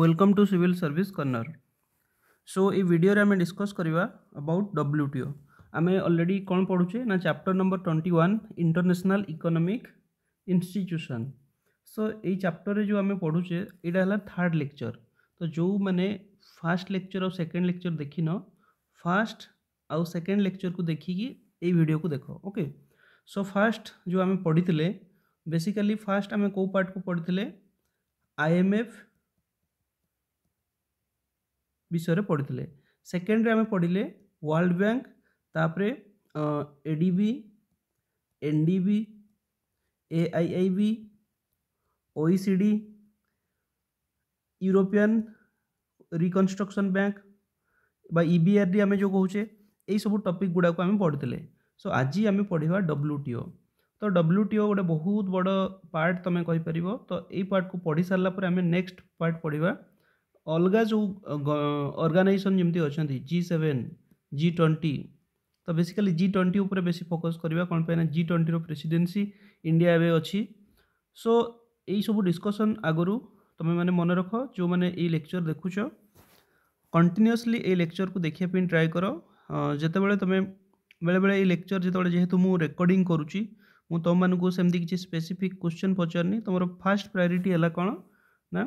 Welcome to civil service corner so a video रे हमें discuss करवा अबाउट डब्ल्यू टीओ आम अलरेडी कौन पढ़ुचे ना chapter number twenty one international economic institution so ये चैप्टर जो आम पढ़ुचे यहाँ है थर्ड लेक्चर तो जो मैंने फास्ट लेक्चर और सेकेंड लेक्चर न फास्ट आउ सेकेंड लेक्चर को देखिकी भिडियो को देख ओके सो फास्ट जो आम पढ़ी बेसिकाली फास्ट आम कौ पार्ट को पढ़ी थे आई विषय पढ़ते सेकेंड रे आम पढ़ले वर्ल्ड बैंक तापर एडि N D A I I B ओसी यूरोपियान रिकनस्ट्रक्शन बैंक बाईर डी आम जो कहे ये सब टपिक गुड़ाक आम पढ़ते सो आज आम पढ़ा डब्ल्यू टीओ तो डब्ल्यू टीओ गोटे बहुत बड़ पार्ट तुम्हें कहींपर तो ये पार्ट को पढ़ी सारापर आम नेक्स्ट पार्ट पढ़ा ଅଲଗା ଯେଉଁ ଅର୍ଗାନାଇଜେସନ୍ ଯେମିତି ଅଛନ୍ତି ଜି ସେଭେନ୍ ଜି ଟ୍ୱେଣ୍ଟି ତ ବେସିକାଲି ଜି ଟ୍ୱେଣ୍ଟି ଉପରେ ବେଶୀ ଫୋକସ୍ କରିବା କ'ଣ ପାଇଁନା ଜି ଟ୍ୱେଣ୍ଟିର ପ୍ରେସିଡେନ୍ସି ଇଣ୍ଡିଆ ଏବେ ଅଛି ସୋ ଏଇସବୁ ଡିସ୍କସନ୍ ଆଗରୁ ତୁମେମାନେ ମନେ ରଖ ଯେଉଁମାନେ ଏଇ ଲେକ୍ଚର୍ ଦେଖୁଛ କଣ୍ଟିନ୍ୟୁଅସ୍ଲି ଏଇ ଲେକ୍ଚର୍କୁ ଦେଖିବା ପାଇଁ ଟ୍ରାଏ କର ଯେତେବେଳେ ତୁମେ ବେଳେବେଳେ ଏଇ ଲେକ୍ଚର୍ ଯେତେବେଳେ ଯେହେତୁ ମୁଁ ରେକର୍ଡ଼ିଂ କରୁଛି ମୁଁ ତୁମମାନଙ୍କୁ ସେମିତି କିଛି ସ୍ପେସିଫିକ୍ କୋଶ୍ଚିନ୍ ପଚାରିନି ତୁମର ଫାର୍ଷ୍ଟ ପ୍ରାୟୋରିଟି ହେଲା କ'ଣ ନା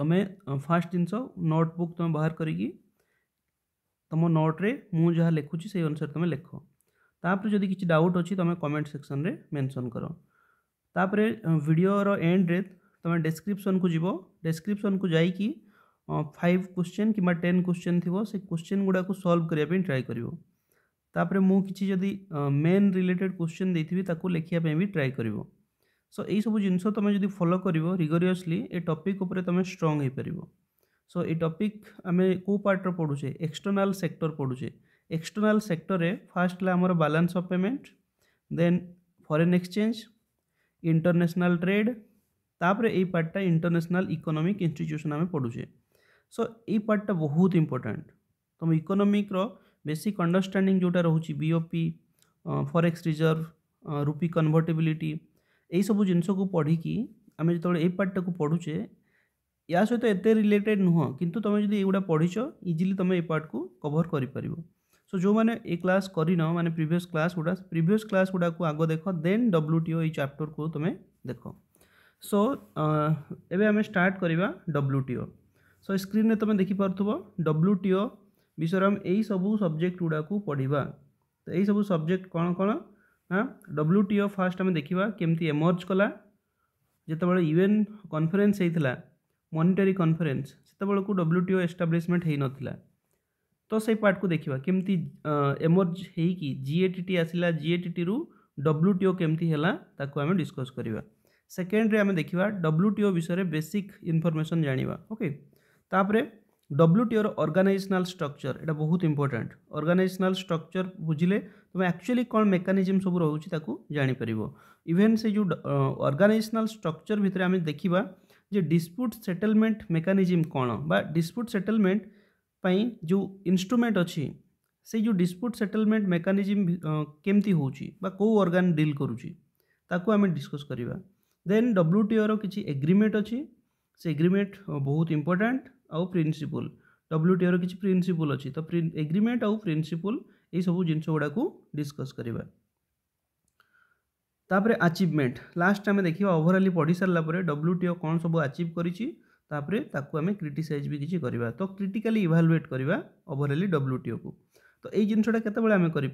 तुम फास्ट जिनस नोटबुक तुम बाहर करम नोट्रे मुझे लिखुच से अनुसार तुम लिख तापर जदि किसी डाउट अच्छी तुम कमेंट सेक्शन में मेनसन कर तापर भिडर एंड्रे तुम डेस्क्रिपन को जीव डेस्क्रिपन को जाकि फाइव क्वेश्चन कि टेन क्वेश्चन थी से क्वेश्चन गुड़ाक सल्व करने ट्राए करतापर मुझे जदि मेन रिलेटेड क्वेश्चन देखिए लिखापी ट्राए कर ସୋ ଏଇସବୁ ଜିନିଷ ତୁମେ ଯଦି ଫଲୋ କରିବ ରିଗୋରିୟସଲି ଏ ଟପିକ୍ ଉପରେ ତୁମେ ଷ୍ଟ୍ରଙ୍ଗ୍ ହୋଇପାରିବ ସୋ ଏ ଟପିକ୍ ଆମେ କେଉଁ ପାର୍ଟରେ ପଢ଼ୁଛେ ଏକ୍ସଟର୍ନାଲ୍ ସେକ୍ଟର ପଢ଼ୁଛେ ଏକ୍ସଟର୍ନାଲ୍ ସେକ୍ଟରରେ ଫାର୍ଷ୍ଟ ହେଲା ଆମର balance of payment then foreign exchange international trade ତାପରେ ଏଇ ପାର୍ଟଟା ଇଣ୍ଟରନ୍ୟାସନାଲ୍ ଇକୋନୋମିକ୍ ଇନଷ୍ଟିଚ୍ୟୁସନ୍ ଆମେ ପଢ଼ୁଛେ ସୋ ଏଇ ପାର୍ଟଟା ବହୁତ ଇମ୍ପୋର୍ଟାଣ୍ଟ ତୁମ ଇକୋନୋମିକ୍ର ବେସିକ୍ ଅଣ୍ଡରଷ୍ଟାଣ୍ଡିଂ ଯେଉଁଟା ରହୁଛି ବିଓପି ଫରେକ୍ସ ରିଜର୍ଭ ରୁପି କନଭର୍ଟେବିଲିଟି यही सब जिनस को पढ़ी आम जो ये पार्टा को पढ़ुचे या सहित एत रिलेटेड नुह कितु तुम जब युवा छो इजिली तुम ये पार्ट को कभर कर सो जो मैंने ये क्लास कर मैंने प्रिभस क्लास गुड़ा प्रिभस क्लास गुड़ाक आग देख दे डब्ल्यू टीओ यप्टर को तुम देख सो एम स्टार्ट करवा डब्ल्यू टीओ सो स्क्रीन में तुम देखिपार डब्ल्यू टीओ विषय यही सब सब्जेक्ट गुड़ाक पढ़ा तो यही सब सब्जेक्ट कौन कौन हाँ डब्ल्यू टीओ फास्ट आम देखा केमती एमर्ज कला जितेबाला यूएन कन्फरेन्स होता मनिटरी कन्फरेन्स से डब्ल्यू टीओ एस्टाब्लीसमेंट हो नाला तो से पार्ट को देखा केमती एमर्ज हो जीए टी टी आसला जीएटी रू डब्ल्यू टीओ केमती है डिस्कस करवा सेकेंड्रे आम देखा डब्ल्यू टीओ विषय बेसिक इनफर्मेसन जानवा ओके तापरे डब्ल्यू टीओर अर्गानाइजनाल स्ट्रक्चर एट बहुत इंपोर्टाट अर्गानाइजनाल स्ट्रक्चर बुझे तुम एक्चुअली कौन मेकानिजम सब रोचे जापर इवेन से जो अर्गानाइजनाल स्ट्रक्चर भितर आम देखा जो डिस्प्यूट सेटलमेंट मेकानिजम कौन बा डिस्प्यूट सेटलमेंट पर जो इनस्ट्रुमेंट अच्छी से जो डिस्प्यूट सेटलमेंट मेकानिजम केमती होर्गान डिल करें डिस्कस करवा देन डब्ल्यू टीओर किसी एग्रिमेंट अच्छी से एग्रिमेंट बहुत इंपोर्टाट आउ प्रिन्सीपल डब्ल्यू टीओ रि प्रिन्सीपल अच्छी तो एग्रीमेंट आउ प्रिन्सीपल सब जिनस गुड़ाक डिस्कस करवा तापर आचिवमेंट लास्ट आम देखा ओभरअली पढ़ी सारापर डब्ल्यू टीओ कौन सब आचिव क्रिटाइज भी किसी करवा तो क्रिटिकाली इभालुएट करवा ओभरअली डब्ल्यू टीओ को तो यही जिनसा के आम कर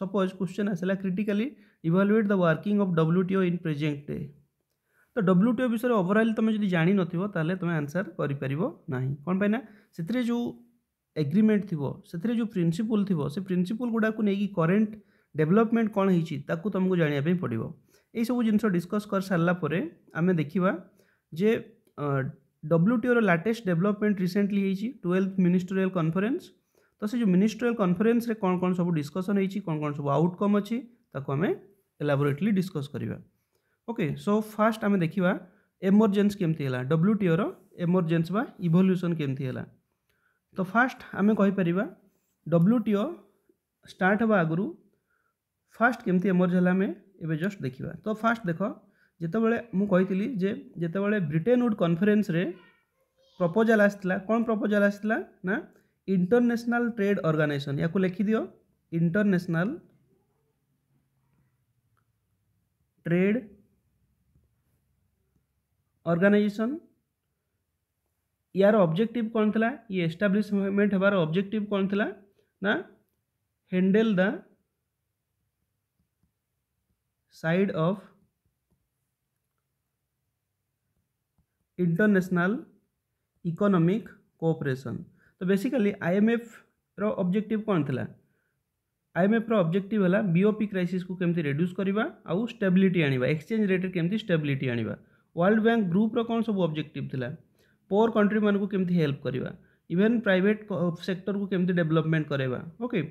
सपोज क्वेश्चन आसाला critically evaluate the working of W WTO in present day तो डब्ल्यू टीओ विषय ओभरअल तुम जब जान नाल तुम आनसर करना से जो एग्रिमेंट थोड़े जो प्रिंसीपुल थी से प्रिन्सीपल गुड़ाक नहीं करेन्ट डेभलपमेंट कौन हो तुमको जानापी पड़ो यही सब जिन डिस्कस कर सारापर आम देखा जे WTO latest development recently twelfth ministerial conference तो से जो मिनिस्ट्रियाल कनफरेन्स कौन कौन सब डिस्कसन होती कौन कौन सब आउटकम अच्छी आम एलाबोरेटली डिस्कस करवा ଓକେ ସୋ ଫାର୍ଷ୍ଟ ଆମେ ଦେଖିବା ଏମର୍ଜେନ୍ସ କେମିତି ହେଲା ଡବ୍ଲ୍ୟୁଟିଓର ଏମର୍ଜେନ୍ସ ବା ଇଭଲ୍ୟୁସନ୍ କେମିତି ହେଲା ତ ଫାର୍ଷ୍ଟ ଆମେ କହିପାରିବା ଡବ୍ଲ୍ୟୁଟିଓ ଷ୍ଟାର୍ଟ ହେବା ଆଗରୁ ଫାର୍ଷ୍ଟ କେମିତି ଏମର୍ଜ ହେଲା ଆମେ ଏବେ ଜଷ୍ଟ ଦେଖିବା ତ ଫାର୍ଷ୍ଟ ଦେଖ ଯେତେବେଳେ ମୁଁ କହିଥିଲି ଯେ ଯେତେବେଳେ ବ୍ରିଟେନ୍ ଉଡ୍ କନଫରେନ୍ସରେ ପ୍ରପୋଜାଲ୍ ଆସିଥିଲା କ'ଣ ପ୍ରପୋଜାଲ୍ ଆସିଥିଲା ନା ଇଣ୍ଟରନ୍ୟାସନାଲ୍ ଟ୍ରେଡ୍ ଅର୍ଗାନାଇଜେସନ୍ ୟାକୁ ଲେଖିଦିଅ ଇଣ୍ଟରନ୍ୟାସନାଲ୍ ଟ୍ରେଡ୍ ऑर्गेनाइजेशन यार ऑब्जेक्टिव कौन थी ये एस्टाब्लिशमेंट हमार ऑब्जेक्टिव कौन थी ना handle the side of international economic cooperation तो बेसिकली आईएमएफ रो ऑब्जेक्टिव कौन थला आईएमएफ रो ऑब्जेक्टिव है बीओपी क्राइसिस को कमी रिड्यूस करवा आउ स्टेबिलिटी आने एक्सचेंज रेट केमती स्टेबिलिटी आने वर्ल्ड बैंक ग्रुप्र कौन सब अब्जेक्टिव था पोअर कंट्री मानक केमी हेल्प करवा इवेन प्राइट सेक्टर को कमी डेभलपमेंट कराइबा ओके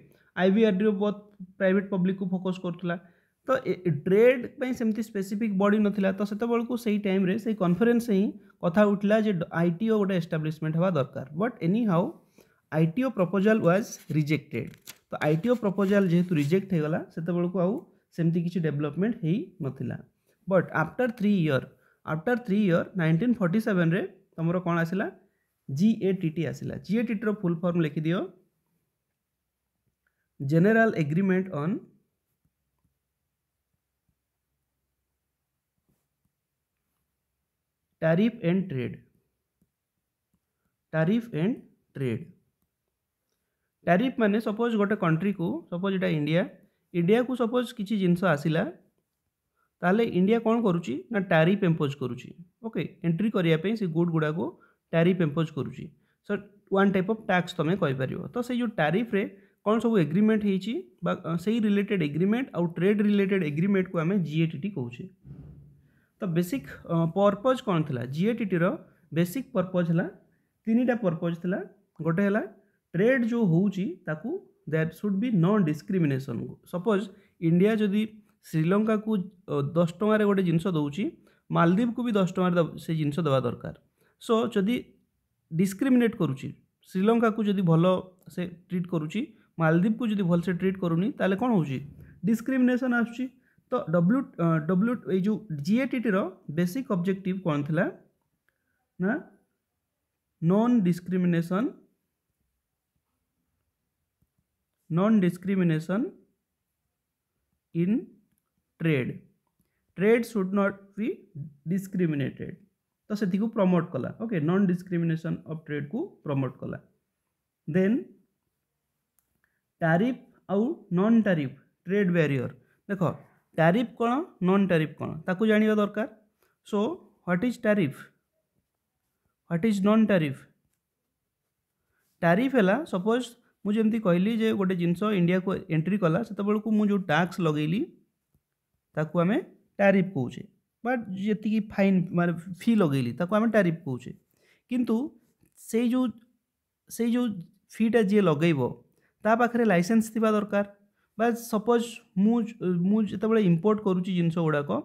आई वि बहुत प्राइट पब्लिक को फोकस करूला तो ट्रेड सेमती स्पेसीफिक बड़ी ना तो से टाइम से कनफरेन्स ही कथा उठला जे आईटीओ गोटे एस्टाब्लीशमेंट हाँ दरकार but any how ITO proposal was rejected तो आईटीओ प्रपोजाल जेहतु रिजेक्ट होगा से आम डेभलपमेंट हो ना but after three year after three year nineteen forty seven में तुम कौन आसला जि ए टी टी आसला G A T T rule form लिखिदि general agreement on tariff and trade tariff and trade tariff मान suppose गोटे country को suppose इटा इंडिया इंडिया को सपोज किसी जिनस आसला ताले इंडिया कौन कर टारिफ एम्पोज करके एंट्री करने से गुड गुड़ाक टारिफ एम्पोज कर वन टाइप अफ टैक्स तुम्हें कहींपर तो, तो से जो टारिफ्रे कौन सब एग्रीमेंट सही रिलेटेड एग्रीमेंट आउ ट्रेड रिलेटेड एग्रीमेंट को आम जीएटी कौचे तो बेसिक पर्पज कौन थी जीएटीटर बेसिक पर्पज है तीन टाइम पर्पज था गोटे है ट्रेड जो हो that should be non discrimination suppose India जदि श्रीलंका को दस टकर गोटे जिनस दौर मालदीव को भी दस टकर से जिन देवा दरकार सो जदि डिस्क्रिमेट कर श्रीलंका को जदि भल से ट्रीट करलदीप को जब भलसे ट्रिट करूनी तेल कौन हो डिस्क्रिमिनेशन आस तो W W U T basic objective कौन थी ना non discrimination non discrimination in trade trade should not be discriminated तो से प्रमोट कला okay non discrimination of trade को प्रमोट कला देन टैरिफ आउ नॉन टैरिफ ट्रेड बैरियर देख टैरिफ कौन नॉन टैरिफ कौन ताक जानवा दरकार so what is tariff what is non tariff tariff है सपोज मुझे कहली गोटे जिनस इंडिया को एंट्री कला से मुझे टैक्स लगेली ତାକୁ ଆମେ ଟ୍ୟାରିଫ୍ କହୁଛେ ବା ଯେତିକି ଫାଇନ୍ ମାନେ ଫି ଲଗେଇଲି ତାକୁ ଆମେ ଟ୍ୟାରିଫ୍ କହୁଛେ କିନ୍ତୁ ସେଇ ଯେଉଁ ସେଇ ଯେଉଁ ଫିଟା ଯିଏ ଲଗେଇବ ତା ପାଖରେ ଲାଇସେନ୍ସ ଥିବା ଦରକାର ବା ସପୋଜ୍ ମୁଁ ମୁଁ ଯେତେବେଳେ ଇମ୍ପୋର୍ଟ କରୁଛି ଜିନିଷ ଗୁଡ଼ାକ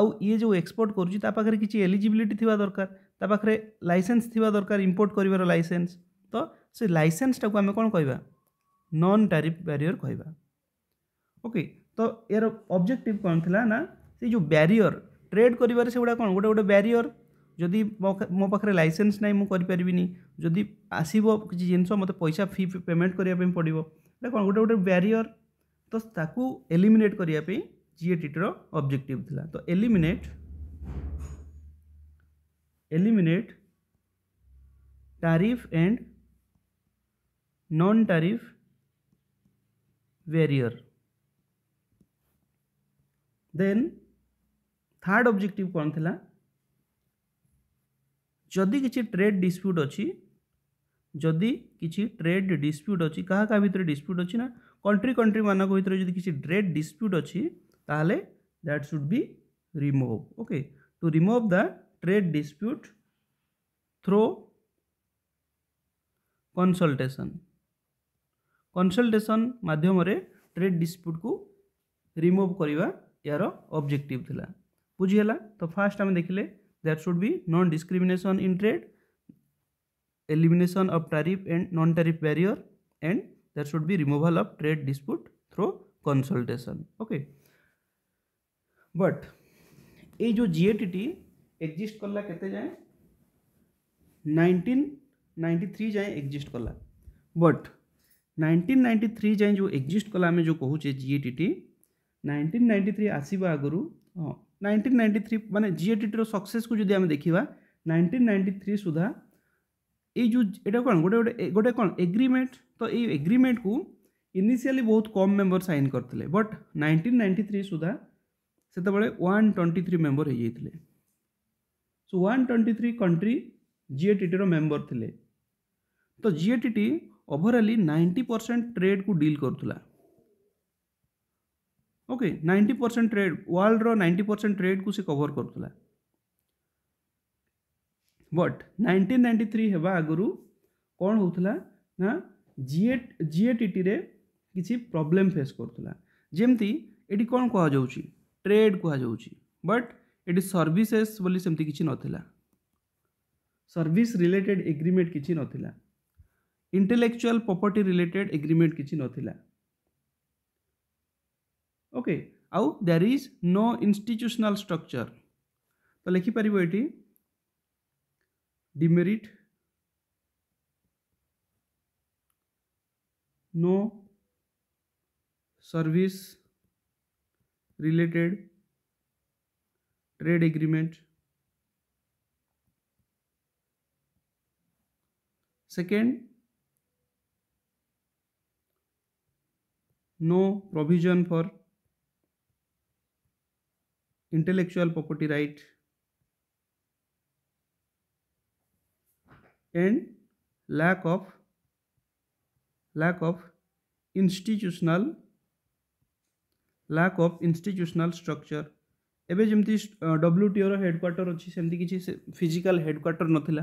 ଆଉ ଇଏ ଯେଉଁ ଏକ୍ସପୋର୍ଟ କରୁଛି ତା ପାଖରେ କିଛି ଏଲିଜିବିଲିଟି ଥିବା ଦରକାର ତା ପାଖରେ ଲାଇସେନ୍ସ ଥିବା ଦରକାର ଇମ୍ପୋର୍ଟ କରିବାର ଲାଇସେନ୍ସ ତ ସେ ଲାଇସେନ୍ସଟାକୁ ଆମେ କ'ଣ କହିବା ନନ୍ ଟ୍ୟାରିଫ୍ ବ୍ୟାରିୟର କହିବା ଓକେ ତ ଏହାର ଅବଜେକ୍ଟିଭ୍ କ'ଣ ଥିଲା ନା ସେ ଯେଉଁ ବ୍ୟାରିଅର୍ ଟ୍ରେଡ୍ କରିବାରେ ସେଗୁଡ଼ା କ'ଣ ଗୋଟେ ଗୋଟେ ବ୍ୟାରିଅର୍ ଯଦି ମୋ ପାଖରେ ଲାଇସେନ୍ସ ନାହିଁ ମୁଁ କରିପାରିବିନି ଯଦି ଆସିବ କିଛି ଜିନିଷ ମୋତେ ପଇସା ଫି ପେମେଣ୍ଟ କରିବା ପାଇଁ ପଡ଼ିବ ଏଇଟା କ'ଣ ଗୋଟେ ଗୋଟେ ବ୍ୟାରିଅର୍ ତ ତାକୁ ଏଲିମିନେଟ୍ କରିବା ପାଇଁ ଜିଏଟିଟିର ଅବଜେକ୍ଟିଭ୍ ଥିଲା ତ eliminate eliminate tariff and non-tariff barrier then third objective କ'ଣ ଥିଲା ଯଦି କିଛି ଟ୍ରେଡ୍ ଡିସ୍ପ୍ୟୁଟ୍ ଅଛି ଯଦି କିଛି ଟ୍ରେଡ୍ ଡିସ୍ପ୍ୟୁଟ୍ ଅଛି କାହା କାହା ଭିତରେ ଡିସ୍ପ୍ୟୁଟ୍ ଅଛି ନା କଣ୍ଟ୍ରି କଣ୍ଟ୍ରିମାନଙ୍କ ଭିତରେ ଯଦି କିଛି ଟ୍ରେଡ୍ ଡିସ୍ପ୍ୟୁଟ୍ ଅଛି ତାହେଲେ that should be remove okay to remove the trade dispute through consultation consultation ମାଧ୍ୟମରେ ଟ୍ରେଡ଼ ଡିସ୍ପ୍ୟୁଟ୍କୁ ରିମୁଭ୍ କରିବା यार अब्जेक्टिव था बुझीगला तो फास्ट आम देखिले that should be non discrimination in trade elimination of tariff and non tariff barrier and that should be removal of trade dispute through consultation okay but ये जीए टी टी एक्जिस्ट कला के जाए nineteen ninety three जाए exist कला but nineteen ninety three जाए जो exist कला आम जो G A T T nineteen ninety three आसवा आगू हाँ नाइंटीन नाइंटी थ्री मानते जीएटीटर सक्सेस को जी देखा नाइंटीन नाइंटी थ्री सुधा यो यहाँ कौन गोटे गोटे कौन एग्रीमेंट तो ये एग्रीमेंट को इनिशियली बहुत कम मेम्बर सैन करते बट नाइंटीन नाइंटी थ्री सुधा से वन ट्वेंटी थ्री मेम्बर हो जाते so one twenty three country जीएटीटर मेम्बर थे तो GAT overall ninety percent trade को डिल करुला ओके नाइंटी परसेंट ट्रेड वर्ल्डर नाइंटी परसेंट ट्रेड को सी कभर कर बट नाइंटीन नाइंटी थ्री होगा आगु कौन होए जीए टी रे किसी प्रॉब्लम फेस करूला जमती कौन कह ट्रेड कह बट ये सर्विसेस बोली सेमती किसी नाला सर्विस रिलेटेड एग्रीमेंट किसी नाला इंटेलेक्चुआल प्रॉपर्टी रिलेटेड एग्रीमेंट किसी नाला ओके आउ there is no institutional structure तो लिखिपर ये demerit no service related trade agreement second no provision for intellectual property right and lack of lack of institutional lack of institutional structure एवं जमी W TO रेडक्वाटर अच्छी सेमती किसी physical headquarter नाला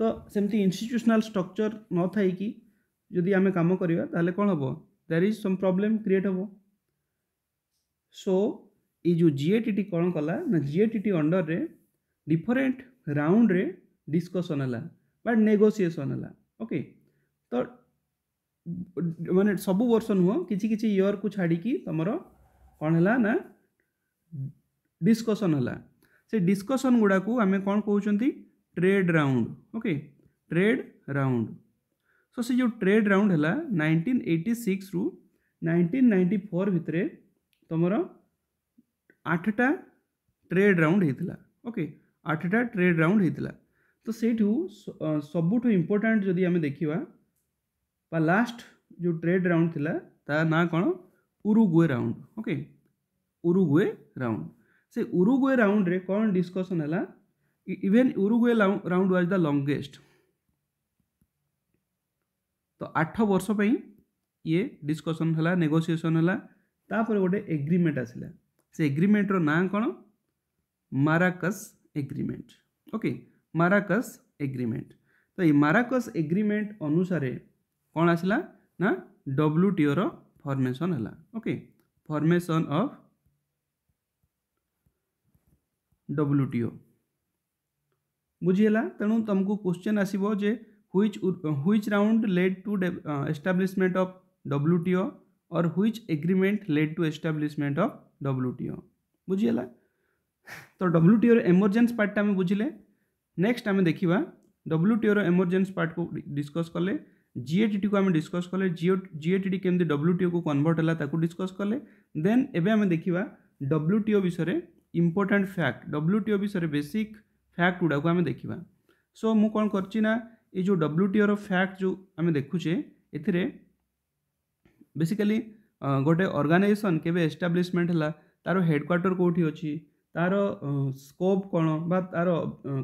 तो सेमती इनट्यूशनाल स्ट्रक्चर न थी जदि आम कम करवा कौन हम there is some problem create हे सो ये जो जीए टी कौन कला ना जीएटी अंडर रे डिफरेंट राउंड रे डिस्कशन है बट नेगोसिएशन है ओके तो मैंने सब वर्ष नुह कि इयर को छाड़ी तुम कौन है ना डिस्कसन है से डिस्कसन गुड़ाक आम कौन कौन trade round okay trade round so से जो ट्रेड राउंड है नाइंटीन एटी सिक्स रु नाइंटीन नाइंटी फोर भितर तुम आठटा ट्रेड राउंड होता ओके आठटा ट्रेड राउंड होता तो सेठू सबुठ इम्पोर्टाट जदि आम देखा लास्ट जो ट्रेड राउंड थी ना कौन Uruguay round okay Uruguay round से उरुगुए राउंड रे कौन डिस्कसन है even Uruguay round was the longest तो आठ वर्ष पर ये डिस्कसन है नेगोसीएसन है गोटे एग्रीमेंट आसला से एग्रीमेंटर ना कौन Marrakesh agreement okay Marrakesh agreement तो ये माराकस एग्रीमेंट अनुसार कौन आसला ना डब्ल्यू टीओ रमेसन है okay formation of W TO बुझीला तेणु तुमको क्वेश्चन आसो जे which which round led to establishment of W TO और which agreement led to establishment of WTO বুঝিগলা ତ ଡବ୍ଲୁଟିଓର ଏମର୍ଜେନ୍ସ ପାର୍ଟଟା ଆମେ ବୁଝିଲେ ନେକ୍ସଟ ଆମେ ଦେଖିବା ଡବ୍ଲୁଟିଓର ଏମର୍ଜେନ୍ସ ପାର୍ଟକୁ ଡିସ୍କସ୍ କଲେ ଜିଏଟିଟିକୁ ଆମେ ଡିସ୍କସ୍ କଲେ ଜିଓ ଜିଏଟିଟି କେମିତି ଡବ୍ଲୁଟିଓକୁ କନଭର୍ଟ ହେଲା ତାକୁ ଡିସ୍କସ୍ କଲେ ଦେନ୍ ଏବେ ଆମେ ଦେଖିବା ଡବ୍ଲୁଟିଓ ବିଷୟରେ ଇମ୍ପୋର୍ଟାଣ୍ଟ ଫ୍ୟାକ୍ଟ ଡବ୍ଲୁଟିଓ ବିଷୟରେ ବେସିକ୍ ଫ୍ୟାକ୍ଟ ଗୁଡ଼ାକୁ ଆମେ ଦେଖିବା ସୋ ମୁଁ କ'ଣ କରିଛି ନା ଏଇ ଯେଉଁ ଡବ୍ଲୁଟିଓର ଫ୍ୟାକ୍ଟ ଯେଉଁ ଆମେ ଦେଖୁଛେ ଏଥିରେ ବେସିକାଲି ଗୋଟେ ଅର୍ଗାନାଇଜେସନ୍ କେବେ ଏଷ୍ଟାବ୍ଲିଶମେଣ୍ଟ ହେଲା ତା'ର ହେଡ଼କ୍ୱାର୍ଟର କେଉଁଠି ଅଛି ତା'ର ସ୍କୋପ୍ କ'ଣ ବା ତା'ର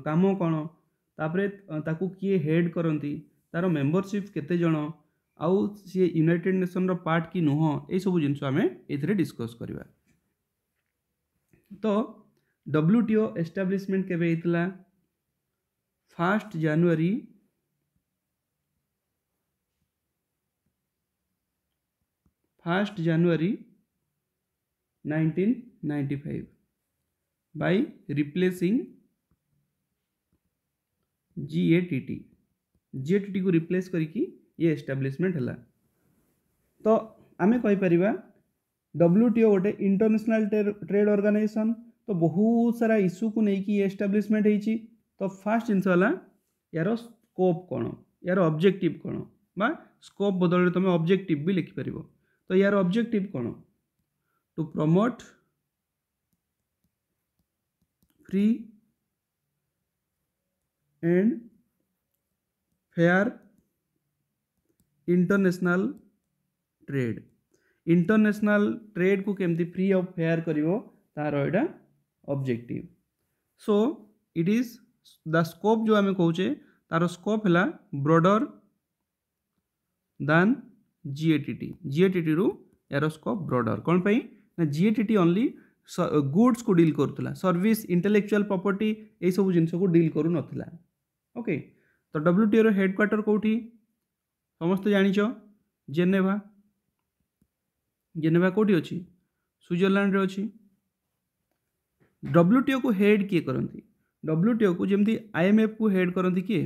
କାମ କ'ଣ ତାପରେ ତାକୁ କିଏ ହେଡ଼୍ କରନ୍ତି ତା'ର ମେମ୍ବରସିପ୍ କେତେ ଜଣ ଆଉ ସିଏ ୟୁନାଇଟେଡ଼ ନେସନର ପାର୍ଟ କି ନୁହଁ ଏଇସବୁ ଜିନିଷ ଆମେ ଏଥିରେ ଡିସ୍କସ୍ କରିବା ତ ଡବ୍ଲ୍ୟୁଟିଓ ଏଷ୍ଟାବ୍ଲିଶମେଣ୍ଟ କେବେ ହେଇଥିଲା first January first January 1995 G A T T को रिप्लेस करी ये एस्टाब्लीशमेंट है तो आम कहीपर टीओ गोटे इंटरनेशनल ट्रेड ऑर्गेनाइजेशन तो बहुत सारा इश्यू को लेकिन ये एस्टाब्लीशमेंट हो तो फास्ट जिनसा यार स्कोप कौन यार ऑब्जेक्टिव कौन बा स्कोप बदल तुम ऑब्जेक्टिव भी लिखिपर तो यार ऑब्जेक्टिव कौन to promote free and fair international trade international trade को कमी फ्री अफ फेयर कर objective so it is the scope जो आम कहे तार स्कोप है ब्रडर दैन जीएटीटी जीएटीटी रु यार ब्रडर कौन पाई ना जीएटीटी ओनली गुड्स को डील करुला सर्विस इंटेलेक्चुआल प्रपर्टी यही सब जिनस को डील ओके तो डब्ल्यूटीओ रेडक्वाटर कौटी समस्त जाच जेनेवा जेनेवा कौटी अच्छी स्विजरलैंड अच्छी डब्ल्यूटीओ को हेड किए करती डब्ल्यूटीओ को जमी आईएमएफ को हेड करती किए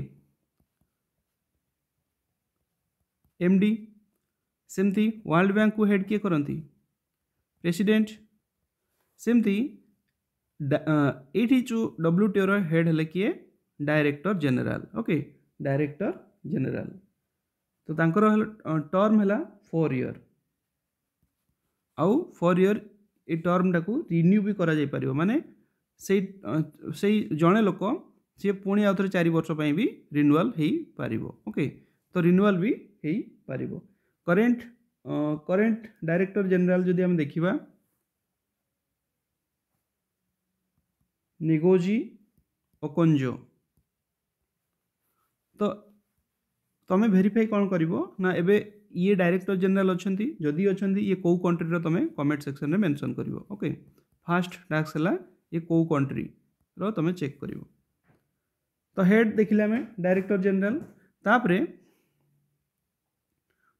एम डी सेमती वर्ल्ड बैंक को हेड किए करती प्रेसीडेट सेमती ये टीओ रेड है किए director general okay director general तो तांकर टर्म है फोर इयर आउ फोर इयर ये टर्मटा को रिन्यू भी करा कर माने से, से जड़े लोक सी पुणी आउ थ चार्षप भी रिन्यूआल हो पार ओके तो रिन्यूआल भी हो पार करेन्ट करेन्ट डायरेक्टर जनरल जो देखा निगोजी ओकंजो तो तुम भेरीफाई कौन कर ये डायरेक्टर जनरल अच्छा जदि अच्छा ये कौ कंट्री तुम कमेंट सेक्शन में मेनसन कर ओके फास्ट टास्क है ये कौ कंट्री रुम चेक कर तो हेड देखिले आम डायरेक्टर जनरल तापरे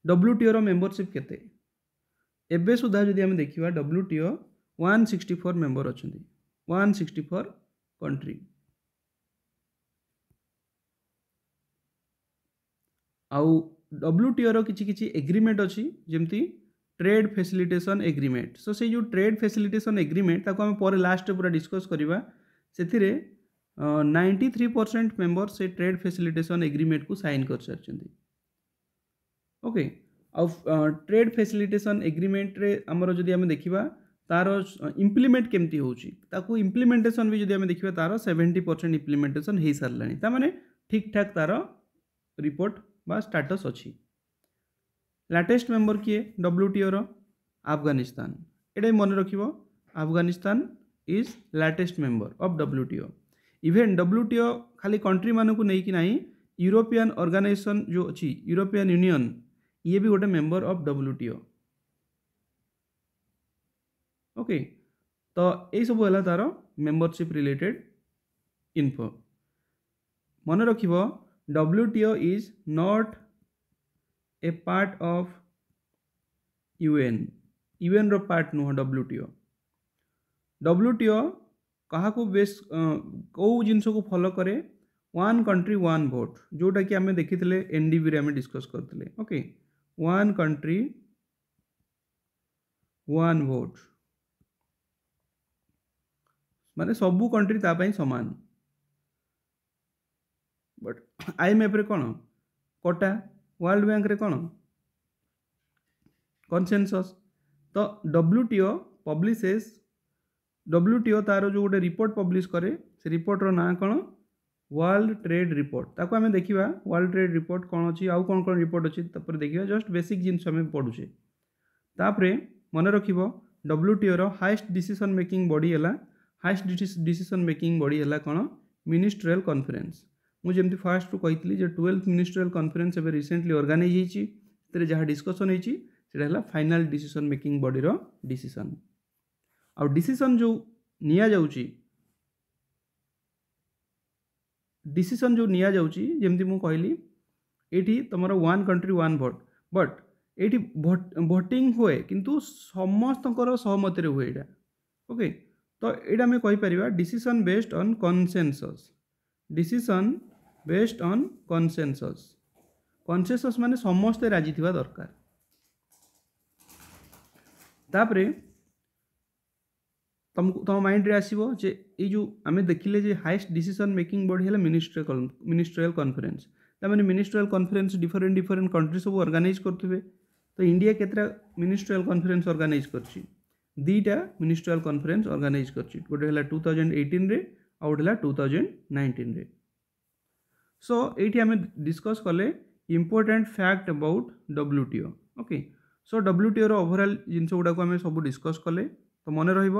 डब्ल्यू टीओ रेम्बरसीप के देखा W TO one sixty four member अच्छे वन सिक्सटी फोर कंट्री आउ डब्ल्यू टीओ रिच्छी एग्रीमेंट अच्छी जमी ट्रेड फैसिलिटेशन एग्रीमेंट सो से जो ट्रेड फैसिलिटेशन एग्रीमेंट ताको आम पर लास्ट पूरा डिस्कस करवा से नाइंटी थ्री परसेंट मेम्बर से ट्रेड फैसिलिटेशन एग्रीमेंट को सैन कर सारी ओके आ ट्रेड फैसिलिटेशन एग्रीमेंट रे आमर जब आम देखा तार इम्प्लीमेंट केमती होती इम्प्लीमेंटेसन भी जब देखा तार सेवेन्टी परसेंट इम्प्लीमेंटेसन हो सारा सारे ठीक ठाक तार रिपोर्ट बा स्टाटस अच्छी लाटेस्ट मेम्बर किए डब्ल्यू डब्ल्यूटीओ रफगानिस्तान एट मन रखगानिस्तान is latest member of WTO even WTO खाली कंट्री मानक नहीं कि ना यूरोपियान अर्गानाइजेसन जो अच्छी यूरोपियान यूनियन ये भी गोटे मेम्बर अफ टीओ ओके तो यही सब है तार मेम्बरशिप रिलेटेड इनफो मन रख TO is not a part of UN UN रो पार्ट नुह टीओ डब्ल्यूटीओ କାହାକୁ ବେଶ୍ କେଉଁ ଜିନିଷକୁ ଫଲୋ କରେ वन କଣ୍ଟ୍ରି ୱାନ୍ ଭୋଟ୍ ଯେଉଁଟାକି ଆମେ ଦେଖିଥିଲେ ଏନ୍ଡିବିରେ ଆମେ ଡିସ୍କସ୍ डिस्कस करके वन कंट्री one vote माने सब कंट्री ता सामान बट आईएमएफ रे कौन कटा वर्ल्ड बैंक रे कौन कनसेनसस तो डब्ल्यू टीओ पब्लीसेस डब्ल्यूटीओ तार जो गोटे रिपोर्ट पब्लीश कैसे रिपोर्टर ना कौन ওয়ার্ল্ড ট্রেড রিপোর্ট তাকে আমি দেখা ওয়ার্ল্ড ট্রেড রিপোর্ট কোণ অছি আউ কোণ কোণ রিপোর্ট অছি তারপরে দেখা জস্ট বেসিক জিনিস আমি পড়ুছে তাপরে মনে রাখব ডব্লুটিওর হাইস্ট ডিসিশন মেকিং বডি হেলা হাইস্ট ডিসিশন মেকিং বডি হেলা কোণ মিনিষ্ট্রাল কনফরেন্স ମୁଁ ଯେମିତି ଫାର୍ଷ୍ଟରୁ କହିଥିଲି ଯେ ଟୁଏଲ୍ଥ ମିନିଷ୍ଟ୍ରିଆଲ୍ କନଫରେନ୍ସ ଏବେ ରିସେଣ୍ଟଲି ଅର୍ଗାନାଇଜ୍ ହେଇଛି ସେଥିରେ ଯାହା ଡିସ୍କସନ୍ ହେଇଛି ସେଇଟା ହେଲା ଫାଇନାଲ୍ ଡିସିସନ୍ ମେକିଂ ବଡ଼ିର ଡିସିସନ୍ ଆଉ ଡିସିସନ୍ ଯେଉଁ ନିଆଯାଉଛି ଡିସିସନ୍ ଯେଉଁ ନିଆଯାଉଛି ଯେମିତି ମୁଁ କହିଲି ଏଇଠି ତୁମର one country one vote but ଏଇଠି ଭୋଟିଂ ହୁଏ କିନ୍ତୁ ସମସ୍ତଙ୍କର ସହମତିରେ ହୁଏ ଏଇଟା ଓକେ ତ ଏଇଟା ଆମେ କହିପାରିବା decision based on consensus decision based on consensus consensus ମାନେ ସମସ୍ତେ ରାଜି ଥିବା ଦରକାର ତାପରେ ତମକୁ ତମ ମାଇଣ୍ଡରେ ଆସିବ ଯେ ଏଇ ଯେଉଁ ଆମେ ଦେଖିଲେ ଯେ ହାଏଷ୍ଟ ଡିସିସନ୍ ମେକିଂ ବଡ଼ି ହେଲା ମିନିଷ୍ଟ୍ରିଆଲ ମିନିଷ୍ଟ୍ରିଆଲ କନଫରେନ୍ସ ତାମାନେ ministerial conference different different country ସବୁ ଅର୍ଗାନାଇଜ୍ କରୁଥିବେ ତ ଇଣ୍ଡିଆ କେତେଟା ମିନିଷ୍ଟ୍ରିଆଲ କନଫରେନ୍ସ ଅର୍ଗାନାଇଜ୍ କରିଛି ଦୁଇଟା ମିନିଷ୍ଟ୍ରିଆଲ କନଫରେନ୍ସ ଅର୍ଗାନାଇଜ୍ କରିଛି ଗୋଟେ ହେଲା ଟୁ ଥାଉଜେଣ୍ଡ ଏଇଟିନ୍ରେ ଆଉ ଗୋଟେ ହେଲା ଟୁ ଥାଉଜେଣ୍ଡ ନାଇଣ୍ଟିନ୍ରେ ସୋ ଏଇଠି ଆମେ ଡିସ୍କସ୍ କଲେ important fact about WTO okay so ଡବ୍ଲ୍ୟୁଟିଓର ଓଭରାଲ୍ ଜିନିଷ ଗୁଡ଼ାକୁ ଆମେ ସବୁ ଡିସ୍କସ୍ କଲେ ତ ମନେ ରହିବ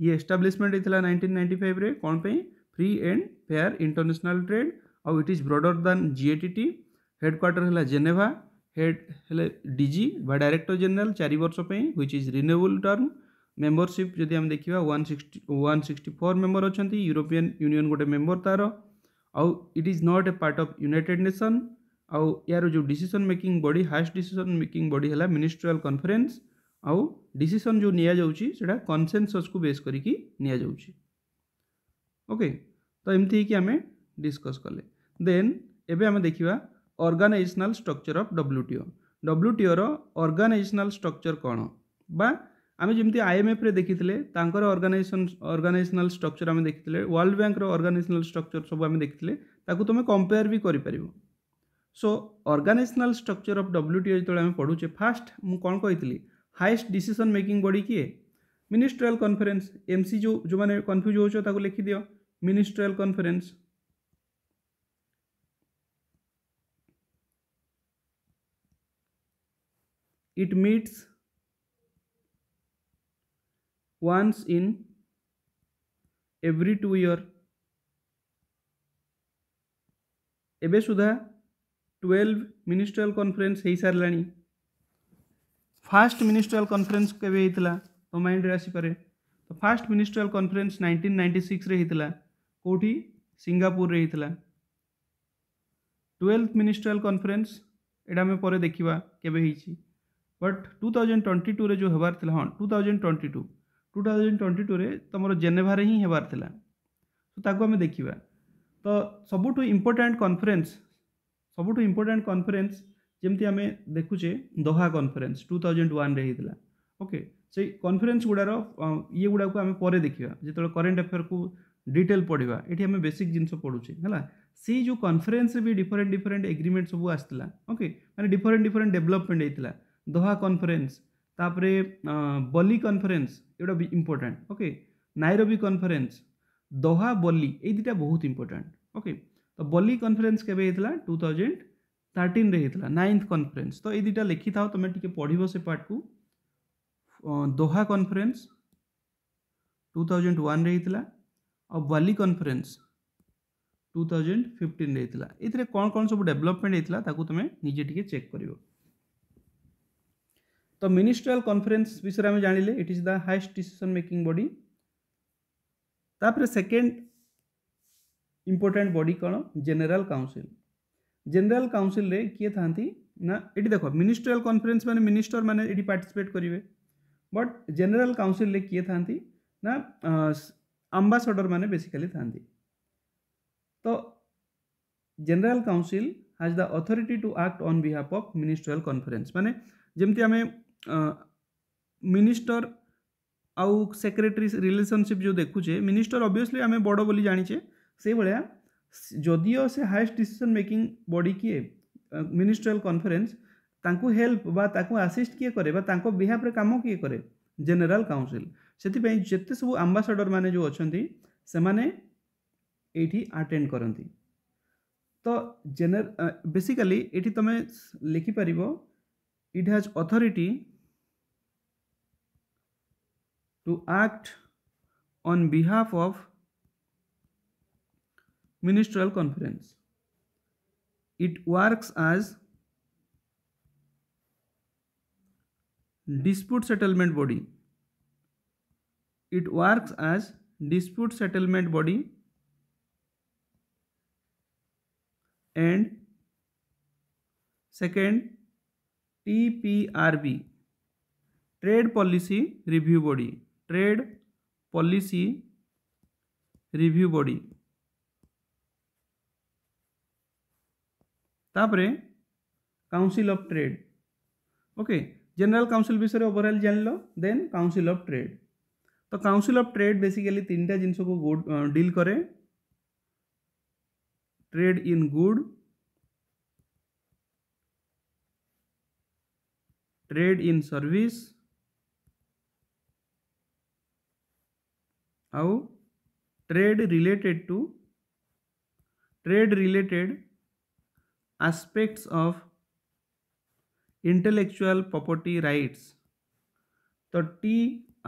ये एस्टाब्लिशमेंट होता नाइंटीन नाइंटी फाइव रे कौन पे free and fair international trade आउ it is broader than GATT headquarter है जेनेवा हेड है डी डायरेक्टर जेनेल चार वर्ष which is renewable term membership जदि आम देखा one sixty one sixty four member अच्छा यूरोपियन यूनियन गोटे मेम्बर तार आउ it is not a part of United Nation आउ यार जो decision making body highest decision making body है मिनिस्ट्रियाल कन्फरेन्स ଆଉ ଡିସିସନ୍ ଯେଉଁ ନିଆଯାଉଛି ସେଇଟା କନସେନସସ୍କୁ ବେସ୍ କରିକି ନିଆଯାଉଛି ଓକେ ତ ଏମିତି ହେଇକି ଆମେ ଡିସ୍କସ୍ କଲେ ଦେନ୍ ଏବେ ଆମେ ଦେଖିବା ଅର୍ଗାନାଇଜେସନାଲ୍ ଷ୍ଟ୍ରକ୍ଚର୍ ଅଫ୍ ଡବ୍ଲ୍ୟୁଟିଓ ଡବ୍ଲ୍ୟୁଟିଓର ଅର୍ଗାନାଇଜେସନାଲ୍ ଷ୍ଟ୍ରକ୍ଚର୍ କ'ଣ ବା ଆମେ ଯେମିତି ଆଇଏମ୍ଏଫ୍ରେ ଦେଖିଥିଲେ ତାଙ୍କର ଅର୍ଗାନାଇଜେସନ୍ ଅର୍ଗାନାଇଜେସନାଲ୍ ଷ୍ଟ୍ରକ୍ଚର୍ ଆମେ ଦେଖିଥିଲେ ୱାର୍ଲଡ ବ୍ୟାଙ୍କର ଅର୍ଗାନାଇଜେସନାଲ୍ ଷ୍ଟ୍ରକ୍ଚର୍ ସବୁ ଆମେ ଦେଖିଥିଲେ ତାକୁ ତୁମେ କମ୍ପେୟାର ବି କରିପାରିବ so organisational structure of WTO ଯେତେବେଳେ ଆମେ ପଢ଼ୁଛେ ଫାଷ୍ଟ ମୁଁ କ'ଣ କହିଥିଲି ହାଏଷ୍ଟ ଡିସିସନ୍ ମେକିଂ ବଡ଼ି କିଏ ମିନିଷ୍ଟ୍ରିଆଲ୍ କନଫରେନ୍ସ ଏମ୍ ସି ଯେଉଁ ଯେଉଁମାନେ କନଫ୍ୟୁଜ୍ ହେଉଛ ତାକୁ ଲେଖିଦିଅ ministerial conference it meets once in every two year ଏବେ ସୁଦ୍ଧା ଟୁଏଲ୍ଭ ମିନିଷ୍ଟ୍ରିଆଲ୍ କନଫରେନ୍ସ ହୋଇସାରିଲାଣି फास्ट मिनिस्ट्रियाल कन्फरेन्स के माइंड तो माइंड आसपे तो first ministerial conference nineteen ninety six होता कौटी सिंगापुर होता ट्वेल्थ मिनिस्ट्रियाल कन्फरेन्स यहाँ पर देखा केवे but two thousand twenty two जो हबार था हाँ two thousand twenty two two thousand twenty two तुम जेनेभार ही हबार था तो ताको आम देखा तो सबुठ इम्पोर्टाट कन्फरेन्स सबुठ इम्पोर्टाट कन्फरेन्स ଯେମିତି ଆମେ ଦେଖୁଛେ ଦୋହା କନଫରେନ୍ସ ଟୁ ଥାଉଜେଣ୍ଡ ୱାନ୍ରେ ହେଇଥିଲା ଓକେ ସେଇ କନଫରେନ୍ସ ଗୁଡ଼ାର ଇଏ ଗୁଡ଼ାକୁ ଆମେ ପରେ ଦେଖିବା ଯେତେବେଳେ କରେଣ୍ଟ ଆଫେୟାର୍କୁ ଡିଟେଲ୍ ପଢ଼ିବା ଏଠି ଆମେ ବେସିକ୍ ଜିନିଷ ପଢ଼ୁଛେ ହେଲା ସେଇ ଯେଉଁ କନଫରେନ୍ସରେ ବି ଡିଫରେଣ୍ଟ ଡିଫରେଣ୍ଟ ଏଗ୍ରିମେଣ୍ଟ ସବୁ ଆସିଥିଲା ଓକେ ମାନେ ଡିଫରେଣ୍ଟ ଡିଫରେଣ୍ଟ ଡେଭଲପମେଣ୍ଟ ହେଇଥିଲା ଦୋହା କନଫରେନ୍ସ ତାପରେ ବଲି କନଫରେନ୍ସ ଏଗୁଡ଼ା ବି important okay Nairobi conference Doha Bali ଏଇ ଦୁଇଟା ବହୁତ ଇମ୍ପୋର୍ଟାଣ୍ଟ ଓକେ ତ ବଲି କନଫରେନ୍ସ କେବେ ହେଇଥିଲା two thousand thirteen ninth conference तो ये दुटा लिखि था तुम टे पढ़ से पार्ट को Doha conference two thousand one होली कन्फरेन्स टू थाउजेंड फिफ्टन ये कौन कौन सब डेभलपमेंट होता है तुम निजे चेक कर तो मिनिस्ट्रियल कन्फरेन्स विषय में जान लें it is the highest decision making body तापर सेकेंड इम्पोर्टाट बडी कौन जेनेल काउनसिल जेनेल काउनसिल किए था ना ये देख मिनिस्ट्रियाल कन्फरेन्स मैंने मिनिस्टर मैंने ये पार्टिसपेट करेंगे बट जेनेल काउनसिल किए था ना आंबासडर मैंने बेसिकाली था तो general council has the authority to act on behalf of ministerial conference मैंने जमी आम मिनिस्टर आउ सेक्रेटरी रिलेसनशिप जो देखुचे मिनिस्टर अब्विययसली आम बड़ बोली जाचे से भाया जदिओ से हाएस्ट डिसीजन मेकिंग बड़ी किए मिनिस्ट्रियल कॉन्फ्रेंस हेल्प बा ताकु किए करे बिहाफ रे काम किए करे जनरल काउंसिल से जिते सब आम्बासडर माने जो अच्छा से माने अटेंड करती तो जेनर बेसिकाली ये तुम्हें लिखिपार it has authority to act on behalf of ministerial conference. It works as dispute settlement body. It works as dispute settlement body and second TPRB trade policy review body trade policy review body तापरे council of trade okay general council विषय overall जान लो then council of trade तो council of trade basically तीन time जिनस को deal करे trade in good trade in service आउ trade related to trade related aspects of intellectual property rights the T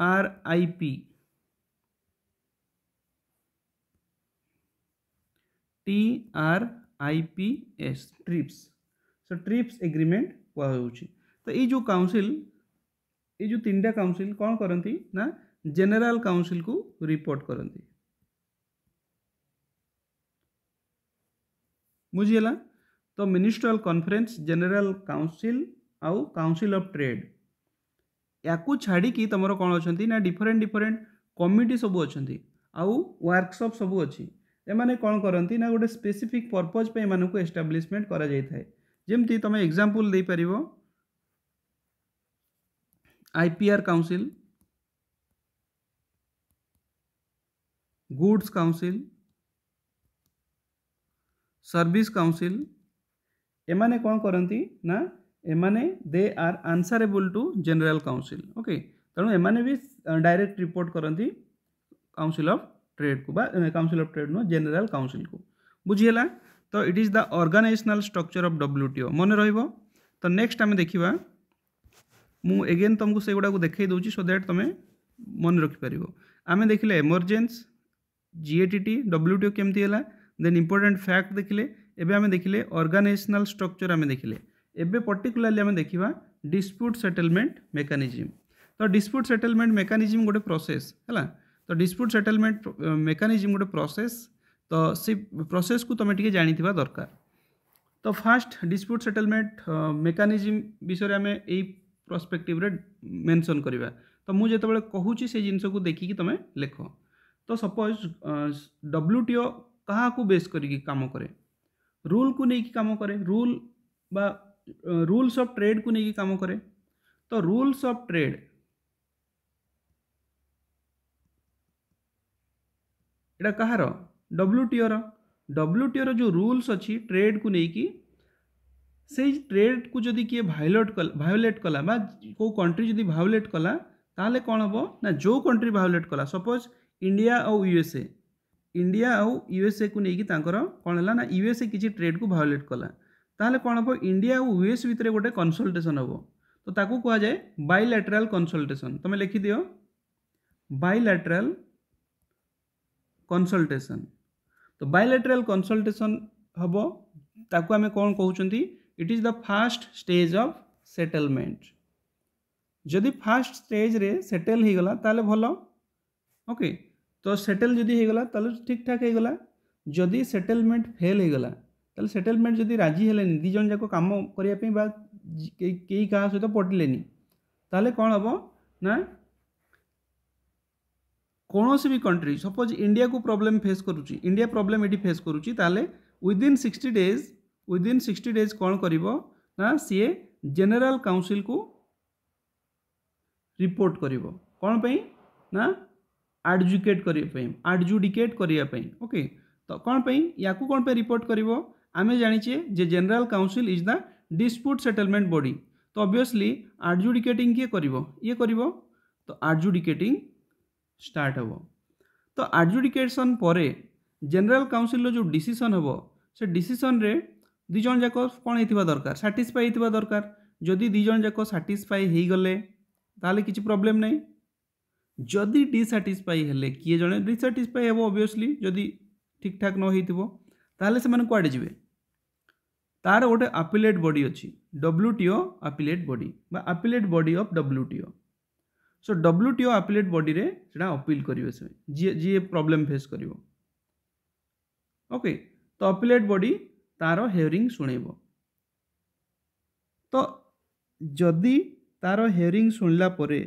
R I P T R I P S TRIPS so TRIPS agreement କୁହାଯାଉଛି ତ ଏଇ ଯେଉଁ council ଏଇ ଯେଉଁ council council କ'ଣ କରନ୍ତି ନା ଜେନେରାଲ तो मिनिस्ट्रियल कन्फरेन्स जेनेल काउनसिल आउ काउनसिल अफ ट्रेड या छाड़ी तुम कौन अच्छा डिफरेन्ट डिफरेन्ट कमिटी सब अच्छा आउ वर्कसप सब अच्छी एम कौन करती ना गोटे स्पेसीफिक पर्पज पर इनको एस्टाब्लीशमेंट कराए जमती तुम एक्जामपल दे पार IPR council goods council service council ଏମାନେ କ'ଣ କରନ୍ତି ନା ଏମାନେ they are answerable to general council okay ତେଣୁ ଏମାନେ ବି ଡାଇରେକ୍ଟ ରିପୋର୍ଟ କରନ୍ତି କାଉନସିଲ୍ ଅଫ୍ ଟ୍ରେଡ଼୍କୁ ବା କାଉନସିଲ୍ ଅଫ୍ ଟ୍ରେଡ଼୍ ନୁହଁ ଜେନେରାଲ୍ କାଉନସିଲ୍କୁ ବୁଝିହେଲା ତ it is the organisational structure of WTO ମନେ ରହିବ ତ ନେକ୍ସଟ ଆମେ ଦେଖିବା ମୁଁ ଏଗେନ୍ ତୁମକୁ ସେଗୁଡ଼ାକୁ ଦେଖାଇ ଦେଉଛି ସୋ ଦ୍ୟାଟ୍ ତୁମେ ମନେ ରଖିପାରିବ ଆମେ ଦେଖିଲେ ଏମର୍ଜେନ୍ସ ଜିଏଟିଟି ଡବ୍ଲ୍ୟୁଟିଓ କେମିତି ହେଲା ଦେନ୍ ଇମ୍ପୋର୍ଟାଣ୍ଟ ଫ୍ୟାକ୍ଟ ଦେଖିଲେ एवं आम देखिले अर्गानाइजनाल स्ट्रक्चर आम देखिले एवं पर्टिकुलाली आम देखा डिस्प्यूट सेटलमेंट मेकानिजम तो डिस्प्यूट सेटलमेंट मेकानिजम गोटे प्रोसेस है तो डिस्प्यूट सेटलमेंट मेकानिजम गोटे प्रोसेस तो सी प्रोसेस को तुम्हें टी जाना दरकार तो फास्ट डिस्प्यूट सेटलमेंट मेकानिजम विषय में आम यही प्रस्पेक्टिव मेनसन करवा तो मुझे जो कहूँ से जिनस को देखिकी तुम लेख तो सपोज डब्ल्यूटीओ टीओ क्या बेस करम कै रूल को लेकिन कम कै रूल बा रूल्स ऑफ ट्रेड को लेकिन कम कै तो रूल्स ऑफ ट्रेड यहाँ कहार डब्ल्यूटीओ रब्ल्यूटीओ रो रूल्स अच्छी ट्रेड को लेकिन से ट्रेड को जदि किए भाइलेट भायोलेट कला कौ कंट्री जदि भायोलेट कला कौन हम ना जो कंट्री भायोलेट कला सपोज इंडिया और यूएसए इंडिया आउ यूएसए को लेकिन कौन है ना यूएसए कि ट्रेड को भायोलेट कला ताहले कौन हम इंडिया आउ यूएस भितर गोटे कनसल्टेसन हे तो ताकू कह जाए कनसल्टेसन तुम लिखिद बैलाटेराल कनसल्टेसन तो बैलाटेराल कनसल्टेसन हम ताकू आम कौन कहते it is the first stage of settlement जदि फास्ट स्टेज रे सेटल हो गला ताले ओके okay. তো সেটেল যদি হয়েগলা তাহলে ঠিকঠাক হয়েগলা যদি সেটেলমেন্ট ফেল হয়েগলা তাহলে সেটেলমেন্ট যদি রাজি হলেনি দুজন যাক কাম করা বা কেই কাহা সহ পটিলেনি তাহলে কম হব না কৌশি বি কন্ট্রি সপোজ ইন্ডিয়া কু প্রোবলেম ফেস করুছি ইন্ডিয়া প্রোবলেম এটি ফেস করুছি তাহলে within sixty days within sixty days কম করব না সি জেনেরাল কাউন্সিল কু রিপোর্ট করব কোণ পাই না ଆଡ଼ଜୁକେଟ୍ କରିବା ପାଇଁ ଆଡ଼ଜୁଡ଼ିକେଟ୍ କରିବା ପାଇଁ ଓକେ ତ କ'ଣ ପାଇଁ ୟାକୁ କ'ଣ ପାଇଁ ରିପୋର୍ଟ କରିବ ଆମେ ଜାଣିଛେ ଯେ general council is the dispute settlement body ତ ଅବଭିୟସଲି ଆଡ଼ଜୁଡ଼ିକେଟିଂ କିଏ କରିବ ଇଏ କରିବ ତ ଆଡ଼ଜୁଡ଼ିକେଟିଂ ଷ୍ଟାର୍ଟ ହେବ ତ ଆଡ଼ଜୁଡ଼ିକେସନ୍ ପରେ ଜେନେରାଲ କାଉନସିଲ୍ର ଯେଉଁ ଡିସିସନ୍ ହେବ ସେ ଡିସିସନ୍ରେ ଦୁଇ ଜଣ ଯାକ କ'ଣ ହେଇଥିବା ଦରକାର ସାଟିସ୍ଫାଏ ହେଇଥିବା ଦରକାର ଯଦି ଦୁଇ ଜଣ ଯାକ ସାଟିସ୍ଫାଏ ହେଇଗଲେ ତାହେଲେ କିଛି ପ୍ରୋବ୍ଲେମ୍ ନାହିଁ ଯଦି ଡିସାଟିସ୍ଫାଇ ହେଲେ କିଏ ଜଣେ ଡିସାଟିସ୍ଫାଇ ହେବ ଅବଭିୟସ୍ଲି ଯଦି ଠିକ୍ଠାକ୍ ନ ହେଇଥିବ ତାହେଲେ ସେମାନେ କୁଆଡ଼େ ଯିବେ ତା'ର ଗୋଟେ ଆପିଲେଟ୍ ବଡ଼ି ଅଛି ଡବ୍ଲ୍ୟୁଟିଓ ଆପିଲେଟ୍ ବଡ଼ି ବା appellate body of WTO so WTO appellate ବଡ଼ିରେ ସେଇଟା ଅପିଲ୍ କରିବେ ସେ ଯିଏ ଯିଏ ପ୍ରୋବ୍ଲେମ୍ ଫେସ୍ କରିବ ଓକେ ତ ଅପିଲେଟ୍ ବଡ଼ି ତା'ର ହେୟରିଂ ଶୁଣେଇବ ତ ଯଦି ତା'ର ହେୟରିଂ ଶୁଣିଲା ପରେ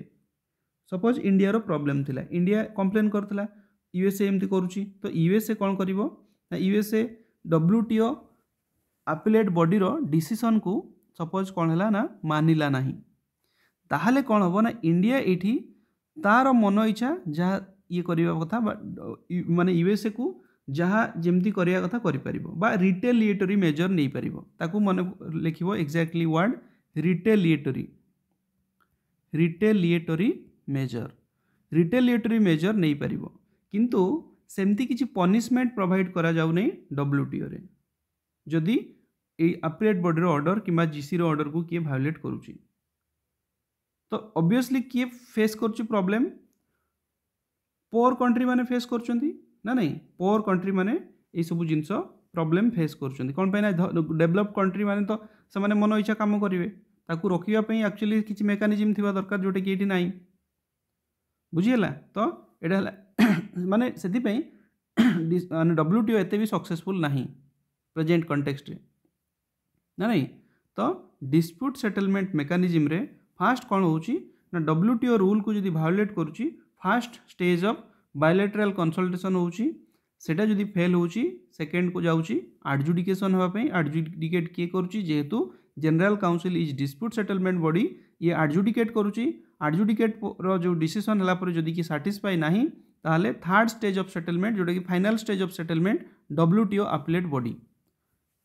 ସପୋଜ୍ ଇଣ୍ଡିଆର ପ୍ରୋବ୍ଲେମ୍ ଥିଲା ଇଣ୍ଡିଆ କମ୍ପ୍ଲେନ୍ କରିଥିଲା ୟୁଏସ୍ଏ ଏମିତି କରୁଛି ତ ୟୁଏସ୍ଏ କ'ଣ କରିବ ନା ୟୁଏସ୍ଏ ଡବ୍ଲ୍ୟୁଟିଓ ଆପିଲେଟ୍ ବଡ଼ିର ଡିସିସନ୍କୁ ସପୋଜ୍ କ'ଣ ହେଲା ନା ମାନିଲା ନାହିଁ ତାହେଲେ କ'ଣ ହେବ ନା ଇଣ୍ଡିଆ ଏଇଠି ତା'ର ମନ ଇଚ୍ଛା ଯାହା ଇଏ କରିବା କଥା ବା ମାନେ ୟୁଏସ୍ଏକୁ ଯାହା ଯେମିତି କରିବା କଥା କରିପାରିବ ବା ରିଟେଲିଏଟୋରୀ ମେଜର୍ ନେଇପାରିବ ତାକୁ ମନେ ଲେଖିବ exactly word retaliatory retaliatory measure retaliatory measure नहीं पार कि सेमती किसी पनीसमेंट प्रोभाइड कर डब्ल्यूटीओ जदि येट बडी अर्डर कि जिसी अर्डर को किए भायोलेट कर तो अबिययसली किए फेस कर प्रोब्लेम पोअर कंट्री मैंने फेस कर ना नहीं पोअर कंट्री मैंने युव जिन प्रोब्लेम फेस कर डेवलप कंट्री मैंने तो से मन ईच्छा कम करेंगे रोकवाई एक्चुअली किसी मेकानिजम थी दरकार जोटा कि ये नाई बुझीगला तो ये मानने से मैंने डब्ल्यू टीओ एत भी सक्सेसफुल ना प्रेजेट कंटेक्सट ना नहीं तो डिस्प्यूट सेटलमेंट मेकानिजिम फास्ट कौन हो डब्ल्यू टीओ रूल को जब भायोलेट कर first stage of bilateral consultation होटा जब फेल होकेंड को जाडजुडिकेसन होडजुडिकेट किए करेतु general council is dispute settlement body ये आडजुडिकेट करुच्ची आडजुडिकेट रो डीसीसन जदि कि साटिस्फाए ना तो थार्ड स्टेज अफ सेटलमेंट जोटा कि final stage of settlement WTO appellate body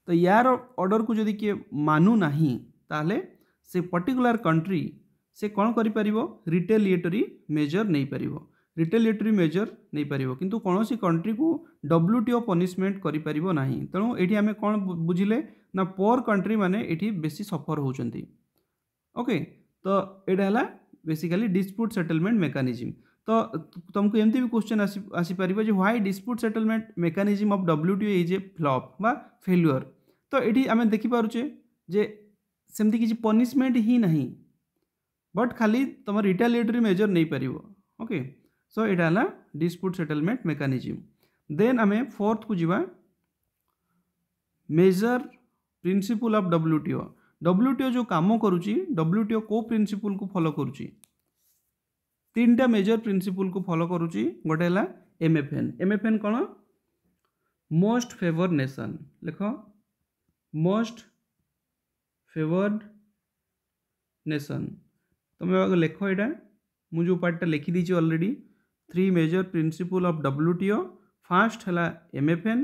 तो यार अर्डर को जदि किए मानुना तेल से पर्टिकुलर कंट्री से कौन करटेलीएटरी मेजर नहीं पार रिटेलीएटरी मेजर नहीं पार कि कौन सी कंट्री को डब्ल्यू टीओ पनीसमेंट करें कौन बुझे ना पोअर कंट्री मैंने ये बेस सफर होके तो यहाँ है बेसिकाली डिस्प्यूट सेटलमेंट मेकानिजम तो तुमको एमती भी क्वेश्चन आसपार जो why dispute settlement mechanism of WTO is a flop बा फेल्युअर तो ये आम देखिपे जे सेमती किसी पनिशमेंट ही ना बट खाली तुम रिटालिएटरी मेजर नहीं पार ओके सो यहाँ है डिस्प्यूट सेटलमेंट मेकानिजम देन आम फोर्थ को जीवा major principle of WTO WTO जो कम डब्ल्यू टीओ को प्रिन्सीपल को फलो करा मेजर प्रिन्सीपल को फलो कर गोटे M F N M F N कौन मोस्ट फेवर्ड नेसन लिख मोस्ट फेवर्ड नेसन तुम लेख यटा मुझे पार्टा लिखिदी already three major principle of WTO first है एम एफ एन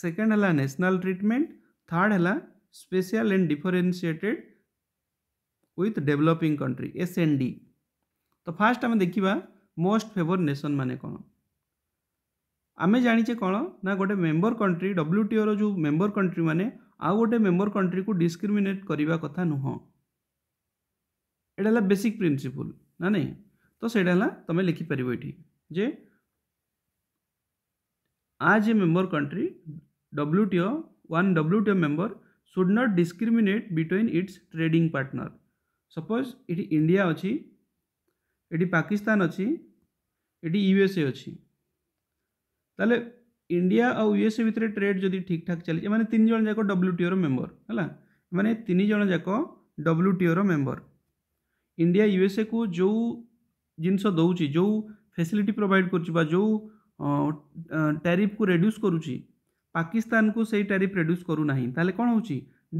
सेकेंड है नेशनल ट्रीटमेंट थर्ड है डिफरेनसीएटेड with differentiated country S N D तो फास्ट आम देखा मोस्ट फेवर नेसन मान कौन आम जाचे कौन ना गोटे मेम्बर कंट्री डब्ल्यूटीओर रो मेम्बर कंट्री मैंने आउ गोटे मेम्बर कंट्री को डिस्क्रिमेट करने कथा नुह यहाँ बेसिक प्रिंसिपल ना नहीं तो सहीटा तुम लिखिपर ये जे आज ए मेम्बर कंट्री टीओ वन टीओ member should not discriminate between its trading partner suppose it India अच्छी ये पाकिस्तान अच्छी ये यूएसए अच्छी तेल इंडिया आ यूएसए भितर ट्रेड जदि ठीक ठाक चल मैंने तीन जन जाक डब्ल्यू टीओ रेम्बर है मैंने तीन जन जाक WTO member India USA को जो जिनस दौर जो फैसिलिटी प्रोवाइड कर जो टैरिफ को रिड्यूस करुच्ची पाकिस्तान को सही टैरिफ रिड्यूस करूना तेल कौन हो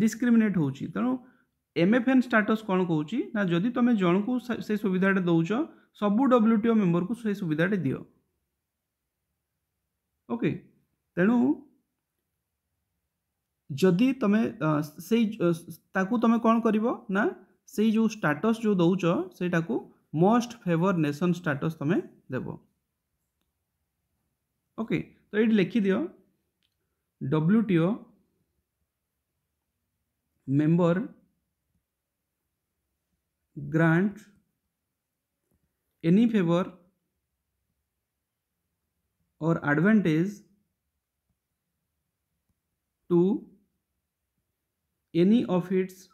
डिस्क्रिमिनेट होणु एम एफ एन स्टाटस कौन कौन ना जदि तुम जन को से सुविधाटे दौ सबू डब्ल्यू टीओ मेम्बर को से सुविधाटे दि ओके तेणु जदि तुम से तुम कौन कर से जो स्टाटस जो दौ से मोस्ट फेवर नेशन स्टाटस तुम देव ओके तो ये लिखिदि WTO member grant any favor or advantage to any of its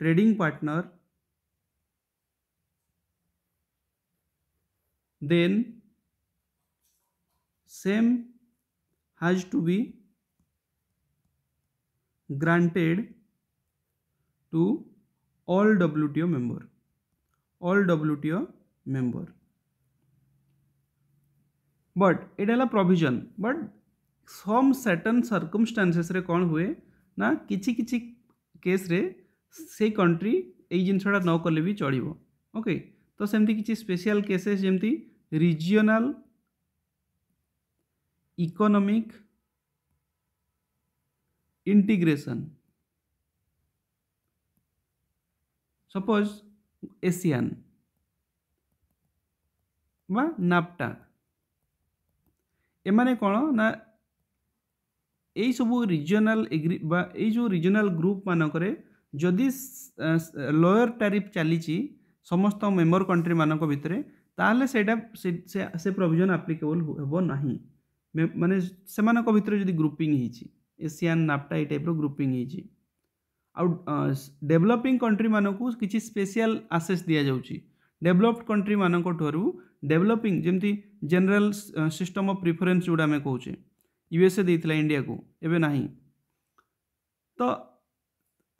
trading partner then same has to be granted to all W T O member all W T O member but यहाँ है प्रोजन but some certain सर्कमस्टानसेस कौन हुए ना किसी किसी केस्रे से country यही जिनसा नक भी चलो ओके तो सेमती किसी स्पेशल केसेस जमी regional economic integration suppose ASEAN NAFTA एम कौन ना यही सब रिजनाल एग्री जो रिजनाल ग्रुप मानक जदि लोअर टैरिफ चली समस्त मेम्बर कंट्री मानक भितर ताल से, से, से प्रोविजन एप्लीकेबल हो, मैंने से मानक भितर जो ग्रुपिंग एसियान नाप्टा ये टाइप रुपिंग आउ डेभलपिंग कंट्री मानक किसी स्पेशल आसेस दि जाऊँगी डेभलपड कंट्री मानक डेभलपिंग जमी जेनराल सिटम अफ प्रिफरेन्स जो आम कौचे यूएसए दे इंडिया को एवं ना तो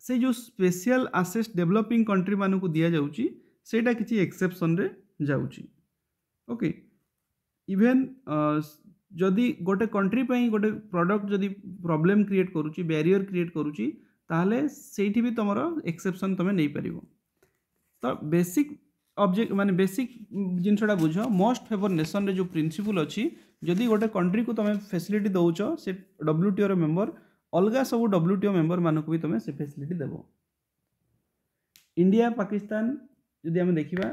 से जो स्पेशल आसे डेभलपिंग कंट्री मानक दि जाऊँगी सेक्सेपन जाके इवेन जदि गोटे कंट्री गोटे प्रडक्ट जदि प्रोब्लेम क्रिएट करुच्च बारिअर क्रिएट करुच्ची भी तुम एक्सेपन तुम नहीं पार तो बेसिक ऑब्जेक्ट मान बेसिक जिनसटा बुझ मोस्ट फेवर नेसन जो प्रिंसिपल अच्छी जदि गोटे कंट्री को तुम फैसिलिटी दौ से डब्ल्यू टीओ रेम्बर अलग सब डब्ल्यू टीओ मेम्बर मानक भी तुम से फैसिलिटी देव इंडिया पाकिस्तान जदि आम देखा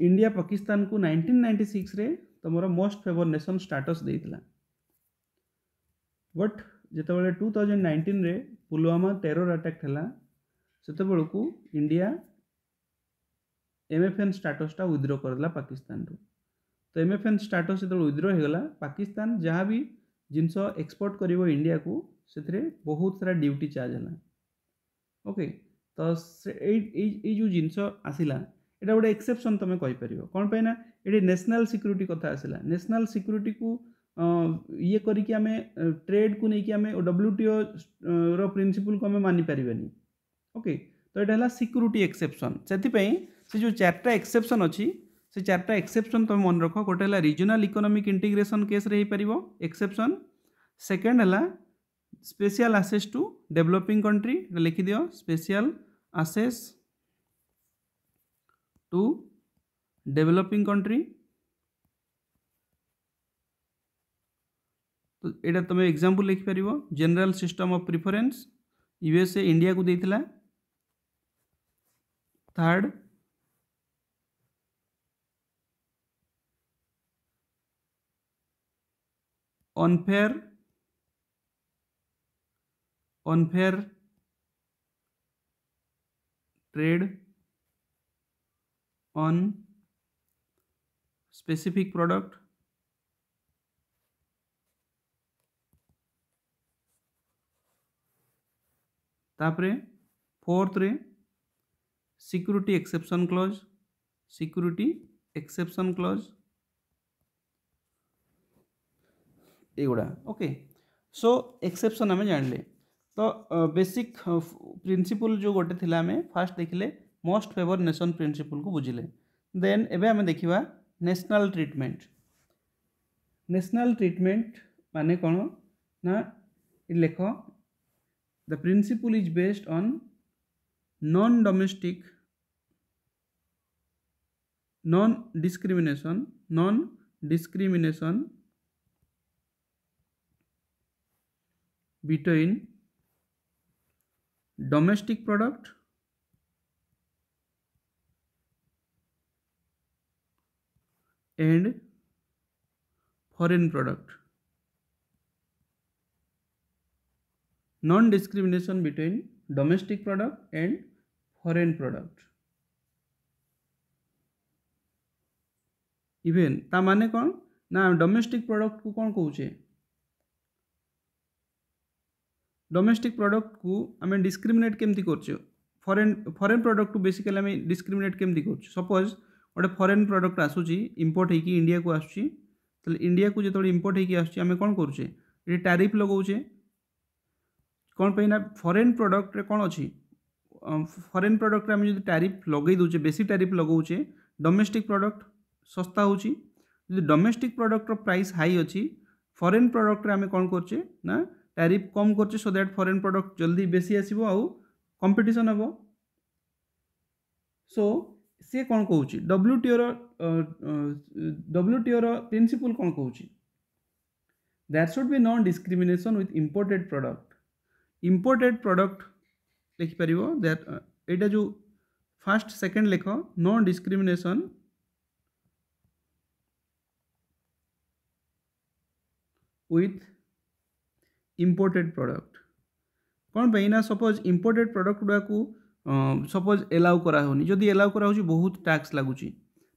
इंडिया पाकिस्तान को नाइंटीन नाइंटी सिक्स तुम्हारे तो मोस्ट फेवर नेसन स्टाटस दे बट जो two thousand nineteen Pulwama terror attack सेतु इंडिया एम एफ एन स्टाटसटा ओद्रो कर पाकिस्तान रू तो एम एफ एन स्टाटस जो ओद्रो होगा पाकिस्तान जहाँ भी जिनस एक्सपोर्ट कर इंडिया को से बहुत सारा ड्यूटी चार्ज है ओके तो ये जिनस आसला এটা ଗୋଟେ ଏକ୍ସେପସନ୍ ତୁମେ କହିପାରିବ କ'ଣ ପାଇଁ ନା ଏଠି ନ୍ୟାସନାଲ୍ ସିକ୍ୟୁରିଟି କଥା ଆସିଲା ନ୍ୟାସନାଲ୍ ସିକ୍ୟୁରିଟିକୁ ଇଏ କରିକି ଆମେ ଟ୍ରେଡ଼କୁ ନେଇକି ଆମେ ଡବ୍ଲ୍ୟୁଟିଓର ପ୍ରିନ୍ସିପୁଲ୍କୁ ଆମେ ମାନିପାରିବାନି ଓକେ ତ ଏଇଟା ହେଲା ସିକ୍ୟୁରିଟି ଏକ୍ସେପସନ୍ ସେଥିପାଇଁ ସେ ଯେଉଁ ଚାରିଟା ଏକ୍ସେପସନ୍ ଅଛି ସେ ଚାରିଟା ଏକ୍ସେପସନ୍ ତୁମେ ମନେ ରଖ ଗୋଟେ ହେଲା ରିଜନାଲ୍ ଇକୋନୋମିକ୍ ଇଣ୍ଟିଗ୍ରେସନ୍ କେସ୍ରେ ହେଇପାରିବ ଏକ୍ସେପସନ୍ ସେକେଣ୍ଡ ହେଲା special access to developing country ଲେଖିଦିଅ special access to developing country तो यहाँ तुम एक्जामपल लिखिपर general system of preference USA India को देखा third unfair unfair trade on specific product तापर फोर्थ रे security exception clause security exception clause एगुड़ा ओके सो एक्सेप्शन आम जान ले तो बेसिक uh, प्रिंसिपल uh, जो गोटे थी आम फास्ट देखिले মোস্ট ফেভর নেসন প্রিন্সিপল কু বুঝিলে দেন এবে আমি দেখিবা ন্যাশনাল ট্রিটমেন্ট ন্যাশনাল ট্রিটমেন্ট মানে কোন না লেখ the principle is based on non domestic non discrimination non discrimination between domestic product and foreign product non discrimination between domestic product and foreign product even ता माने कौन ना डोमेस्टिक प्रोडक्ट को कौन कहे डोमेस्टिक प्रोडक्ट को आम डिस्क्रिमिनेट केमती कर फरेन फरेन प्रोडक्ट बेसिकाली आम डिस्क्रिमिनेट केमती कर सपोज ଗୋଟେ ଫରେନ୍ ପ୍ରଡ଼କ୍ଟ ଆସୁଛି ଇମ୍ପୋର୍ଟ ହେଇକି ଇଣ୍ଡିଆକୁ ଆସୁଛି ତାହେଲେ ଇଣ୍ଡିଆକୁ ଯେତେବେଳେ ଇମ୍ପୋର୍ଟ ହେଇକି ଆସୁଛି ଆମେ କ'ଣ କରୁଛେ ଏଠି ଟାରିଫ୍ ଲଗାଉଛେ କ'ଣ ପାଇଁ ନା ଫରେନ୍ ପ୍ରଡ଼କ୍ଟରେ କ'ଣ ଅଛି ଫରେନ୍ ପ୍ରଡ଼କ୍ଟରେ ଆମେ ଯଦି ଟାରିଫ୍ ଲଗାଇ ଦେଉଛେ ବେଶୀ ଟାରିଫ୍ ଲଗାଉଛେ ଡୋମେଷ୍ଟିକ୍ ପ୍ରଡ଼କ୍ଟ ଶସ୍ତା ହେଉଛି ଯଦି ଡୋମେଷ୍ଟିକ୍ ପ୍ରଡ଼କ୍ଟର ପ୍ରାଇସ୍ ହାଇ ଅଛି ଫରେନ୍ ପ୍ରଡ଼କ୍ଟରେ ଆମେ କ'ଣ କରୁଛେ ନା ଟାରିଫ୍ କମ୍ କରୁଛେ ସୋ ଦ୍ୟାଟ୍ ଫରେନ୍ ପ୍ରଡ଼କ୍ଟ ଜଲ୍ଦି ବେଶୀ ଆସିବ ଆଉ କମ୍ପିଟିସନ୍ ହେବ ସୋ सी कौन कौन डब्ल्यूटीओ डब्ल्यूटीओ रिन्सीपल कौन कौन that should be non discrimination ओथ इम्पोर्टेड प्रडक्ट इम्पोर्टेड प्रडक्ट लिखिपर दैट ये फास्ट सेकेंड लेख नन डिस्क्रिमेसन ओथ इम्पोर्टेड प्रडक्ट कौन पर सपोज इम्पोर्टेड प्रडक्ट गुड़ाकू ସପୋଜ୍ ଏଲାଉ କରାହେଉନି ଯଦି ଏଲାଉ କରାହେଉଛି ବହୁତ ଟ୍ୟାକ୍ସ ଲାଗୁଛି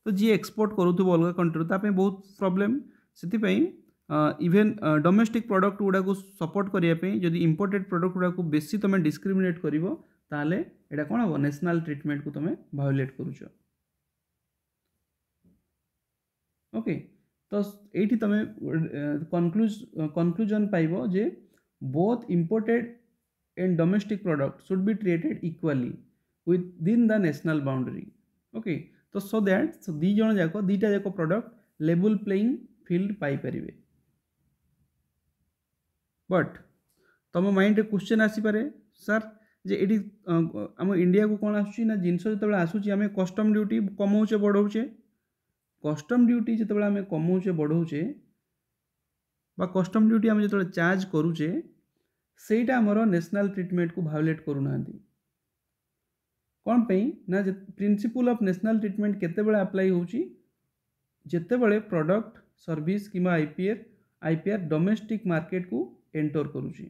ତ ଯିଏ ଏକ୍ସପୋର୍ଟ କରୁଥିବ ଅଲଗା କଣ୍ଟ୍ରିରୁ ତା ପାଇଁ ବହୁତ ପ୍ରୋବ୍ଲେମ୍ ସେଥିପାଇଁ ଇଭେନ୍ ଡୋମେଷ୍ଟିକ୍ ପ୍ରଡ଼କ୍ଟ ଗୁଡ଼ାକୁ ସପୋର୍ଟ କରିବା ପାଇଁ ଯଦି ଇମ୍ପୋର୍ଟେଡ଼ ପ୍ରଡ଼କ୍ଟ ଗୁଡ଼ାକୁ ବେଶୀ ତୁମେ ଡିସ୍କ୍ରିମିନେଟ୍ କରିବ ତାହେଲେ ଏଇଟା କ'ଣ ହେବ ନ୍ୟାସନାଲ୍ ଟ୍ରିଟମେଣ୍ଟକୁ ତୁମେ ଭାୟୋଲେଟ୍ କରୁଛ ଓକେ ତ ଏଇଠି ତୁମେ କନକ୍ଲୁଜ୍ କନକ୍ଲୁଜନ୍ ପାଇବ ଯେ both imported and domestic product should be treated equally within the national boundary okay তো সো দ্যাট সো দুই জন যাক দুইটা যাক প্রডক্ট লেবল প্লেইং ফিল্ড পাইপারিবে বট ତମ ମାଇଣ୍ଡରେ କୋଶ୍ଚିନ୍ ଆସିପାରେ ସାର୍ ଯେ ଏଠି ଆମ ଇଣ୍ଡିଆକୁ କ'ଣ ଆସୁଛି ନା ଜିନିଷ ଯେତେବେଳେ ଆସୁଛି ଆମେ କଷ୍ଟମ୍ ଡ୍ୟୁଟି କମାଉଛେ ବଢ଼ଉଛେ କଷ୍ଟମ୍ ଡ୍ୟୁଟି ଯେତେବେଳେ ଆମେ କମାଉଛେ ବଢ଼ଉଛେ ବା କଷ୍ଟମ୍ ଡ୍ୟୁଟି ଆମେ ଯେତେବେଳେ ଚାର୍ଜ କରୁଛେ सेटा आमर नेशनल ट्रीटमेंट को भायोलेट करूना कौन पे ना प्रिंसिपल ऑफ नेशनल ट्रीटमेंट केते बड़े अप्लाई होची जिते बड़े प्रोडक्ट सर्विस कि आईपीआर आईपीआर डोमेस्टिक मार्केट को एंटर करुची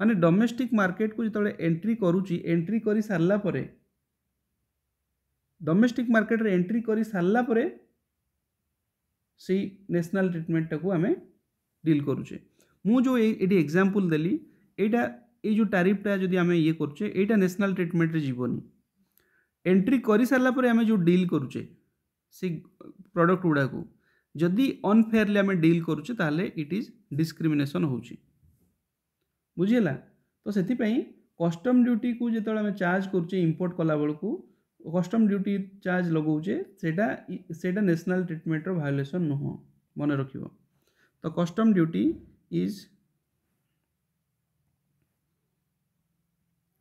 माने डोमेस्टिक मार्केट को जिते एंट्री करुची एंट्री कर सारापर डोमेस्टिक मार्केट रे एंट्री कर सारापर से नेशनल ट्रीटमेंट टाक आम डिल करुचे ମୁଁ ଯେଉଁ ଏଇଠି ଏକ୍ଜାମ୍ପଲ୍ ଦେଲି ଏଇଟା ଏଇ ଯେଉଁ ଟାରିଫ୍ଟା ଯଦି ଆମେ ଇଏ କରୁଛେ ଏଇଟା ନ୍ୟାସନାଲ୍ ଟ୍ରିଟମେଣ୍ଟରେ ଯିବନି ଏଣ୍ଟ୍ରି କରିସାରିଲା ପରେ ଆମେ ଯେଉଁ ଡିଲ୍ କରୁଛେ ସେ ପ୍ରଡ଼କ୍ଟ ଗୁଡ଼ାକୁ ଯଦି ଅନଫେୟାରଲି ଆମେ ଡିଲ୍ କରୁଛେ ତାହେଲେ ଇଟ୍ ଇଜ୍ ଡିସ୍କ୍ରିମିନେସନ୍ ହେଉଛି ବୁଝିହେଲା ତ ସେଥିପାଇଁ କଷ୍ଟମ୍ ଡ୍ୟୁଟିକୁ ଯେତେବେଳେ ଆମେ ଚାର୍ଜ କରୁଛେ ଇମ୍ପୋର୍ଟ କଲାବେଳକୁ କଷ୍ଟମ୍ ଡ୍ୟୁଟି ଚାର୍ଜ ଲଗାଉଛେ ସେଇଟା ସେଇଟା ନ୍ୟାସନାଲ୍ ଟ୍ରିଟମେଣ୍ଟର ଭାୟୋଲେସନ୍ ନୁହଁ ମନେ ରଖିବ ତ custom duty is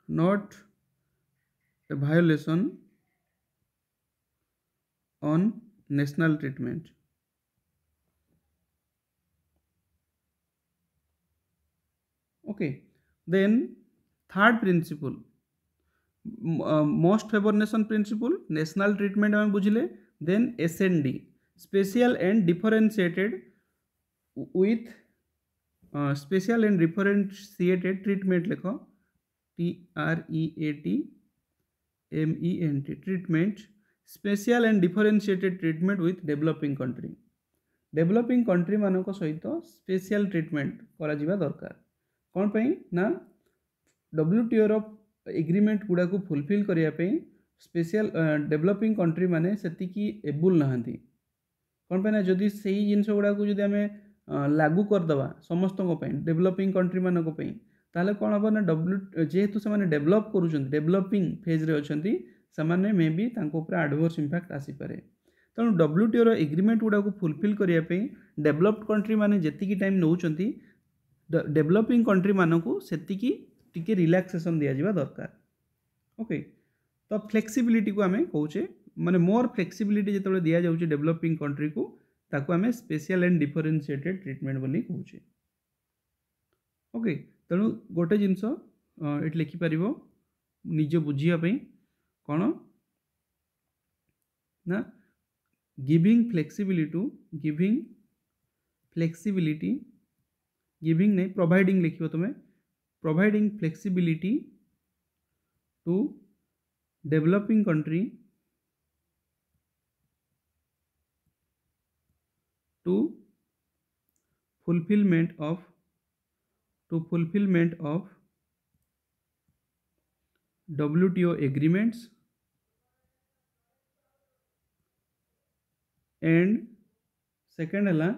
not a violation on national treatment okay then third principle most favour nation principle national treatment आम बुझे then S N D special and differentiated with special and differentiated treatment लिखो T R E A T M E N T treatment special and differentiated treatment with developing country developing country मान सहित special treatment करा दरकार कौन पर ना डब्ल्यूटीओर agreement गुड़ाक फुलफिल करने स्पेशल डेभलपिंग कंट्री मैंने से एबुल ना कौन पर ना से जिनस गुड़ा को जब ଲାଗୁ କରିଦେବା ସମସ୍ତଙ୍କ ପାଇଁ ଡେଭଲପିଂ କଣ୍ଟ୍ରିମାନଙ୍କ ପାଇଁ ତାହେଲେ କ'ଣ ହେବ ନା ଡବ୍ଲ୍ୟୁ ଯେହେତୁ ସେମାନେ ଡେଭଲପ୍ କରୁଛନ୍ତି ଡେଭଲପିଂ ଫେଜ୍ରେ ଅଛନ୍ତି ସେମାନେ ମେ ବି ତାଙ୍କ ଉପରେ ଆଡ଼ଭର୍ସ ଇମ୍ପାକ୍ଟ ଆସିପାରେ ତେଣୁ ଡବ୍ଲ୍ୟୁଟିଓର ଏଗ୍ରିମେଣ୍ଟ ଗୁଡ଼ାକୁ ଫୁଲଫିଲ୍ କରିବା ପାଇଁ ଡେଭଲପ୍ଡ କଣ୍ଟ୍ରିମାନେ ଯେତିକି ଟାଇମ୍ ନେଉଛନ୍ତି ଡେଭଲପିଂ କଣ୍ଟ୍ରିମାନଙ୍କୁ ସେତିକି ଟିକେ ରିଲାକ୍ସେସନ୍ ଦିଆଯିବା ଦରକାର ଓକେ ତ ଫ୍ଲେକ୍ସିବିଲିଟିକୁ ଆମେ କହୁଛେ ମାନେ ମୋର ଫ୍ଲେକ୍ସିବିଲିଟି ଯେତେବେଳେ ଦିଆଯାଉଛି ଡେଭଲପିଂ କଣ୍ଟ୍ରିକୁ ताको आम स्पेशल एंड डिफरेनसीएटेड ट्रिटमेंट बोली कहे ओके तेणु गोटे जिनस ये लिखिपार निज बुझापी कौन ना giving flexibility giving flexibility giving नहीं प्रोभाइंग लिख तुम providing flexibility to developing country fulfillment of to fulfillment of WTO agreements and second है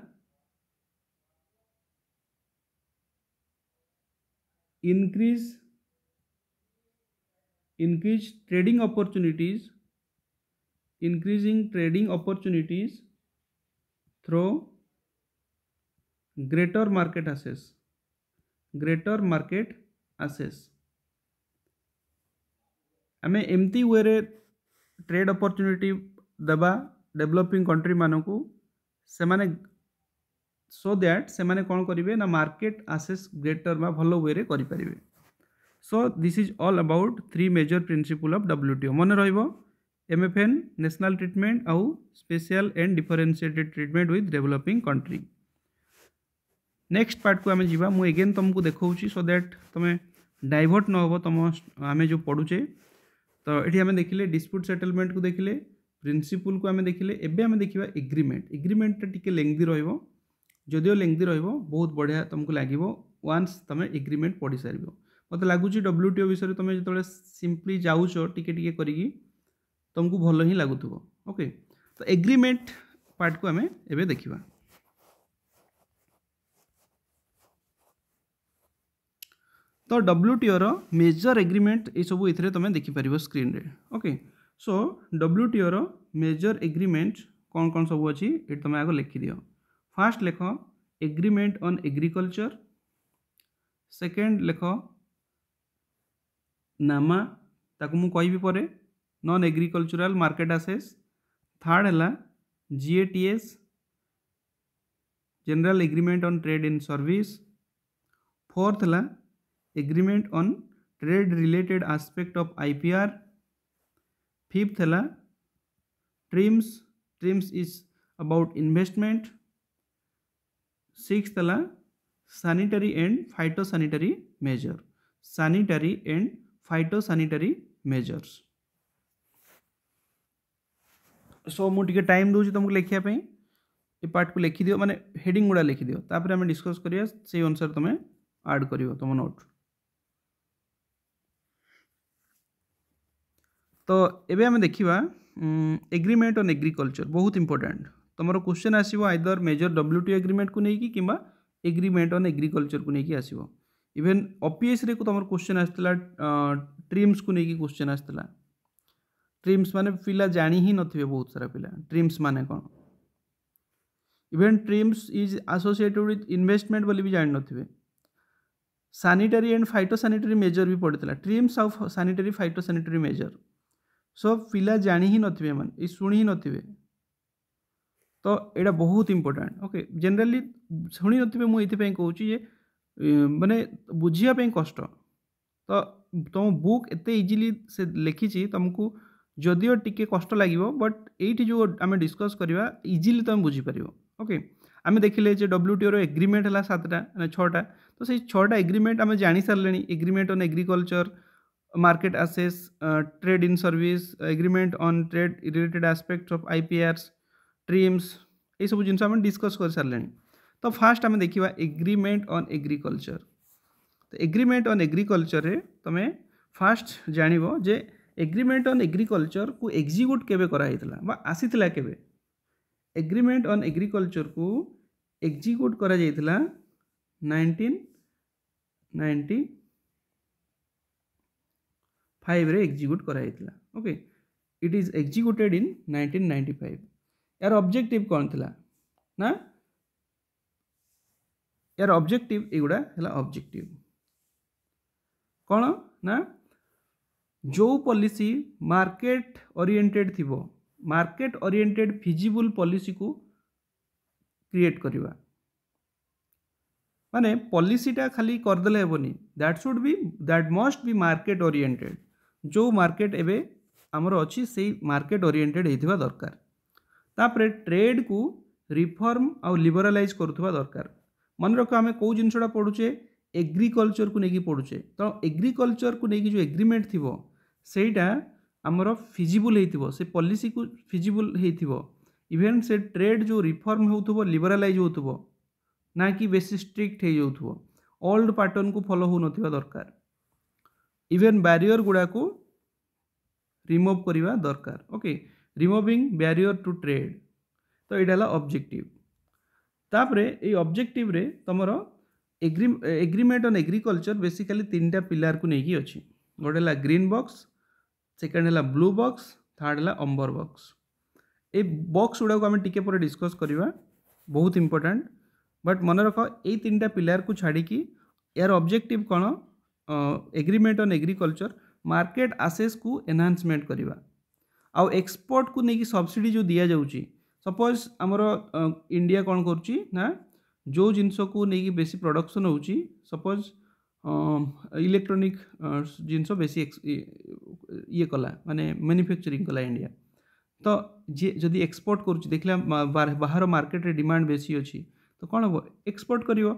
increase increase trading opportunities increasing trading opportunities through greater market access greater market access ଆମେ ଏମିତି ୱେରେ trade opportunity ଦେବା ଡେଭଲପିଂ କଣ୍ଟ୍ରିମାନଙ୍କୁ ସେମାନେ ସୋ ଦ୍ୟାଟ୍ ସେମାନେ କ'ଣ କରିବେ ନା ମାର୍କେଟ୍ ଆସେସ୍ ଗ୍ରେଟର୍ ବା ଭଲ ୱେରେ କରିପାରିବେ so this is all about three major principle of WTO ମନେ ରହିବ ଏମ୍ଏଫ୍ଏନ୍ ନ୍ୟାସନାଲ୍ ଟ୍ରିଟମେଣ୍ଟ ଆଉ special and differentiated treatment with developing country next ପାର୍ଟକୁ ଆମେ ଯିବା ମୁଁ ଏଗେନ୍ ତୁମକୁ ଦେଖାଉଛି ସୋ ଦ୍ୟାଟ୍ ତୁମେ ଡାଇଭର୍ଟ ନ ହେବ ତୁମ ଆମେ ଯେଉଁ ପଢ଼ୁଛେ ତ ଏଠି ଆମେ ଦେଖିଲେ ଡିସ୍ପ୍ୟୁଟ୍ ସେଟେଲମେଣ୍ଟକୁ ଦେଖିଲେ ପ୍ରିନ୍ସିପୁଲ୍କୁ ଆମେ ଦେଖିଲେ ଏବେ ଆମେ ଦେଖିବା ଏଗ୍ରିମେଣ୍ଟ ଏଗ୍ରିମେଣ୍ଟଟା ଟିକେ ଲେଙ୍ଗଦି ରହିବ ଯଦିଓ ଲେଙ୍ଗଦି ରହିବ ବହୁତ ବଢ଼ିଆ ତୁମକୁ ଲାଗିବ ୱାନ୍ସ ତୁମେ ଏଗ୍ରିମେଣ୍ଟ ପଢ଼ିସାରିବ ମୋତେ ଲାଗୁଛି ଡବ୍ଲ୍ୟୁ ଟି ଓ ବିଷୟରେ ତୁମେ ଯେତେବେଳେ ସିମ୍ପଲି ଯାଉଛ ଟିକେ ଟିକେ କରିକି ତୁମକୁ ଭଲ ହିଁ ଲାଗୁଥିବ ଓକେ ତ ଏଗ୍ରିମେଣ୍ଟ ପାର୍ଟକୁ ଆମେ ଏବେ ଦେଖିବା ତ ଡବ୍ଲ୍ୟୁ ଟିଓର ମେଜର୍ ଏଗ୍ରିମେଣ୍ଟ ଏସବୁ ଏଥିରେ ତୁମେ ଦେଖିପାରିବ ସ୍କ୍ରିନ୍ରେ ଓକେ ସୋ ଡବ୍ଲ୍ୟୁ ଟିଓର ମେଜର୍ ଏଗ୍ରିମେଣ୍ଟ କ'ଣ କ'ଣ ସବୁ ଅଛି ଏଠି ତୁମେ ଆଗ ଲେଖିଦିଅ ଫାର୍ଷ୍ଟ ଲେଖ ଏଗ୍ରିମେଣ୍ଟ ଅନ୍ ଏଗ୍ରିକଲଚର୍ ସେକେଣ୍ଡ ଲେଖ ନାମା ତାକୁ ମୁଁ କହିବି ପରେ non agricultural market access third ହେଲା GATS general agreement on trade in service fourth ହେଲା agreement on trade related aspect of IPR fifth है TRIMS TRIMS is about investment six है sanitary and phyto phytosanitary measure sanitary and phyto phytosanitary measures so मुझे time दूसरी तुमको लेखापी ये part को लिखिदि मैंने heading गुड़ा लिखिदिओ आम डिस्कस करिया से अनुसार तुम्हें ऐड कर तुम नोट तो ये आम देखा एग्रीमेंट अन् एग्रिकलचर बहुत इंपोर्टाट तुम क्वेश्चन आसो either major W T agreement को लेकिन कि एग्रीमेंट अन् एग्रिकलचर को लेकिन आसो इवेन ओपीएस रे तुम क्वेश्चन आसाला ट्रीम्स को लेकिन क्वेश्चन आसाला ट्रीम्स मैंने पिला जा ही बहुत सारा पिला ट्रीम्स मैंने कौन even TRIMS is associated with investment बोली भी जान नथे सानिटरी एंड फाइटो सानिटरी मेजर भी पड़ता ट्रीम्स आउ सानिटारी फाइटो सानिटरी मेजर सो पिला जा ही ना मैंने शुणी ही ना तो यहाँ बहुत इम्पोर्टाट ओके जेनराली शुणी ना मुझे ये कौच मैंने बुझाप कष्ट तो तुम बुक एत इजिली से लिखी तुमको जदिव टी कष्ट लगे बट ये जो आम डिस्कस करवा इजिली तुम बुझीपर ओके आम देखिले डब्ल्यू टीओ रग्रिमेंट है सतटा मैंने छटा तो से छटा एग्रिमेंट आम जा सारे agreement on agriculture market access, trade uh, in in service, agreement trade related related of of IPRs, ये सब जिन आम डिस्कस कर सारे तो फास्ट आम देखा एग्रीमेंट अन् एग्रिकलचर तो एग्रीमेंट अन् एग्रिकलचर में तुम फास्ट जे एग्रीमेंट अन् एग्रिकलचर को एक्जिक्यूट के आसी एग्रीमेंट अन् एग्रिकलचर को एक्जिक्यूट कर 1990 फाइव रे एक्जिक्यूट कराई okay it is executed in nineteen ninety five यार अब्जेक्टिव कौन थी ना यार अब्जेक्टिव युवा है अब्जेक्टिव कौन ना जो पॉलिसी मार्केट ओरिएंटेड थी मार्केट ओरिएंटेड फिजिबल पॉलिसी को क्रिएट करवा मैंने पॉलिसी खाली करदे हेबनी that should be that must be market oriented जो मार्केट एवं आमर अच्छे से मार्केट ओरिएंटेड होता दरकार ट्रेड को रिफर्म आउ लिबरालज कर दरकार मन रख आम कौ जिन पढ़ुचे एग्रिकलचर को लेकिन पढ़ुचे तो एग्रिकलचर को लेकिन जो एग्रीमेंट थी से आमर फिजिबुल से पॉलिसी को फिजिबुल इवेन से ट्रेड जो रिफर्म हो लिबरालज हो कि बेस स्ट्रिक्ट ओल्ड पैटर्न को फलो हो नरकार ଇଭେନ୍ ବ୍ୟାରିୟର ଗୁଡ଼ାକୁ ରିମୁଭ୍ କରିବା ଦରକାର okay removing barrier to trade ତ ଏଇଟା ହେଲା ଅବଜେକ୍ଟିଭ୍ ତାପରେ ଏଇ ଅବଜେକ୍ଟିଭ୍ରେ ତୁମର agri agreement on agriculture basically ତିନିଟା ପିଲାରକୁ ନେଇକି ଅଛି ଗୋଟେ ହେଲା ଗ୍ରୀନ୍ ବକ୍ସ ସେକେଣ୍ଡ ହେଲା ବ୍ଲୁ ବକ୍ସ ଥାର୍ଡ଼ ହେଲା ଅମ୍ବର ବକ୍ସ ଏଇ ବକ୍ସ ଗୁଡ଼ାକୁ ଆମେ ଟିକେ ପରେ ଡିସ୍କସ୍ କରିବା ବହୁତ ଇମ୍ପୋର୍ଟାଣ୍ଟ ବଟ୍ ମନେ ରଖ ଏଇ ତିନିଟା ପିଲାରକୁ ଛାଡ଼ିକି ଏହାର ଅବଜେକ୍ଟିଭ୍ କ'ଣ ଏଗ୍ରିମେଣ୍ଟ ଅନ୍ ଏଗ୍ରିକଲଚର ମାର୍କେଟ ଆସେସ୍କୁ ଏନହାନ୍ସମେଣ୍ଟ କରିବା ଆଉ ଏକ୍ସପୋର୍ଟକୁ ନେଇକି ସବସିଡ଼ି ଯେଉଁ ଦିଆଯାଉଛି ସପୋଜ୍ ଆମର ଇଣ୍ଡିଆ କ'ଣ କରୁଛି ନା ଯେଉଁ ଜିନିଷକୁ ନେଇକି ବେଶୀ ପ୍ରଡ଼କ୍ସନ୍ ହେଉଛି ସପୋଜ୍ ଇଲେକ୍ଟ୍ରୋନିକ୍ ଜିନିଷ ବେଶୀ ଇଏ କଲା ମାନେ ମ୍ୟାନୁଫ୍ୟାକ୍ଚରିଂ କଲା ଇଣ୍ଡିଆ ତ ଯିଏ ଯଦି ଏକ୍ସପୋର୍ଟ କରୁଛି ଦେଖିଲା ବାହାର ମାର୍କେଟରେ ଡିମାଣ୍ଡ ବେଶୀ ଅଛି ତ କ'ଣ ହେବ ଏକ୍ସପୋର୍ଟ କରିବ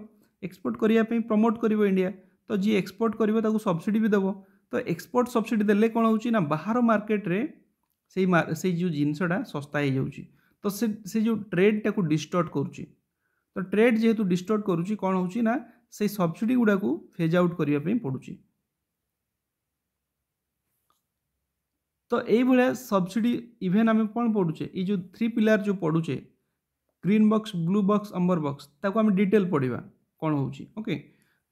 ଏକ୍ସପୋର୍ଟ କରିବା ପାଇଁ ପ୍ରମୋଟ୍ କରିବ ଇଣ୍ଡିଆ ତ ଯିଏ ଏକ୍ସପୋର୍ଟ କରିବ ତାକୁ ସବସିଡ଼ି ବି ଦେବ ତ ଏକ୍ସପୋର୍ଟ ସବସିଡ଼ି ଦେଲେ କ'ଣ ହେଉଛି ନା ବାହାର ମାର୍କେଟରେ ସେଇ ସେଇ ଯେଉଁ ଜିନିଷଟା ଶସ୍ତା ହେଇଯାଉଛି ତ ସେ ସେ ଯେଉଁ ଟ୍ରେଡ଼୍ଟାକୁ ଡିଷ୍ଟର୍ଟ କରୁଛି ତ ଟ୍ରେଡ଼୍ ଯେହେତୁ ଡିଷ୍ଟର୍ଟ କରୁଛି କ'ଣ ହେଉଛି ନା ସେଇ ସବସିଡ଼ି ଗୁଡ଼ାକୁ ଫେଜ୍ ଆଉଟ୍ କରିବା ପାଇଁ ପଡ଼ୁଛି ତ ଏଇଭଳିଆ ସବସିଡ଼ି ଇଭେନ୍ ଆମେ କ'ଣ ପଢ଼ୁଛେ ଏଇ ଯେଉଁ ଥ୍ରୀ ପିଲାର ଯେଉଁ ପଢ଼ୁଛେ green box blue box amber box ତାକୁ ଆମେ ଡିଟେଲ୍ ପଢ଼ିବା କ'ଣ ହେଉଛି ଓକେ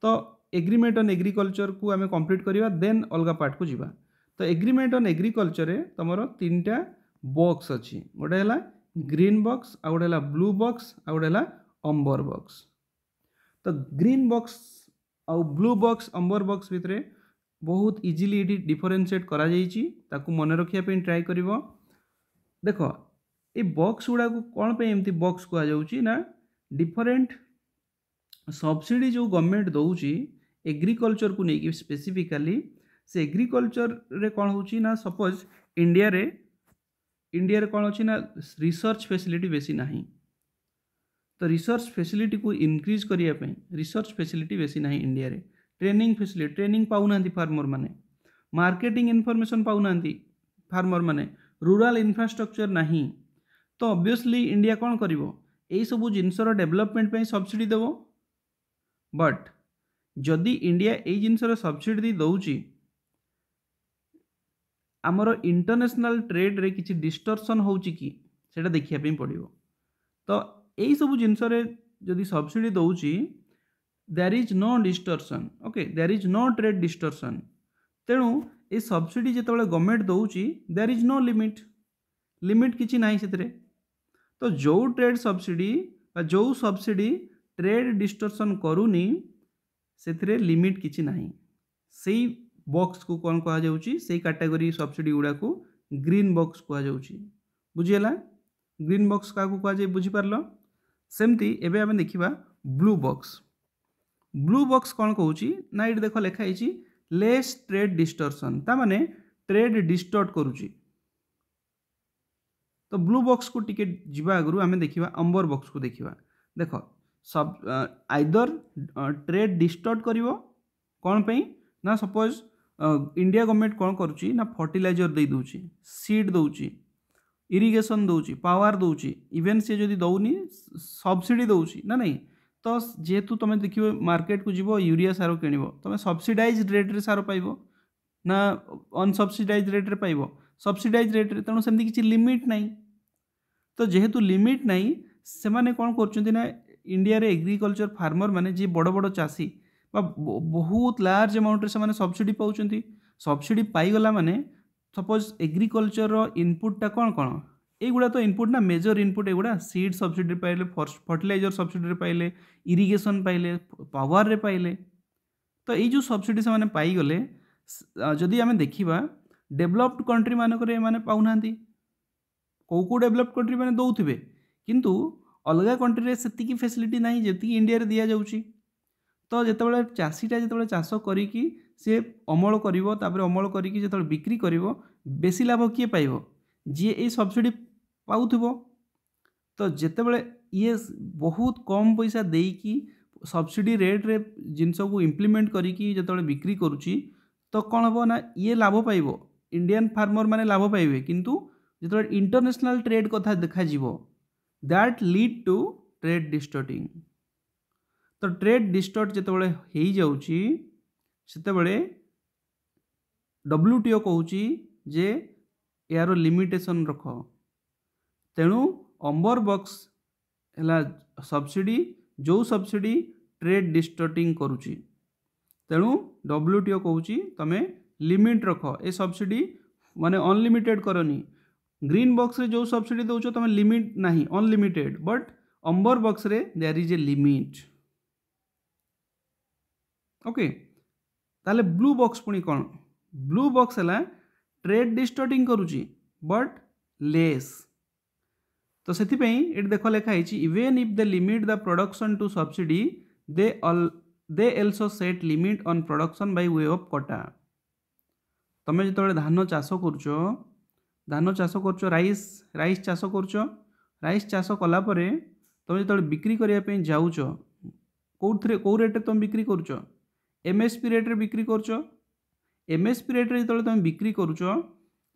ତ एग्रीमेंट अन् एग्रिकलचर को आम कम्प्लीट करवा देन अलग पार्ट को जावा तो एग्रीमेंट अन् एग्रिकलचर तुम तीन टा बक्स अच्छी गोटे है ग्रीन बक्स आ गए ब्लू बक्स आ गए अंबर बक्स तो ग्रीन बक्स आउ ब्लू बक्स अंबर बक्स भितर बहुत इजिली ये डिफरेनसीएट कर मन रखापी ट्राए कर देख ये बक्स गुड़ाक कौन पे एमती बक्स कह जाऊँ ना डिफरेन्ट सब्सिडी जो गवर्नमेंट दौर ଏଗ୍ରିକଲଚରକୁ ନେଇକି ସ୍ପେସିଫିକାଲି ସେ ଏଗ୍ରିକଲଚରରେ କ'ଣ ହେଉଛି ନା ସପୋଜ୍ ଇଣ୍ଡିଆରେ ଇଣ୍ଡିଆରେ କ'ଣ ଅଛି ନା ରିସର୍ଚ୍ଚ ଫେସିଲିଟି ବେଶୀ ନାହିଁ ତ ରିସର୍ଚ୍ଚ ଫେସିଲିଟିକୁ ଇନକ୍ରିଜ୍ କରିବା ପାଇଁ ରିସର୍ଚ୍ଚ ଫେସିଲିଟି ବେଶୀ ନାହିଁ ଇଣ୍ଡିଆରେ ଟ୍ରେନିଂ ଫେସିଲିଟି ଟ୍ରେନିଂ ପାଉନାହାନ୍ତି ଫାର୍ମରମାନେ ମାର୍କେଟିଂ ଇନଫର୍ମେସନ୍ ପାଉନାହାନ୍ତି ଫାର୍ମରମାନେ ରୁରାଲ୍ ଇନଫ୍ରାଷ୍ଟ୍ରକ୍ଚର୍ ନାହିଁ ତ ଅବଭିୟସ୍ଲି ଇଣ୍ଡିଆ କ'ଣ କରିବ ଏଇସବୁ ଜିନିଷର ଡେଭଲପମେଣ୍ଟ ପାଇଁ ସବସିଡ଼ି ଦେବ ବଟ୍ जदि इंडिया ये जिनसर सबसीडी दौर आमर इंटरनेशनल ट्रेड रे किसी डिस्टर्सन हो सेटा देखिया देखापी पड़ो तो यही सब जिनस सब्सिडी दौर there is no distortion okay there is no trade distortion तेणु ये सब्सिडी जो गवर्नमेंट दौर there is no limit limit किसी ना से तो जो ट्रेड सब्सिडी जो सब्सिडी ट्रेड डिस्टर्सन करूनी से लिमिट कि ना से बक्स को कौन कह काटेगोरी सब्सीडी गुड़ाक ग्रीन बक्स कह बुझीला ग्रीन बक्स क्या क्या बुझीपारल सेमती एवं आम देखा ब्लू बक्स ब्लू बक्स कौन कौच ना ये देख लेखाई लेस ट्रेड डिस्टर्सन ताने ट्रेड डिस्टर्ट कर तो ब्लू बक्स को टिके जा आगु आम देखा अंबर बक्स को देखा देख सब आइदर ट्रेड डिस्टर्ब कर कौन पे ना सपोज इंडिया गवर्नमेंट कौन कर फर्टिलइजर दे दूँ सीड दौर इरीगेसन दौर पावर दौर इवेन सी जी दौनी सबसीडी दौर ना नहीं तो जेहेतु तुम देख मार्केट को जीव यूरी सार किण तुम सब्सीडाइज रेट्रे सार पाइब ना अनसबसीडाइज रेट्रे पाइब सब्सीडाइज रेट्रे तेणु सेम लिमिट नाई तो जेहेतु लिमिट नाई से कौन करना ଇଣ୍ଡିଆରେ ଏଗ୍ରିକଲଚର ଫାର୍ମର ମାନେ ଯିଏ ବଡ଼ ବଡ଼ ଚାଷୀ ବା ବହୁତ ଲାର୍ଜ ଆମାଉଣ୍ଟରେ ସେମାନେ ସବସିଡ଼ି ପାଉଛନ୍ତି ସବସିଡ଼ି ପାଇଗଲା ମାନେ ସପୋଜ୍ ଏଗ୍ରିକଲଚରର ଇନପୁଟଟା କ'ଣ କ'ଣ ଏଇଗୁଡ଼ା ତ ଇନପୁଟ ନା ମେଜର ଇନପୁଟ ଏଗୁଡ଼ା ସିଡ୍ ସବସିଡ଼ିରେ ପାଇଲେ ଫର୍ଟିଲାଇଜର ସବସିଡ଼ିରେ ପାଇଲେ ଇରିଗେସନ୍ ପାଇଲେ ପାୱାରରେ ପାଇଲେ ତ ଏଇ ଯେଉଁ ସବସିଡ଼ି ସେମାନେ ପାଇଗଲେ ଯଦି ଆମେ ଦେଖିବା ଡେଭଲପ୍ଡ କଣ୍ଟ୍ରିମାନଙ୍କରେ ଏମାନେ ପାଉନାହାନ୍ତି କେଉଁ କେଉଁ ଡେଭଲପ୍ଡ କଣ୍ଟ୍ରିମାନେ ଦେଉଥିବେ କିନ୍ତୁ अलग कंट्री से फैसिलिटी ना जी इंडिया दि जाऊँगी तो जोबाला चाषीटा जो चाष करी सी अमल करापर अमल करते बिक्री कर बेस लाभ किए पाइब जी ये सबसीडी पा थो तो जितेबले ये बहुत कम पैसा दे कि सबसीडी रेट्रे जिन इम्प्लीमेंट करते बिक्री कर तो कौन हम ना ये लाभ पाइब इंडियान फार्मर मैंने लाभ पाइबे कितु जो इंटरनेशनल ट्रेड कथा देखा that lead to trade distorting ତ ଟ୍ରେଡ୍ ଡିଷ୍ଟର୍ଟ ଯେତେବେଳେ ହୋଇଯାଉଛି ସେତେବେଳେ ଡବ୍ଲ୍ୟୁଟିଓ କହୁଛି ଯେ ଏହାର ଲିମିଟେସନ୍ ରଖ ତେଣୁ ଅମ୍ବର ବକ୍ସ ହେଲା ସବସିଡ଼ି ଯେଉଁ ସବସିଡ଼ି ଟ୍ରେଡ୍ ଡିଷ୍ଟର୍ଟିଂ କରୁଛି ତେଣୁ ଡବ୍ଲ୍ୟୁଟିଓ କହୁଛି ତୁମେ ଲିମିଟ୍ ରଖ ଏ ସବସିଡ଼ି ମାନେ ଅନଲିମିଟେଡ଼୍ କରନି ग्रीन बक्स जो सब्सीडी दौ तुम लिमिट ना unlimited but amber box there is a limit okay ताले ब्लू बक्स पुणी कौन ब्लू बक्स है ट्रेड डिस्टर्टिंग करुच्ची बट लेस तो से देख लेखाई even if the limit the production to subsidy they all also set limit on production by way of कटा तुम जो धान चाष कर ଧାନ ଚାଷ କରୁଛ ରାଇସ୍ ରାଇସ୍ ଚାଷ କରୁଛ ରାଇସ୍ ଚାଷ କଲାପରେ ତୁମେ ଯେତେବେଳେ ବିକ୍ରି କରିବା ପାଇଁ ଯାଉଛ କେଉଁଥିରେ କେଉଁ ରେଟ୍ରେ ତୁମେ ବିକ୍ରି କରୁଛ ଏମ୍ ଏସ୍ ପି ରେଟ୍ରେ ବିକ୍ରି କରୁଛ ଏମ୍ ଏସ୍ ପି ରେଟ୍ରେ ଯେତେବେଳେ ତୁମେ ବିକ୍ରି କରୁଛ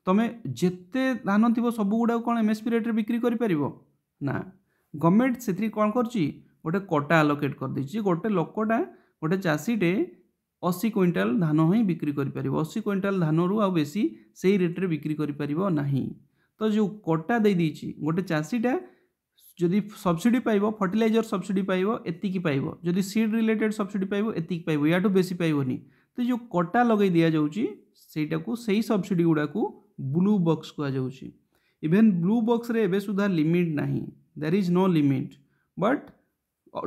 ତୁମେ ଯେତେ ଧାନ ଥିବ ସବୁଗୁଡ଼ାକୁ କ'ଣ ଏମ୍ ଏସ୍ ପି ରେଟ୍ରେ ବିକ୍ରି କରିପାରିବ ନା ଗଭର୍ଣ୍ଣମେଣ୍ଟ ସେଥିରେ କ'ଣ କରୁଛି ଗୋଟେ କଟା ଆଲୋକେଟ୍ କରିଦେଇଛି ଗୋଟେ ଲୋକଟା ଗୋଟେ ଚାଷୀଟେ अशी क्विंटाल धान ही बिक्री अशी क्विंटाल धान रु आसी से ही रेट्रे बिक्री करना तो जो कटा दे गोटे चाषीटा जदि सब्सीड पाइब फर्टिलइर सब्सीडी पाइब एति पाइब जदि सीड रिलेटेड सब्सीड पाइब एति पाइब या बेसी पाइबनी तो जो कटा लगे दि जाऊक से ही सब्सीडी गुड़ाक ब्लू बक्स कह इभेन ब्लू बक्स एवं सुधा लिमिट ना there is no limit but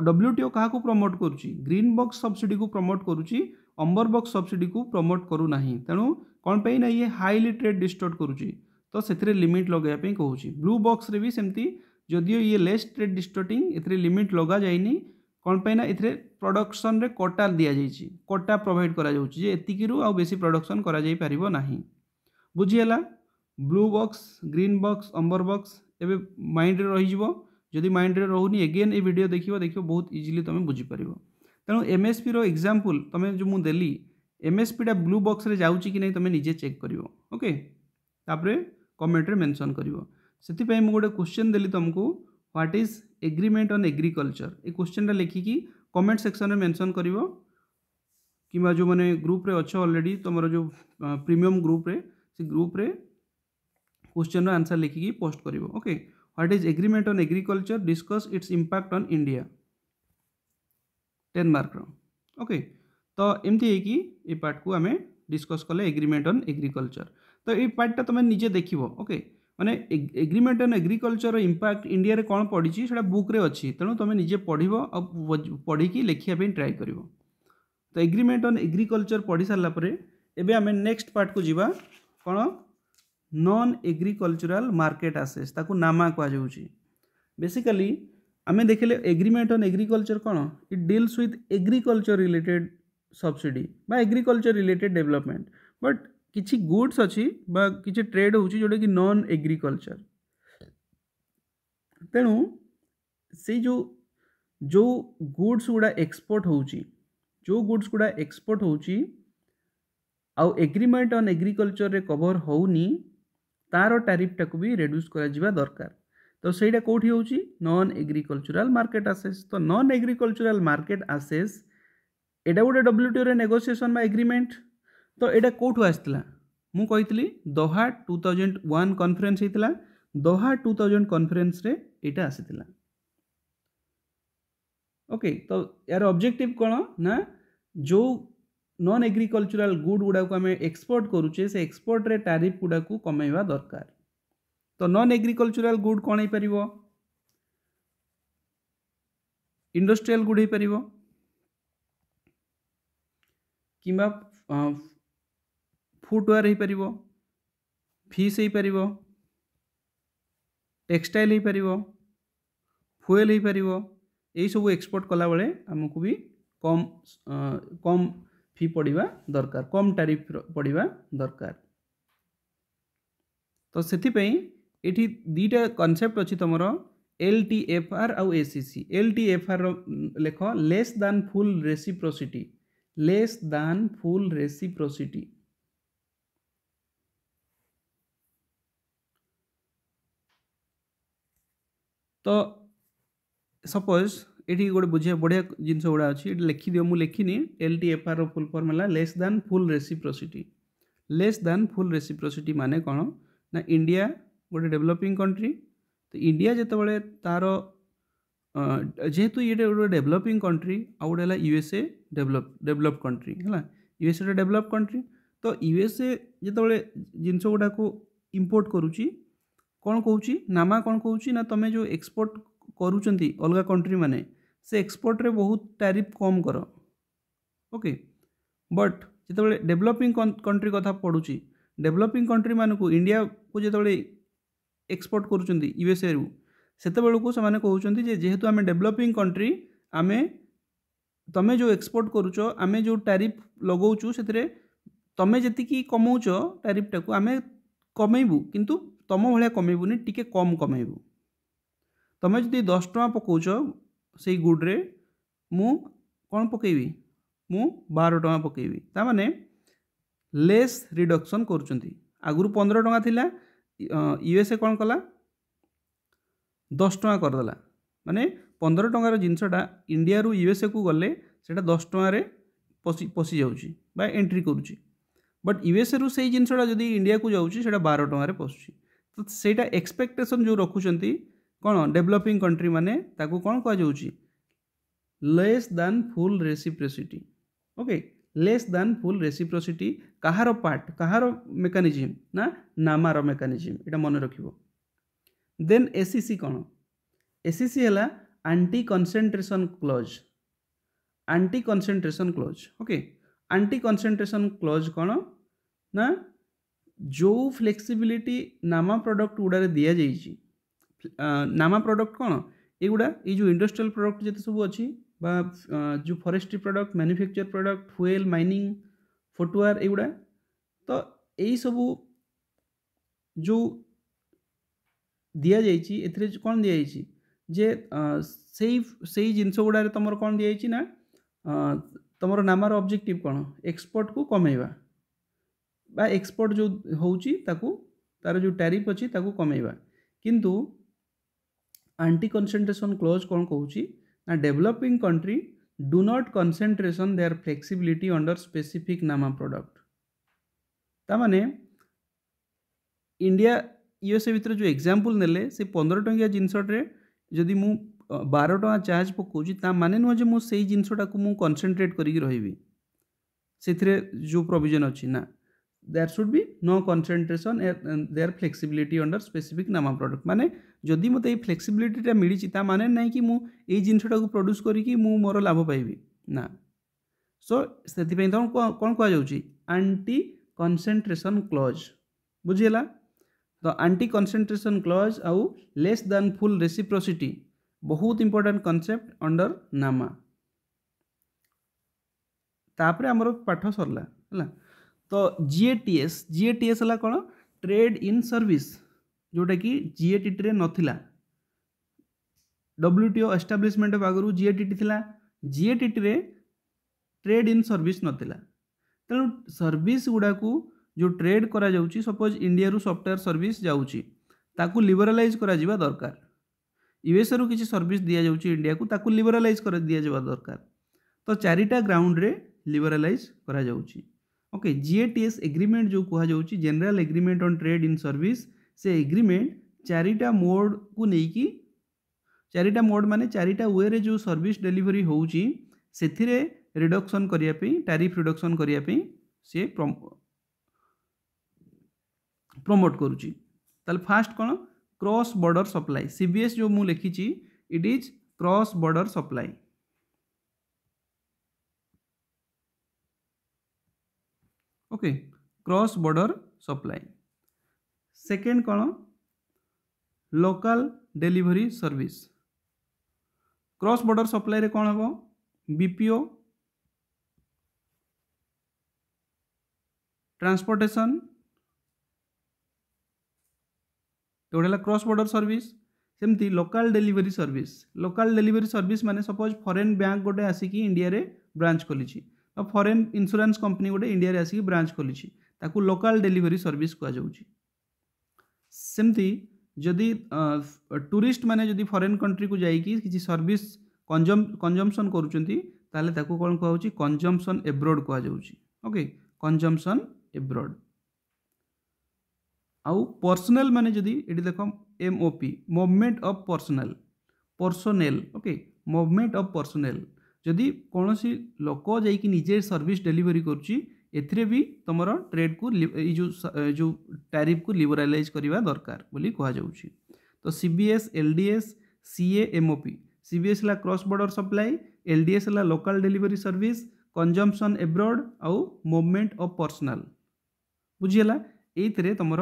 W TO क्या प्रमोट करुच्ची ग्रीन बक्स सब्सीडी को प्रमोट करुच्ची अम्बर बक्स सब्सीडी को प्रमोट करूना तेणु कौन पर ये हाईली ट्रेड डिस्टर्ट कर तो से लिमिट लगे कौन ब्लू बक्स भी सेमती जदि ये लेस ट्रेड डिस्टर्टिंग एथे लिमिट लग जाए कौन पर ना ये प्रडक्शन कटा दि जाइए कटा प्रोभाइड करू बेस प्रडक्शन कर बुझीला ब्लू बक्स ग्रीन बक्स अम्बर बक्स एवं माइंड रही जदि माइंड रोनी एगेन ये भिड देख देख बहुत इजिली तुम्हें बुझीपरिया तेणु एम एसपी पी रग्जापल तुम जो मुझे एम एस ब्लू बक्स कि नहीं तुम निजे चेक कर ओके तापर कमेन्ट्रे मेनसन कर गोटे क्वेश्चन देली तुमको what is agreement on agriculture a question टा लिखिकी कमेंट सेक्शन में मेनसन कर कि जो मैंने ग्रुप्रे अच्छा अलरेडी तुम जो प्रिमिम ग्रुप ग्रुप्रे क्वेश्चन आंसर लिखिकी पोस्ट कर okay what is agreement on agriculture discuss its impact on India ten ମାର୍କର ଓକେ ତ ଏମିତି ହେଇକି ଏ ପାର୍ଟକୁ ଆମେ ଡିସ୍କସ୍ କଲେ ଏଗ୍ରିମେଣ୍ଟ ଅନ୍ ଏଗ୍ରିକଲଚର ତ ଏଇ ପାର୍ଟଟା ତୁମେ ନିଜେ ଦେଖିବ ଓକେ ମାନେ ଏଗ୍ରିମେଣ୍ଟ ଅନ୍ ଏଗ୍ରିକଲଚରର ଇମ୍ପାକ୍ଟ ଇଣ୍ଡିଆରେ କ'ଣ ପଡ଼ିଛି ସେଇଟା ବୁକ୍ରେ ଅଛି ତେଣୁ ତୁମେ ନିଜେ ପଢ଼ିବ ଆଉ ପଢ଼ିକି ଲେଖିବା ପାଇଁ ଟ୍ରାଏ କରିବ ତ ଏଗ୍ରିମେଣ୍ଟ ଅନ୍ ଏଗ୍ରିକଲଚର ପଢ଼ି ସାରିଲା ପରେ ଏବେ ଆମେ ନେକ୍ସଟ ପାର୍ଟକୁ ଯିବା କ'ଣ ନନ୍ ଏଗ୍ରିକଲଚରାଲ ମାର୍କେଟ ଆସେସ୍ ତାକୁ ନାମା କୁହାଯାଉଛି ବେସିକାଲି आम देखिले एग्रीमेंट ऑन एग्रीकल्चर कौन it deals with agriculture related subsidy बा एग्रीकल्चर रिलेटेड डेवलपमेंट बट किसी गुड्स अच्छी किसी ट्रेड हो जोटा कि नन एग्रिकलचर तेणु से जो जो गुड्स गुड़ा एक्सपोर्ट हो जो गुड्स गुड़ा एक्सपोर्ट हो आउ एग्रीमेंट ऑन एग्रीकल्चर रे कवर होनी तार टारिफटा को भी रेड्यूस करा दरकार तो सहीटा कौटी हो नन एग्रिकलचराल मार्केट आसेस तो नन एग्रिकलचराल मार्केट आसेस यहाँ गोटे डब्ल्यूटीओ नेगोसीएसन एग्रीमेंट तो ये कौटू आसला थी Doha two thousand one conference होता दोहा टू थाउजेंड कन्फरेन्स यहाँ आसी ओके तो यार अब्जेक्टिव कौन ना जो नन एग्रिकलचराल गुड गुड़ाक आम एक्सपोर्ट करूचे से एक्सपोर्ट एक्सपोर्ट्रे टारिफ गुड़ाक कमेवा दरकार तो नॉन एग्रिकलचराल गुड कौन हो पार इंडस्ट्रियल गुड हो पार कि फुटवेयर हो पार फिश हो पार टेक्सटाइल हो पार फुएल हो पार यू एक्सपोर्ट कला बेले आमको भी कम कम फी पड़ा दरकार कम टारिफ पड़ा दरकार तो से ଏଠି ଦୁଇଟା କନସେପ୍ଟ ଅଛି ତୁମର ଏଲ୍ ଟି ଏଫ୍ ଆର୍ ଆଉ A C C L T F ଆର୍ର ଲେଖ less than full reciprocity less than full ରେସିପ୍ରୋସିଟି ତ ସପୋଜ୍ ଏଠି ଗୋଟେ ବୁଝିବା ବଢ଼ିଆ ଜିନିଷ ଗୁଡ଼ା ଅଛି ଏଠି ଲେଖିଦିଅ ମୁଁ ଲେଖିନି ଏଲ୍ ଟି ଏଫ୍ ଆର୍ର ଫୁଲ୍ ଫର୍ମ ହେଲା less than full reciprocity less than full reciprocity ମାନେ କ'ଣ ନା ଇଣ୍ଡିଆ ଗୋଟେ ଡେଭଲପିଂ କଣ୍ଟ୍ରି ତ ଇଣ୍ଡିଆ ଯେତେବେଳେ ତା'ର ଯେହେତୁ ଇଏଟା ଗୋଟେ ଡେଭଲପିଂ କଣ୍ଟ୍ରି ଆଉ ଗୋଟେ ହେଲା ୟୁଏସ୍ଏ ଡେଭଲପ୍ ଡେଭଲପ୍ କଣ୍ଟ୍ରି ହେଲା ୟୁଏସ୍ଏ ଗୋଟେ ଡେଭଲପ୍ କଣ୍ଟ୍ରି ତ ୟୁଏସ୍ଏ ଯେତେବେଳେ ଜିନିଷ ଗୁଡ଼ାକୁ ଇମ୍ପୋର୍ଟ କରୁଛି କ'ଣ କହୁଛି ନାମା କ'ଣ କହୁଛି ନା ତୁମେ ଯେଉଁ ଏକ୍ସପୋର୍ଟ କରୁଛନ୍ତି ଅଲଗା କଣ୍ଟ୍ରିମାନେ ସେ ଏକ୍ସପୋର୍ଟରେ ବହୁତ ଟ୍ୟାରିଫ୍ କମ୍ କର ଓକେ ବଟ୍ ଯେତେବେଳେ ଡେଭଲପିଂ କଣ୍ଟ୍ରି କଥା ପଡ଼ୁଛି ଡେଭଲପିଂ କଣ୍ଟ୍ରିମାନଙ୍କୁ ଇଣ୍ଡିଆକୁ ଯେତେବେଳେ एक्सपोर्ट कर करूएसए रु सेत बेलूँ कहते जेहेतु आम डेभलपिंग कंट्री आम तुम्हें जो एक्सपोर्ट करुच आम जो टारिफ लगौचु से तुम्हें जी कमाऊ टारिफ्टा को आम कमेबू कितु तुम भाया कमेबून टी कम कमेबू तुम्हें जी दस टाँह पकाच से गुड्रे मु कौन पकेबी मु बार टाँह पकेबी ता रिडक्शन करुँच आगु पंद्रह टाँह ୟୁଏସ୍ଏ କ'ଣ କଲା ଦଶ ଟଙ୍କା କରିଦେଲା ମାନେ ପନ୍ଦର ଟଙ୍କାର ଜିନିଷଟା ଇଣ୍ଡିଆରୁ ୟୁଏସ୍ଏକୁ ଗଲେ ସେଇଟା ଦଶ ଟଙ୍କାରେ ପଶି ପଶିଯାଉଛି ବା ଏଣ୍ଟ୍ରି କରୁଛି ବଟ୍ ୟୁଏସ୍ଏରୁ ସେଇ ଜିନିଷଟା ଯଦି ଇଣ୍ଡିଆକୁ ଯାଉଛି ସେଇଟା ବାର ଟଙ୍କାରେ ପଶୁଛି ତ ସେଇଟା ଏକ୍ସପେକ୍ଟେସନ୍ ଯେଉଁ ରଖୁଛନ୍ତି କ'ଣ ଡେଭଲପିଂ କଣ୍ଟ୍ରି ମାନେ ତାକୁ କ'ଣ କୁହାଯାଉଛି less than full reciprocity okay less than full reciprocity কাহার পার্ট কাহার মেকানিজিম না নামার মেকানিজিম এটা মনে রাখব দেন এসিসি কোণ এসিসি হল anti concentration clause anti concentration clause okay anti concentration clause কোণ না যে ফ্লেক্সিবিলিটি নামা প্রডক্ট গুড়ারে দিয়া যাইছি নামা প্রডক্ট কোণ এগুড়া এই যে ইন্ডস্ট্রিয়াল প্রডক্ট যেতে সব অ বা ଯେଉଁ forestry product manufacture product fuel mining footwear ଏଗୁଡ଼ା ତ ଏଇସବୁ ଯେଉଁ ଦିଆଯାଇଛି ଏଥିରେ କ'ଣ ଦିଆଯାଇଛି ଯେ ସେଇ ସେଇ ଜିନିଷ ଗୁଡ଼ାରେ ତୁମର କ'ଣ ଦିଆଯାଇଛି ନା ତୁମର ନାମାର ଅବଜେକ୍ଟିଭ୍ କ'ଣ ଏକ୍ସପୋର୍ଟକୁ କମେଇବା ବା ଏକ୍ସପୋର୍ଟ ଯେଉଁ ହେଉଛି ତାକୁ ତା'ର ଯେଉଁ ଟ୍ୟାରିଫ୍ ଅଛି ତାକୁ କମେଇବା କିନ୍ତୁ ଆଣ୍ଟି କନସେଣ୍ଟ୍ରେସନ୍ କ୍ଲୋଜ୍ କ'ଣ କହୁଛି ना developing country do not concentration there flexibility under specific नामा प्रोडक्ट ताने इंडिया यूएसए भितर जो एग्जांपल नेले से पंद्रह टाँगिया जिनसटे जदि मु बार टाँग चार्ज पकाने नुह से जिनसटा को कनसनट्रेट करी रही जो प्रोविजन अच्छी ना there should be no concentration there flexibility under specific नामा प्रडक्ट मानने ଯଦି ମୋତେ ଏଇ ଫ୍ଲେକ୍ସିବିଲିଟିଟା ମିଳିଛି ତା ମାନେ ନାହିଁ କି ମୁଁ ଏଇ ଜିନିଷଟାକୁ ପ୍ରଡ୍ୟୁସ୍ କରିକି ମୁଁ ମୋର ଲାଭ ପାଇବି ନା ସୋ ସେଥିପାଇଁ ତ କ'ଣ କୁହାଯାଉଛି ଆଣ୍ଟି କନ୍ସେଣ୍ଟ୍ରେସନ୍ କ୍ଲଜ୍ ବୁଝିହେଲା ତ ଆଣ୍ଟି କନ୍ସେଣ୍ଟ୍ରେସନ୍ କ୍ଲଜ୍ ଆଉ ଲେସ୍ ଦାନ୍ ଫୁଲ୍ ରେସିପ୍ରୋସିଟି ବହୁତ ଇମ୍ପୋର୍ଟାଣ୍ଟ କନସେପ୍ଟ ଅଣ୍ଡର ନାମା ତାପରେ ଆମର ପାଠ ସରିଲା ହେଲା ତ ଜିଏଟିଏସ୍ ଜିଏଟିଏସ୍ ହେଲା କ'ଣ ଟ୍ରେଡ୍ ଇନ୍ ସର୍ଭିସ୍ जोटा कि जीएटीटी नाला डब्ल्यूटीओ एस्टाब्लीशमेंट आगर टी थी जीएटीटी ट्रेड इन सर्विस नाला तेणु सर्विस गुड़ाक जो ट्रेड कर सपोज इंडिया सफ्टवेयर सर्विस ताकु लिबरालज कर दरकार युएस रु किसी सर्विस दि जाऊँगी इंडिया को लिबरालज कर दि जावा दरकार तो चारिटा ग्राउंड रे लिबरालज करके जीएटीएस एग्रीमेंट जो कहा general agreement on trade in service से एग्रीमेंट चारिटा मोड को लेकिन चारिटा मोड मान चारिटा वे रे जो सर्विस डेलीवरी रिडक्शन करने टारिफ रिडक्शन करने से प्रमोट कर फास्ट कौन क्रॉस बॉर्डर सप्लाई सीबीएस जो मुझे लिखी it is cross border supply okay cross border supply second कौन local delivery service cross border supply कौन हम बीपीओ ट्रांसपोर्टेशन एगुड़ा क्रॉस बॉर्डर सर्विस सेमती local delivery service local delivery service मैंने suppose foreign bank गोटे आसिक इंडिया रे branch खोली फरेन इन्सुरांस कंपनी गोटे इंडिया रे आसिक ब्रांच खोली लोकाल डेलीवरी सर्विस कहु ସେମିତି ଯଦି ଟୁରିଷ୍ଟ ମାନେ ଯଦି ଫରେନ୍ କଣ୍ଟ୍ରିକୁ ଯାଇକି କିଛି ସର୍ଭିସ୍ କଞ୍ଜମ୍ କଞ୍ଜମ୍ପସନ୍ କରୁଛନ୍ତି ତାହେଲେ ତାକୁ କ'ଣ କୁହାହେଉଛି କଞ୍ଜମ୍ପସନ୍ ଏବ୍ରୋଡ଼ କୁହାଯାଉଛି ଓକେ କଞ୍ଜମ୍ପସନ୍ ଏବ୍ରୋଡ଼ ଆଉ ପର୍ସନାଲ୍ ମାନେ ଯଦି ଏଠି ଦେଖ M O P movement of personal personnel okay movement of personnel ଯଦି କୌଣସି ଲୋକ ଯାଇକି ନିଜେ ସର୍ଭିସ୍ ଡେଲିଭରି କରୁଛି भी तुम ट्रेड को जो जो टैरिफ को लिबरालाइज करवा दरकार कह तो C S L D S C MOP C B है cross border supply L D S है local delivery service consumption abroad आउ मुमेंट अफ पर्सनाल बुझीगला ये तुम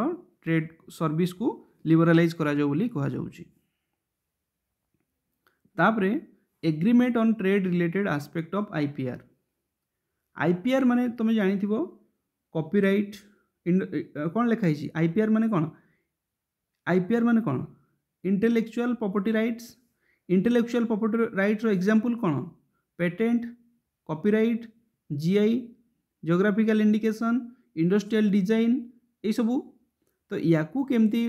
ट्रेड सर्विस को लिबरालाइज करपर agreement on trade related aspect of IPR IPR ମାନେ ତୁମେ ଜାଣିଥିବ କପିରାଇଟ୍ କ'ଣ ଲେଖା ହେଇଛି ଆଇପିଆର୍ ମାନେ କ'ଣ ଆଇପିଆର୍ ମାନେ କ'ଣ intellectual property rights intellectual property ରାଇଟ୍ର ଏକ୍ଜାମ୍ପଲ୍ କ'ଣ patent copyright GI geographical indication industrial design ଏଇସବୁ ତ ୟାକୁ କେମିତି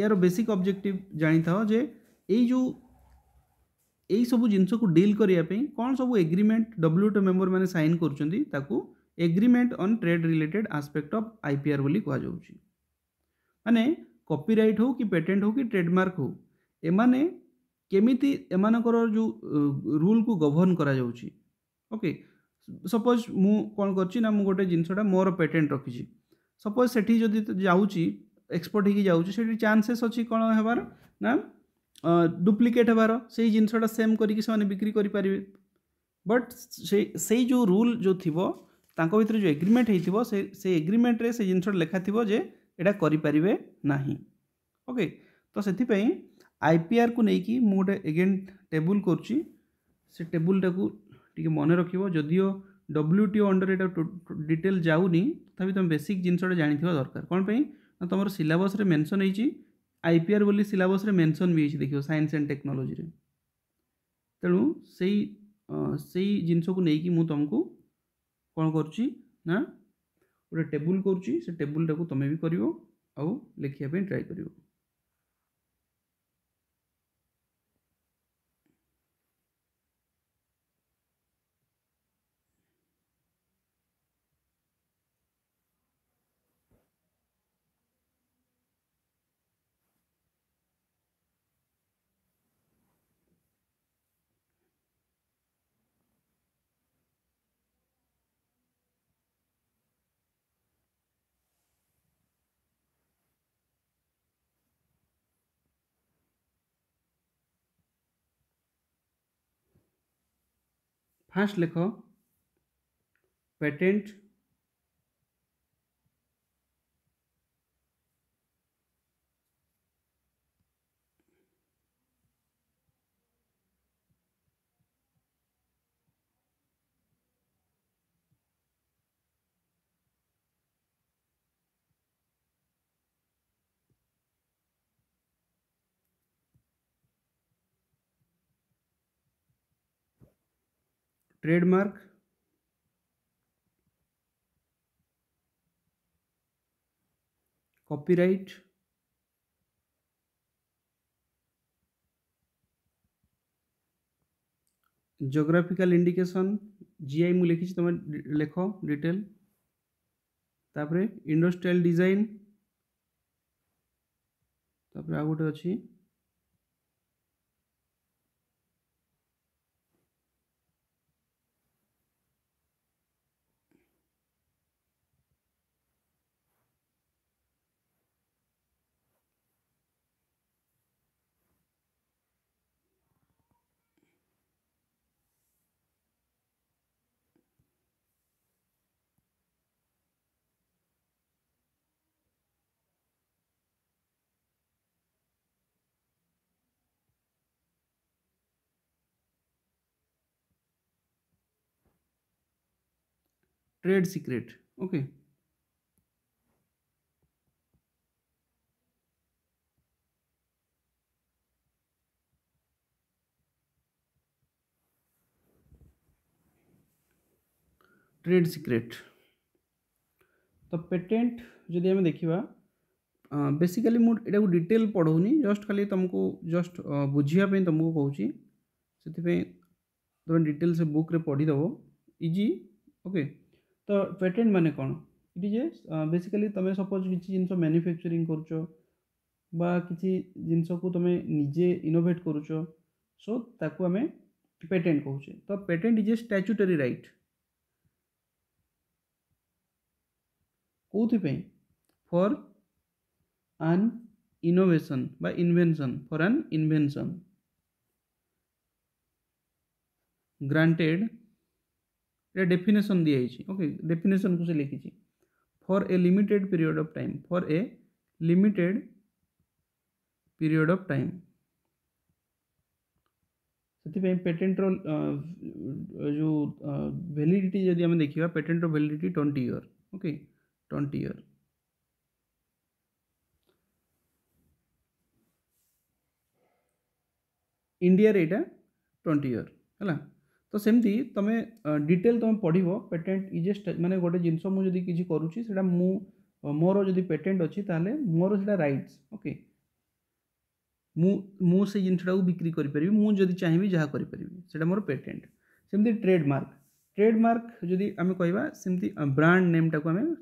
ୟାର ବେସିକ୍ ଅବଜେକ୍ଟିଭ୍ ଜାଣିଥାଅ ଯେ ଏଇ ଯେଉଁ यही सब जिनस को डिल करने कौन सब एग्रीमेंट डब्ल्यू टी मेम्बर मैंने सैन करुँचु agreement on trade related aspect of IPR बोली कहु मैंने कपिरइट हो कि पेटेंट हो कि ट्रेडमार्क हो एमाने केमिति एमानकर जो रूल को गवर्न ओके सपोज मु कौन करा गोटे जिनसटा मोर पेटेंट रखी सपोज से जाऊँच एक्सपोर्ट होती चान्सेस अच्छी कौन हबार ना डुप्लिकेट हबार से ही जिनसटा सेम करके बिक्री करेंगे बट से जो रूल जो थोड़ा भितर जो एग्रिमेंट हो एग्रिमेंट से जिनस लिखा थी यहाँ करेंगे ना ओके तो से आईपीआर को लेकिन मुझे एगेन टेबुल कर टेबुलटा को मन रख जदिओ डब्ल्यू टीओ अंडर यहाँ डिटेल जाऊनी तथा तुम बेसिक जिनसा जाथ दरकार कौनपाई ना तुम सिलसरे मेनसन होती ଆଇପିଆର୍ ବୋଲି ସିଲାବସ୍ରେ ମେନସନ୍ ବି ହେଇଛି ଦେଖିବ ସାଇନ୍ସ ଆଣ୍ଡ ଟେକ୍ନୋଲୋଜିରେ ତେଣୁ ସେଇ ସେଇ ଜିନିଷକୁ ନେଇକି ମୁଁ ତୁମକୁ କ'ଣ କରୁଛି ନା ଗୋଟେ ଟେବୁଲ୍ କରୁଛି ସେ ଟେବୁଲ୍ଟାକୁ ତୁମେ ବି କରିବ ଆଉ ଲେଖିବା ପାଇଁ ଟ୍ରାଏ କରିବ फास्ट लिखो patent trademark copyright geographical indication GI मुझे लिखी तुम लेख डिटेल तापर इंडस्ट्रियल डिजाइन तापर आ गोटे अच्छी trade secret okay trade secret तो पेटेंट जदि आम देखा बेसिकाली मुझे यू डिटेल पढ़ाऊनि जस्ट खाली तुमको जस्ट बुझाप तुमको कौचि से तुम डिटेल से बुक रे पढ़ी दबो इजी ओके तो पेटेंट मैंने कौन ये बेसिकली तुम सपोज किसी जिनस मैन्युफैक्चरिंग कर किसी जिनस को तुम निजे इनोभेट कर सो ताको आम पेटेंट कहे तो patent is a statutory right कौपाई for an innovation invention for an invention granted रे डेफिनेशन दिखाई ओके डेफिनेशन को से लिखी for a limited period of time for a limited period of time से पेटेंट जो भैलीडी जब देखा patent validity twenty year okay twenty year India twenty year है तो सेमती तुम डिटेल तुम पढ़व पेटेंट इज मैंने गोटे जिनस मुझे किसी करुच्चा मोर जो पेटेट अच्छी तेल मोर से रईट्स ओके मुझे जिनसटा बिक्री करी मुझे चाहिए जहाँ करा मोर पेटेंट सेमती ट्रेडमार्क ट्रेडमार्क जदि आम कह ब्रांड नेमटा को आम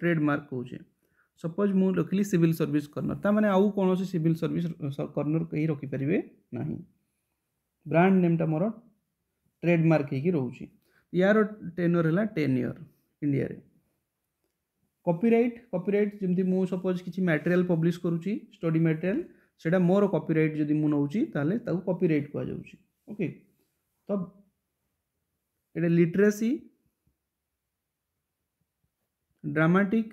ट्रेडमार्क कौचे सपोज मु रखिली सिविल सर्विस कर्नर तेने कौन सिविल सर्विस कर्नर कहीं रखिपारे ना ब्रांड नेमटा मोर ट्रेडमार्क होगी यार टेनर है ten year India copyright copyright जमी मुझ सपोज किसी मटेरियल पब्लीश करुँच स्टडी मटेरियल से मोर कॉपीराइट जब मुझे कॉपीराइट कह जाऊँ ओके तो ये लिटरेसी ड्रामाटिक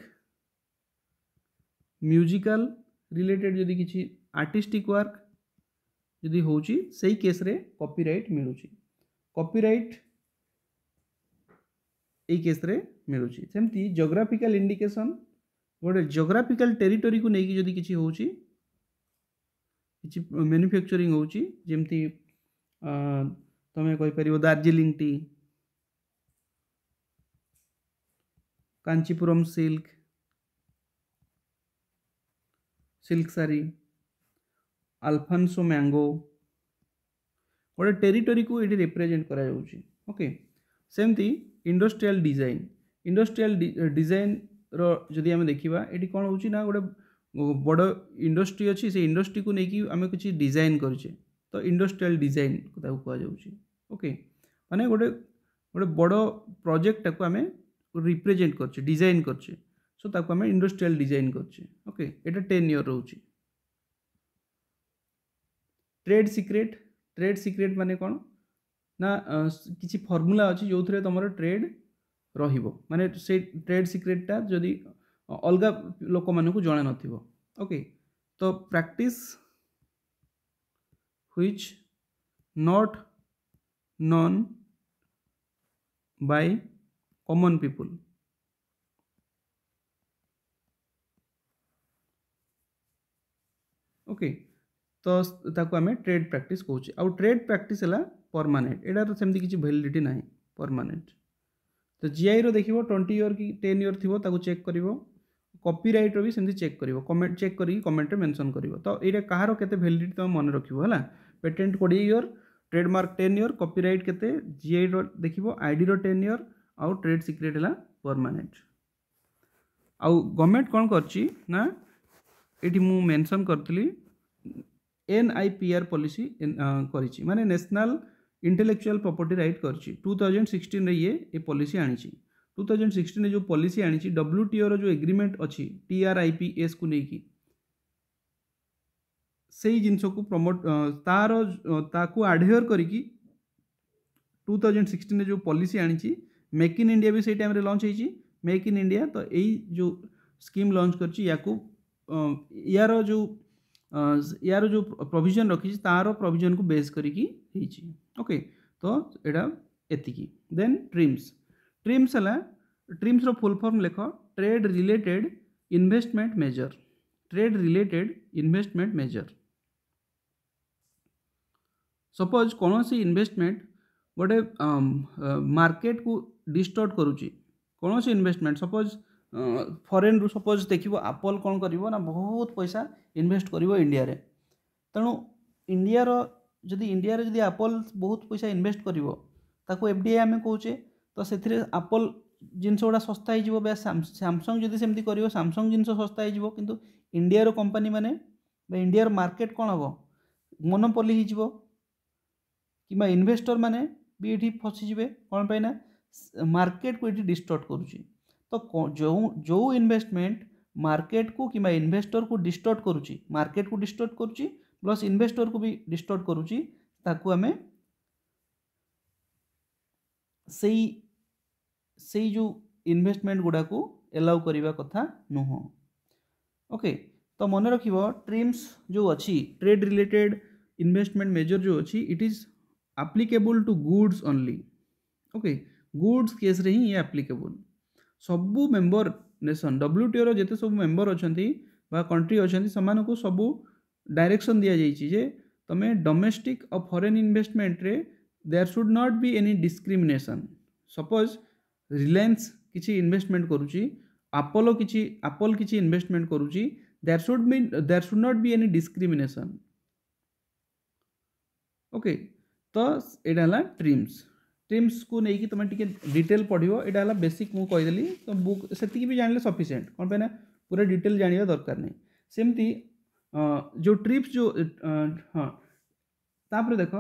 म्यूजिकल रिलेटेड जदि कि आर्टिस्टिक वर्क जदि हो केस्रे कॉपीराइट मिलूँ कपिरइट ये मिलूँ सेमती जोग्राफिकाल इंडिकेसन गोटे जोग्राफिकाल टेरीटोरी को लेकिन जदि किसी हो मैन्युफैक्चरिंग होमती तुम्हें कहींपर Darjeeling tea Kanchipuram silk silk sari Alphonso mango ଗୋଟେ ଟେରିଟୋରିକୁ ଏଠି ରିପ୍ରେଜେଣ୍ଟ କରାଯାଉଛି ଓକେ ସେମିତି ଇଣ୍ଡଷ୍ଟ୍ରିଆଲ ଡିଜାଇନ୍ ଇଣ୍ଡଷ୍ଟ୍ରିଆଲ ଡିଜାଇନ୍ର ଯଦି ଆମେ ଦେଖିବା ଏଠି କ'ଣ ହେଉଛି ନା ଗୋଟେ ବଡ଼ ଇଣ୍ଡଷ୍ଟ୍ରି ଅଛି ସେ ଇଣ୍ଡଷ୍ଟ୍ରିକୁ ନେଇକି ଆମେ କିଛି ଡିଜାଇନ୍ କରିଛେ ତ ଇଣ୍ଡଷ୍ଟ୍ରିଆଲ ଡିଜାଇନ୍ ତାକୁ କୁହାଯାଉଛି ଓକେ ମାନେ ଗୋଟେ ଗୋଟେ ବଡ଼ ପ୍ରୋଜେକ୍ଟଟାକୁ ଆମେ ରିପ୍ରେଜେଣ୍ଟ କରୁଛେ ଡିଜାଇନ୍ କରୁଛେ ସୋ ତାକୁ ଆମେ ଇଣ୍ଡଷ୍ଟ୍ରିଆଲ ଡିଜାଇନ୍ କରୁଛେ ଓକେ ଏଇଟା ଟେନ୍ ଇୟର୍ ରହୁଛି ଟ୍ରେଡ୍ ସିକ୍ରେଟ୍ ଟ୍ରେଡ୍ ସିକ୍ରେଟ୍ ମାନେ କ'ଣ ନା କିଛି ଫର୍ମୁଲା ଅଛି ଯେଉଁଥିରେ ତୁମର ଟ୍ରେଡ୍ ରହିବ ମାନେ ସେଇ ଟ୍ରେଡ୍ ସିକ୍ରେଟ୍ଟା ଯଦି ଅଲଗା ଲୋକମାନଙ୍କୁ ଜଣା ନଥିବ ଓକେ ତ practice which not known by common people okay ତ ତାକୁ ଆମେ ଟ୍ରେଡ୍ ପ୍ରାକ୍ଟିସ୍ କହୁଛେ ଆଉ ଟ୍ରେଡ୍ ପ୍ରାକ୍ଟିସ୍ ହେଲା ପରମାନେଣ୍ଟ ଏଇଟାର ସେମିତି କିଛି ଭ୍ୟାଲିଡ଼ିଟି ନାହିଁ ପରମାନେଣ୍ଟ ତ ଜିଆଇର ଦେଖିବ ଟ୍ୱେଣ୍ଟି ଇୟର୍ କି ଟେନ୍ ଇୟର୍ ଥିବ ତାକୁ ଚେକ୍ କରିବ କପି ରାଇଟ୍ର ବି ସେମିତି ଚେକ୍ କରିବ କମେଣ୍ଟ ଚେକ୍ କରିକି କମେଣ୍ଟରେ ମେନସନ୍ କରିବ ତ ଏଇଟା କାହାର କେତେ ଭ୍ୟାଲିଡ଼ିଟି ତୁମେ ମନେ ରଖିବ ହେଲା ପେଟେଣ୍ଟ କୋଡ଼ିଏ year trademark ten year copyright କେତେ ଜିଆଇର ଦେଖିବ ଆଇଡ଼ିର ଟେନ୍ ଇୟର୍ ଆଉ ଟ୍ରେଡ୍ ସିକ୍ରେଟ୍ ହେଲା ପରମାନେଣ୍ଟ ଆଉ ଗଭର୍ଣ୍ଣମେଣ୍ଟ କ'ଣ କରିଛି ନା ଏଠି ମୁଁ ମେନସନ୍ କରିଥିଲି N I P R policy करें न्यासनाल इंटेलेक्चुआल प्रपर्टी रईट कर टू थाउजेंड सिक्सटिन ये ये पलिस आनी टू थाउजेंड सिक्सटिन जो पलिस आनी डब्ल्यू डब्ल्यूटीओ रो एग्रीमेंट अच्छी T R I P S को लेकिन से ही जिनस को प्रमोट तार आडेयर करू थाउजेंड सिक्सटिन जो पलिस आनी मेक इन इंडिया भी सही टाइम लंच हो मेक इन इंडिया तो यही जो स्कीम लंच कर यार जो यार जो प्रोविजन रखी तार प्रोविजन को बेस करके ओके तो यहाँ देन ट्रिम्स ट्रिम्स है ट्रिम्स फुल फॉर्म लेख trade related investment measure trade related investment measure suppose कौन सी इन्वेस्टमेंट गोटे मार्केट को डिस्टर्ब करुच्ची कौन सी इन्वेस्टमेंट सपोज आ, ଫରେନ୍ରୁ ସପୋଜ୍ ଦେଖିବ ଆପଲ୍ କ'ଣ କରିବ ନା ବହୁତ ପଇସା ଇନଭେଷ୍ଟ କରିବ ଇଣ୍ଡିଆରେ ତେଣୁ ଇଣ୍ଡିଆର ଯଦି ଇଣ୍ଡିଆରେ ଯଦି ଆପଲ୍ ବହୁତ ପଇସା ଇନଭେଷ୍ଟ କରିବ ତାକୁ ଏଫ୍ ଡି ଆଇ ଆମେ କହୁଛେ ତ ସେଥିରେ ଆପଲ୍ ଜିନିଷ ଗୁଡ଼ା ଶସ୍ତା ହେଇଯିବ ବା ସାମସଙ୍ଗ୍ ଯଦି ସେମିତି କରିବ ସାମସଙ୍ଗ୍ ଜିନିଷ ଶସ୍ତା ହେଇଯିବ କିନ୍ତୁ ଇଣ୍ଡିଆର କମ୍ପାନୀମାନେ ବା ଇଣ୍ଡିଆର ମାର୍କେଟ୍ କ'ଣ ହେବ ମନୋପଲି ହେଇଯିବ କିମ୍ବା ଇନଭେଷ୍ଟରମାନେ ବି ଏଠି ଫସିଯିବେ କ'ଣ ପାଇଁ ନା ମାର୍କେଟ୍କୁ ଏଠି ଡିଷ୍ଟର୍ଟ କରୁଛି तो जो जो इन्वेस्टमेंट मार्केट को कि इनभेस्टर को डिस्टर्ट कर मार्केट को डिस्टर्ट कर प्लस इन्वेस्टर को भी डिस्टर्ट करुच्ची आम जो इन्वेस्टमेंट गुड़ाक एलाउ करने कथा नुह ओके तो मन रख ट्रिम्स जो अच्छी ट्रेड रिलेटेड इनभेस्टमेंट मेजर जो अच्छी it is applicable to goods only okay goods केस्रे ही आप्लिकेबुल सब मेम्बर नेसन डब्ल्यूटीओ रेत सब मेम्बर अच्छा कंट्री अच्छा सामान को सब डायरेक्शन दि जाइए तुम्हें डोमेस्टिक और फॉरेन इन्वेस्टमेंट रे there should not be any discrimination suppose Reliance किसी इन्वेस्टमेंट आपल कि आपल कि इनभेस्टमेंट करेयर should be there should not be any discrimination okay तो यहाँ ट्रीम्स ट्रिम्स को लेकिन तुम्हें टी डिटेल पढ़ यहाँ है बेसिक कहीदेली तो बुक से भी जान लें सफिसीयंट कौन पाए पूरा डिटेल जाना दरकार नहीं सेमती जो ट्रिप्स जो हाँ तापर देख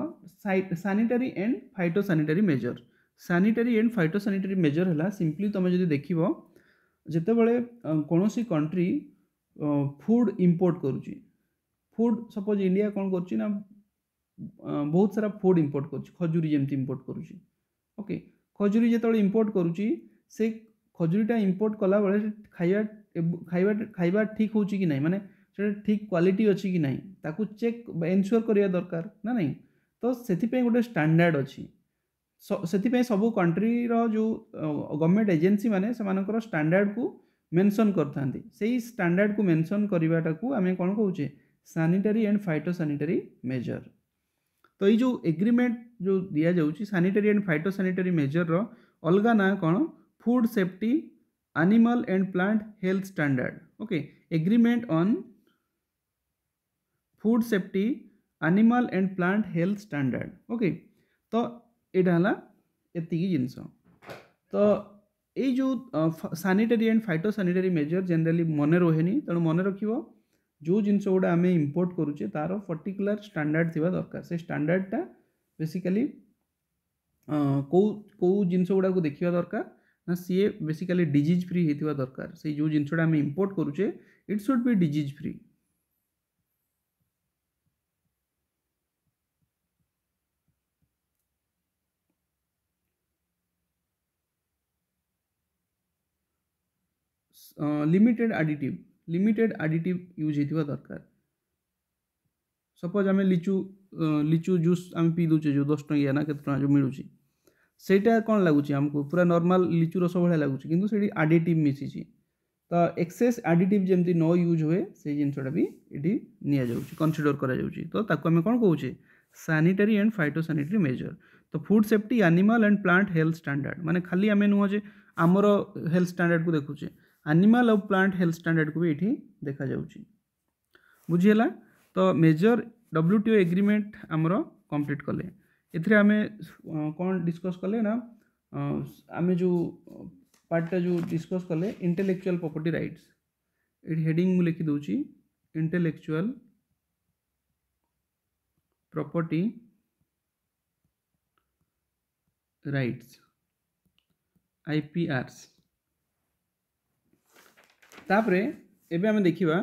sanitary and phyto सानिटरी measure sanitary and phyto सानिटरी measure है सीम्पली तुम जो देख जिते बड़े कौन सी कंट्री फुड इम्पोर्ट कर फूड सपोज इंडिया कौन कर बहुत सारा फूड इम्पोर्ट कर खजूरी जमी इम्पोर्ट कर ओके खजुरी जो इम्पोर्ट कर खजुरीटा इम्पोर्ट कला बेल खाइवा खाइवा ठीक हो ना मैंने ठीक क्वालिटी अच्छी कि ना चेक एनस्योर करवा दरकार ना ना तो से गोटे स्टाणार्ड अच्छी से सब कंट्रीर जो गवर्नमेंट एजेन्सी मैंने स्टाणार्ड को मेनसन करतेडार्ड को मेनसन करवाटा आम कौन कौचे सानिटरी एंड फाइटो सानिटरी मेजर तो ये जो एग्रीमेंट जो दि जाऊँच सानिटरी एंड फाइटोसानिटरी मेजर रलग ना कौन food safety animal and plant health standard okay agreement on food safety animal and plant health standard okay तो यहाँ एतिक जिनस तो यो सानिटरी एंड फाइटोसानिटरी मेजर जेनेली मन रोहे तेणु मन रख जो जिनस गुटा आम इम्पोर्ट करुचे तार पर्टिकुला स्टांडार्ड थी दरकार से स्टाणार्डटा बेसिकली कौ जिन गुड़ाक देखा दरकार ना सीए बेसिकली डिजिज फ्री होगा दरकार से जो जिनसा इंपोर्ट करुचे it should be disease free limited additive limited additive use होता दरकार सपोज आम लिचु লিচু জুস আমি পিই দেউছে যে দশ টঙ্কিয়া না কেতে টঙ্কা যে মিলুছি সেইটা କ'ଣ ଲାଗୁଛି ଆମକୁ ପୁରା ନର୍ମାଲ୍ ଲିଚୁ ରସ ଭଳିଆ ଲାଗୁଛି କିନ୍ତୁ ସେଇଠି ଆଡ଼ିଟିଭ୍ ମିଶିଛି ତ ଏକ୍ସେସ୍ ଆଡ଼ିଟିଭ୍ ଯେମିତି ନ ୟୁଜ୍ ହୁଏ ସେଇ ଜିନିଷଟା ବି ଏଠି ନିଆଯାଉଛି କନସିଡ଼ର କରାଯାଉଛି ତ ତାକୁ ଆମେ କ'ଣ କହୁଛେ sanitary and phytosanitary measure ତ food safety animal and plant health standard ମାନେ ଖାଲି ଆମେ ନୁହଁ ଯେ ଆମର ହେଲ୍ଥ ଷ୍ଟାଣ୍ଡାର୍ଡ଼କୁ ଦେଖୁଛେ ଆନିମାଲ୍ ଆଉ ପ୍ଲାଣ୍ଟ ହେଲ୍ଥ ଷ୍ଟାଣ୍ଡାର୍ଡ଼କୁ ବି ଏଠି ଦେଖାଯାଉଛି ବୁଝିହେଲା ତ ମେଜର डब्ल्यू टीओ एग्रीमेंट आमर कम्प्लीट कले एम कौन डिस्कस कले ना आम जो पार्टा जो डिस्कस कले इंटेलेक्चुअल प्रॉपर्टी राइट्स ये हेडिंग मुझे लिखिदे इंटेलेक्चुअल प्रॉपर्टी राइट्स आईपीआर तापर एवं आम देखा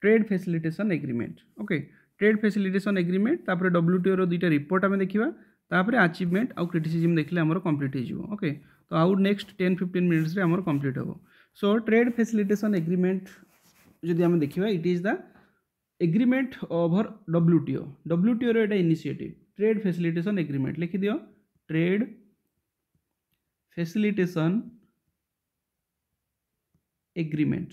trade facilitation agreement okay trade facilitation agreement तापर डब्ल्यूटीओ रो दुटा रिपोर्ट आम देखा तापर आचिवमेंट आउ क्रिटिसीजम देखने आम कम्प्लीट होके तो आउ next ten fifteen minutes complete हो सो ट्रेड फैसिलिटेशन एग्रीमेंट जदि आम देखा it is the agreement over WTO WTO रो एटा इनिसीएटिव ट्रेड फैसिलिटेशन एग्रीमेंट लिखिद trade facilitation agreement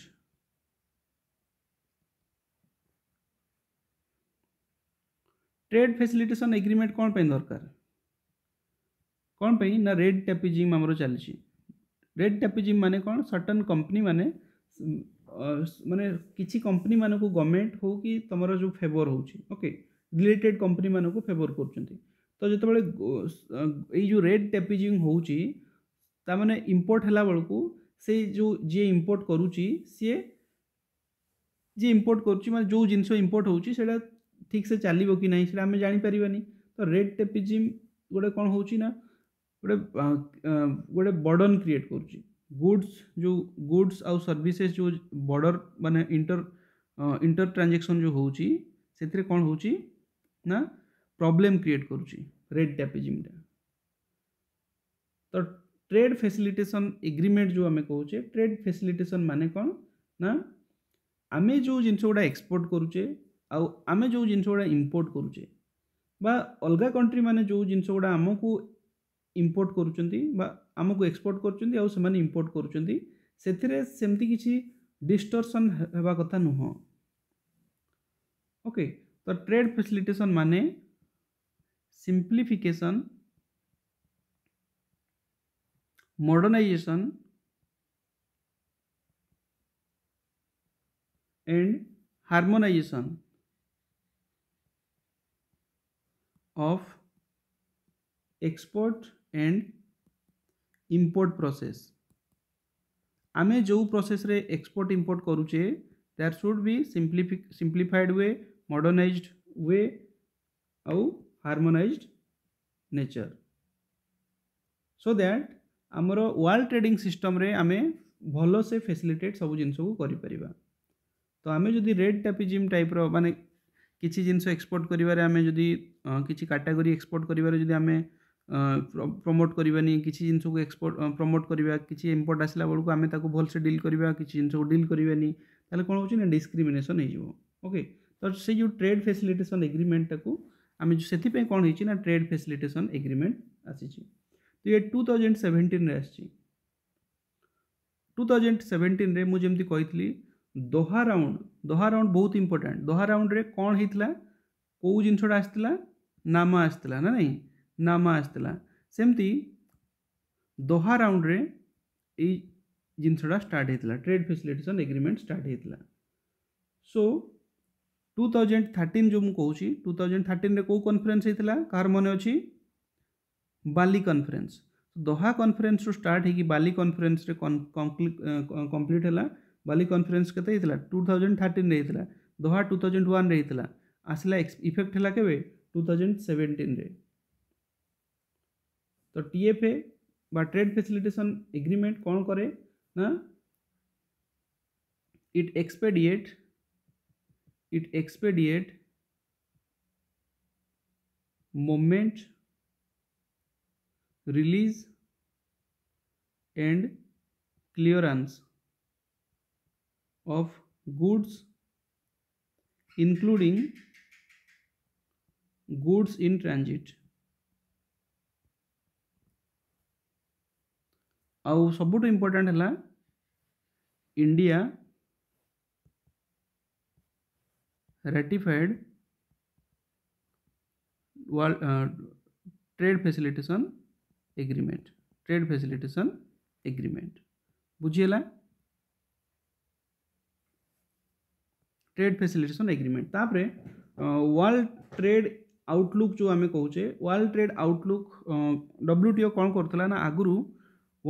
trade facilitation agreement कौन पर दरकार कौन पर ना रेड टैपिजिंग आम चली रेड टैपिजिंग मान कौन सर्टन कंपनी मैंने मानने किसी कंपनी मान को गवर्नमेंट हो कि तुम जो फेवर होके रिलेटेड कंपनी मान को फेवर कर तो जो यो रेड टैपिजिंग होने इम्पोर्ट है बेलू से जो जी इम्पोर्ट करुच्ची सी जी इम्पोर्ट कर जो जिनस इम्पोर्ट होगा ठीक से चलो कि ना आम जापर तो रेड टेपिजिम गोटे कौन हो गोटे गोटे बर्डन क्रिएट कर गुड्स जो गुड्स आउ सर्विसेस जो बॉर्डर मान इंटर इंटर ट्रांजेक्शन जो होती कौन हो प्रॉब्लम क्रिएट रेड टैपिजिमटा तो ट्रेड फैसिलिटेशन एग्रीमेंट जो आम कहे ट्रेड फैसिलिटेशन माने कौन ना आम जो जिनसा एक्सपोर्ट करुचे ଆଉ ଆମେ ଯେଉଁ ଜିନିଷ ଗୁଡ଼ା ଇମ୍ପୋର୍ଟ କରୁଛେ ବା ଅଲଗା କଣ୍ଟ୍ରିମାନେ ଯେଉଁ ଜିନିଷ ଗୁଡ଼ା ଆମକୁ ଇମ୍ପୋର୍ଟ କରୁଛନ୍ତି ବା ଆମକୁ ଏକ୍ସପୋର୍ଟ କରୁଛନ୍ତି ଆଉ ସେମାନେ ଇମ୍ପୋର୍ଟ କରୁଛନ୍ତି ସେଥିରେ ସେମିତି କିଛି ଡିଷ୍ଟର୍ସନ୍ ହେବା କଥା ନୁହଁ ଓକେ ତ ଟ୍ରେଡ୍ ଫେସିଲିଟେସନ୍ ମାନେ ସିମ୍ପ୍ଲିଫିକେସନ୍ modernization and harmonization of export and import process आमे जो प्रोसेस रे एक्सपोर्ट इंपोर्ट करूचे that should be simplified way modernised way आउ हार्मोनाइज्ड नेचर सो दैट आमर वर्ल्ड ट्रेडिंग सिस्टम रे आमे भल से फैसिलिटेट सब जिनस को करें तो आम जदि रेड टैपिजिम टाइप मानने किसी जिनस एक्सपोर्ट करें आम जब किसी काटागोरी एक्सपोर्ट करें प्रमोट करवानी किसी जिनस एक्सपोर्ट प्रमोट करवा किसी इम्पोर्ट आसला बेलू आम भलसे डिल करवा किसी जिनस डिल करानी तेल कौन हो डिस्क्रिमेसन होके तो से जो ट्रेड फैसिलिटेशन एग्रीमेंटा को आम से कौन हो ट्रेड फैसिलिटेशन एग्रीमेंट आ तो ये two thousand seventeen two thousand seventeen में मुझे कही दोहा राउंड दोहा राउंड बहुत इंपोर्टाट दोहा राउंड रे कौन होता कौ जिन आसला नामा आसला ना नहीं नाम आसला सेमती दोहा राउंड रे जिनसटा स्टार्ट होता ट्रेड फैसिलिटेशन एग्रीमेंट स्टार्ट होता सो टू 2013 थाउजेंड थर्टिन जो मुझे कहूँ टू थाउजेंड थर्टिन कौ कन्फरेन्स होता कहार मन अच्छे बाली कन्फरेन्स दोहा कन्फरेन्स रु स्टार्ट बाली कन्फरेन्स कम्प्लीट है बाली कन्फरेन्स के two thousand thirteen Doha two thousand one होता आसला इफेक्ट है केवे टू थाउजेंड सेवेन्टीन तो टीएफए ट्रेड फैसिलिटेशन एग्रीमेंट कौन करे ना it expedite it expedite moment release and clearance of goods including goods in transit आ सब इम्पोर्टाट है India ratified trade facilitation agreement trade facilitation agreement बुझेगा ट्रेड फैसिलिटेशन एग्रीमेंट तापर world trade outlook जो आम कहे world trade outlook WTO कौन कर ना आगु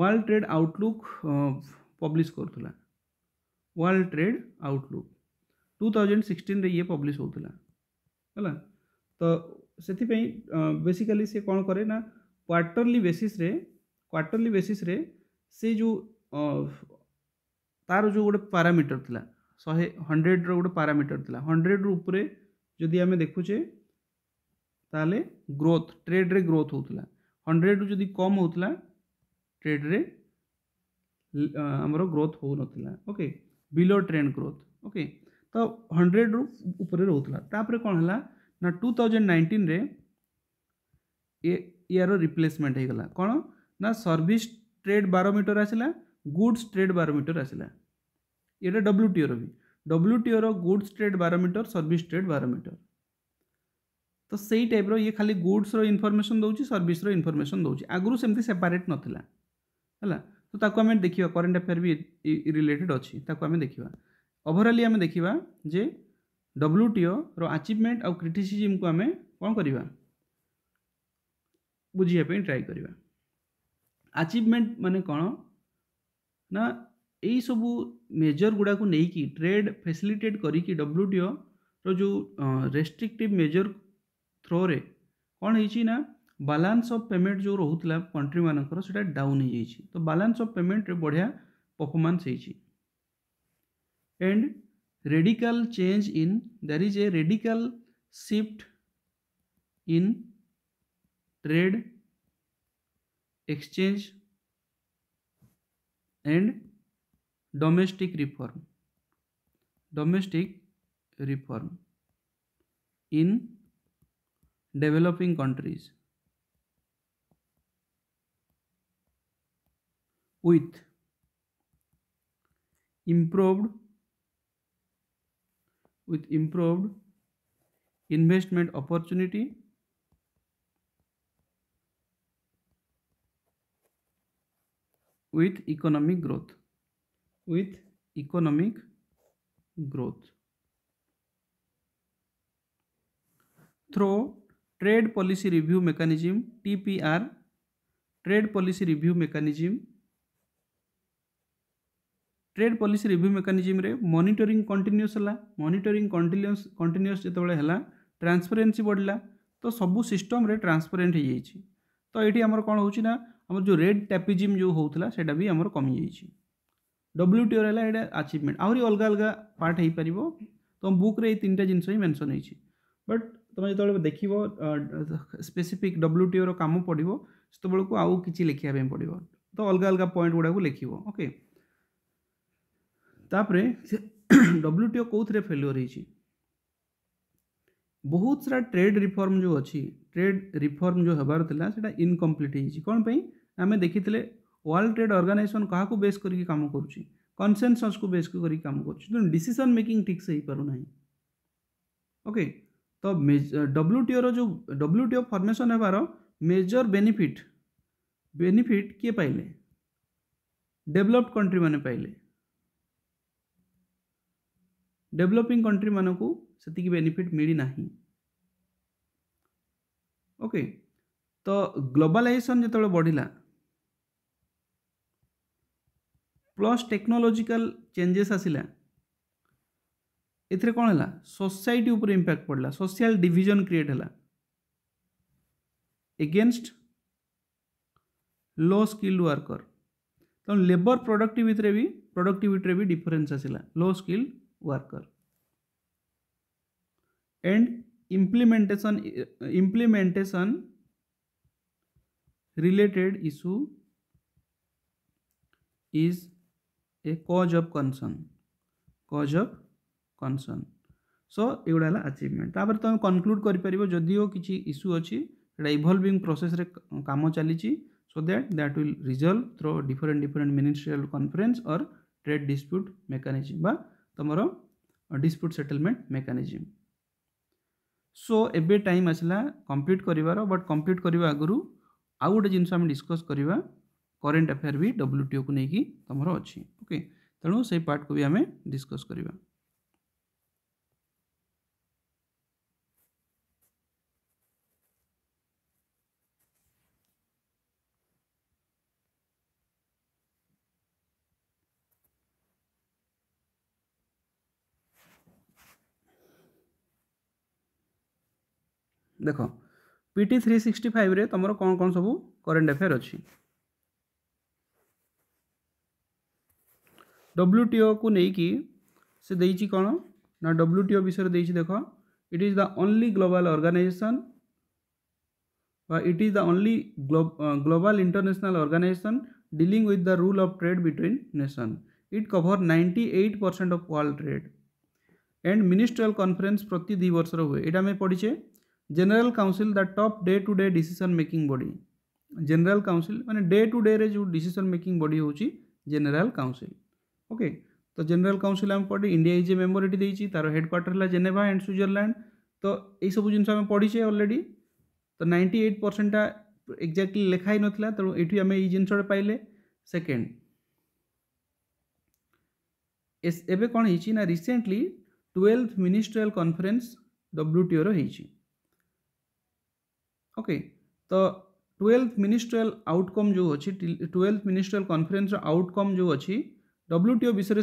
वर्ल्ड ट्रेड आउटलुक पब्लीश कर world trade outlook two thousand sixteen ये पब्लीश होता है तो से बेसिकाली सी कौन कै ना क्वार्टरली बेसीस क्वार्टरली बेसीस जो तार जो गोटे पारामिटर था शहे हंड्रेड रोटे पारामिटर था हंड्रेड रूप्रे जदि आम देखुचे ताले ग्रोथ ट्रेड्रे ग्रोथ होता हंड्रेड रू जदि कम होता ट्रेड्रे आमर ग्रोथ हो नाला okay below trade growth okay तो हंड्रेड रूपर रोला कौन है ना टू थाउजेंड नाइंटिन्रे यार रिप्लेसमेंट होगा कौन ना सर्विस ट्रेड बारोमीटर आसला गुड्स ट्रेड बारोमीटर आसला ये डब्ल्यू टीओर भी डब्ल्यू टीओर goods trade barometer service trade barometer तो से टाइप ये खाली गुड्स रनफर्मेसन दौर सर्विस इनफर्मेसन दौर आगू सेम सेपरेट नाला है तो आम देखा करेन्ट अफेयर भी रिलेटेड अच्छी आम देखा ओभरअली आम देखा जे डब्ल्यू टीओ रचिवमेंट आउ क्रिटिसीजिम को आम कौन करवा बुझाप ट्राई करवा आचिवमेंट मान कौन ना यू मेजर गुड़ाक नहीं कि ट्रेड फैसिलिटेट करी डब्ल्यू डीओ रो रेस्ट्रिक्टिव मेजर थ्रो रे कौन ना बालान्स अफ पेमेंट जो रोला कंट्री मानक डाउन हो जाए तो बालान्स अफ पेमेंट रे बढ़िया performance and radical change in there is a radical shift in trade exchange and domestic reform domestic reform in developing countries with improved with improved investment opportunity with economic growth with economic growth. Through Trade Policy Review Mechanism TPR, Trade Policy Review Mechanism trade policy review mechanism monitoring continuous है monitoring continuous continuous जो है transparency बढ़ला तो सब system रे transparent हो तो ये आम कौन हो जो रेड टैपिजिम जो होता आम कमी जाइए डब्ल्यू टीओ रहा आचिवमेंट आहरी अलग अलग पार्ट हो पार तुम बुक्रे तीन टाइम जिनस ही मेनसन हो बट तुम जो देख स्पेसीफिक डब्ल्यू टीओ राम पड़ो से आउ कि लिखापे पड़ो तो अलग अलग पॉइंट गुड़ाक लिख ओके डब्ल्यू टीओ कौ फेल्योर हो बहुत सारा ट्रेड रिफर्म जो अच्छी ट्रेड रिफर्म जो हबार्ला इनकम्प्लीट हो कौन आम देखी वर्ल्ड ट्रेड अर्गानाइजेसन क्या बेस करके कम करसेनस को बेस कर करसीसन मेकिंग ठीक से ही पारना ओके तो डब्ल्यूटीओ रो डब्ल्यूटीओ फर्मेसन होवार मेजर बेनिफिट बेनिफिट किए पाइले डेवलप्ड कंट्री मैंने पाइले डेवलपिंग कंट्री मान को सेकी बेनिफिट मिलना ओके तो ग्लोबलाइजेशन जो बढ़ला प्लस टेक्नोलोजिकल चेंजेस आसला ଏଥିରେ କ'ଣ ହେଲା ସୋସାଇଟି ଉପରେ ଇମ୍ପାକ୍ଟ ପଡ଼ିଲା ସୋସିଆଲ ଡିଭିଜନ୍ କ୍ରିଏଟ୍ ହେଲା ଏଗେନଷ୍ଟ ଲୋ ସ୍କିଲ୍ଡ ୱାର୍କର ତେଣୁ ଲେବର ପ୍ରଡ଼କ୍ଟିଭିଟିରେ ବି ପ୍ରଡ଼କ୍ଟିଭିଟିରେ ବି ଡିଫରେନ୍ସ ଆସିଲା low skilled worker and implementation implementation related issue is a cause of concern cause of concern so एगुड़ा अचिवमेंट तापर तुम कनक्लूड करदिओ कि इश्यू अच्छी इवल्विंग प्रोसेस रे काम चली so that that will resolve through different different ministerial conference और trade dispute mechanism तुम dispute settlement mechanism so a time आसला कंप्लीट कर बट कंप्लीट करने आगु आउ गोटे जिनस डिस्कस करवा करेन्ट अफेयर भी डब्ल्यू टीओ को लेकिन तुम तो अच्छी ओके तेणु से पार्ट को भी आम डिस्कस करवा देख पीटी थ्री सिक्सटी फाइव तुम कौन कौन सब करेन्ट अफेयर अच्छी ଡବ୍ଲ୍ୟୁଟିଓକୁ ନେଇକି ସେ ଦେଇଛି କ'ଣ ନା ଡବ୍ଲ୍ୟୁଟିଓ ବିଷୟରେ ଦେଇଛି ଦେଖ it is the only global organisation ବା it is the only global international organisation dealing with the rule of trade between nation it cover ninety eight percent of world trade and ministerial conference प्रति दुई वर्ष हुए यहाँ आम पढ़ीचे general council the top day to day decision making body general council मैंने day to day रे जो डिसीजन मेकिंग बॉडी हूँ जेनेल काउनसिल ওকে ତ ଜେନେରାଲ କାଉନସିଲ୍ ଆମେ ପଢ଼ି ଇଣ୍ଡିଆ ଇଜ୍ ଏ ମେମ୍ବର ଏଠି ଦେଇଛି ତା'ର ହେଡ଼୍ କ୍ୱାର୍ଟର ହେଲା ଜେନେଭା ଆଣ୍ଡ ସୁଇଜରଲ୍ୟାଣ୍ଡ ତ ଏଇସବୁ ଜିନିଷ ଆମେ ପଢ଼ିଛେ ଅଲରେଡ଼ି ତ ନାଇଣ୍ଟି ଏଇଟ୍ ପରସେଣ୍ଟଟା ଏକ୍ଜାକ୍ଟଲି ଲେଖା ହେଇନଥିଲା ତେଣୁ ଏଇଠି ଆମେ ଏଇ ଜିନିଷଟା ପାଇଲେ ସେକେଣ୍ଡ ଏବେ କ'ଣ ହେଇଛି ନା ରିସେଣ୍ଟଲି ଟୁଏଲ୍ଥ ମିନିଷ୍ଟ୍ରିଆଲ କନଫରେନ୍ସ ଡବ୍ଲ୍ୟୁଟିଓର ହେଇଛି ଓକେ ତ ଟୁଏଲ୍ଥ ମିନିଷ୍ଟ୍ରିଆଲ ଆଉଟକମ୍ ଯେଉଁ ଅଛି ଟୁଏଲ୍ଥ ମିନିଷ୍ଟ୍ରିଆଲ କନଫରେନ୍ସର ଆଉଟକମ୍ ଯେଉଁ ଅଛି WTO ବିଷୟରେ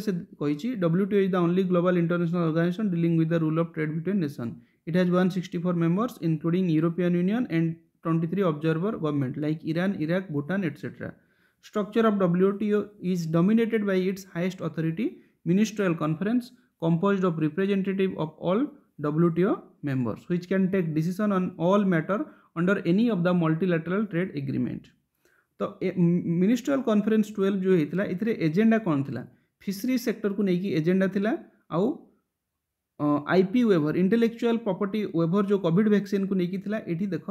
is the only global international organization dealing with the rule of trade between nations. It has 164 members including European Union and 23 observer government like Iran, Iraq, Bhutan, etc. Structure of WTO is dominated by its highest authority, ministerial conference, composed of representative of all WTO members, which can take decision on all matter under any of the multilateral trade agreement. तो मिनिस्ट्रियाल conference twelve जो होता है agenda कौन थी fishery sector को लेकिन agenda था आउ IP waiver intellectual property waiver जो कोविड वैक्सीन को लेकिन था ये देख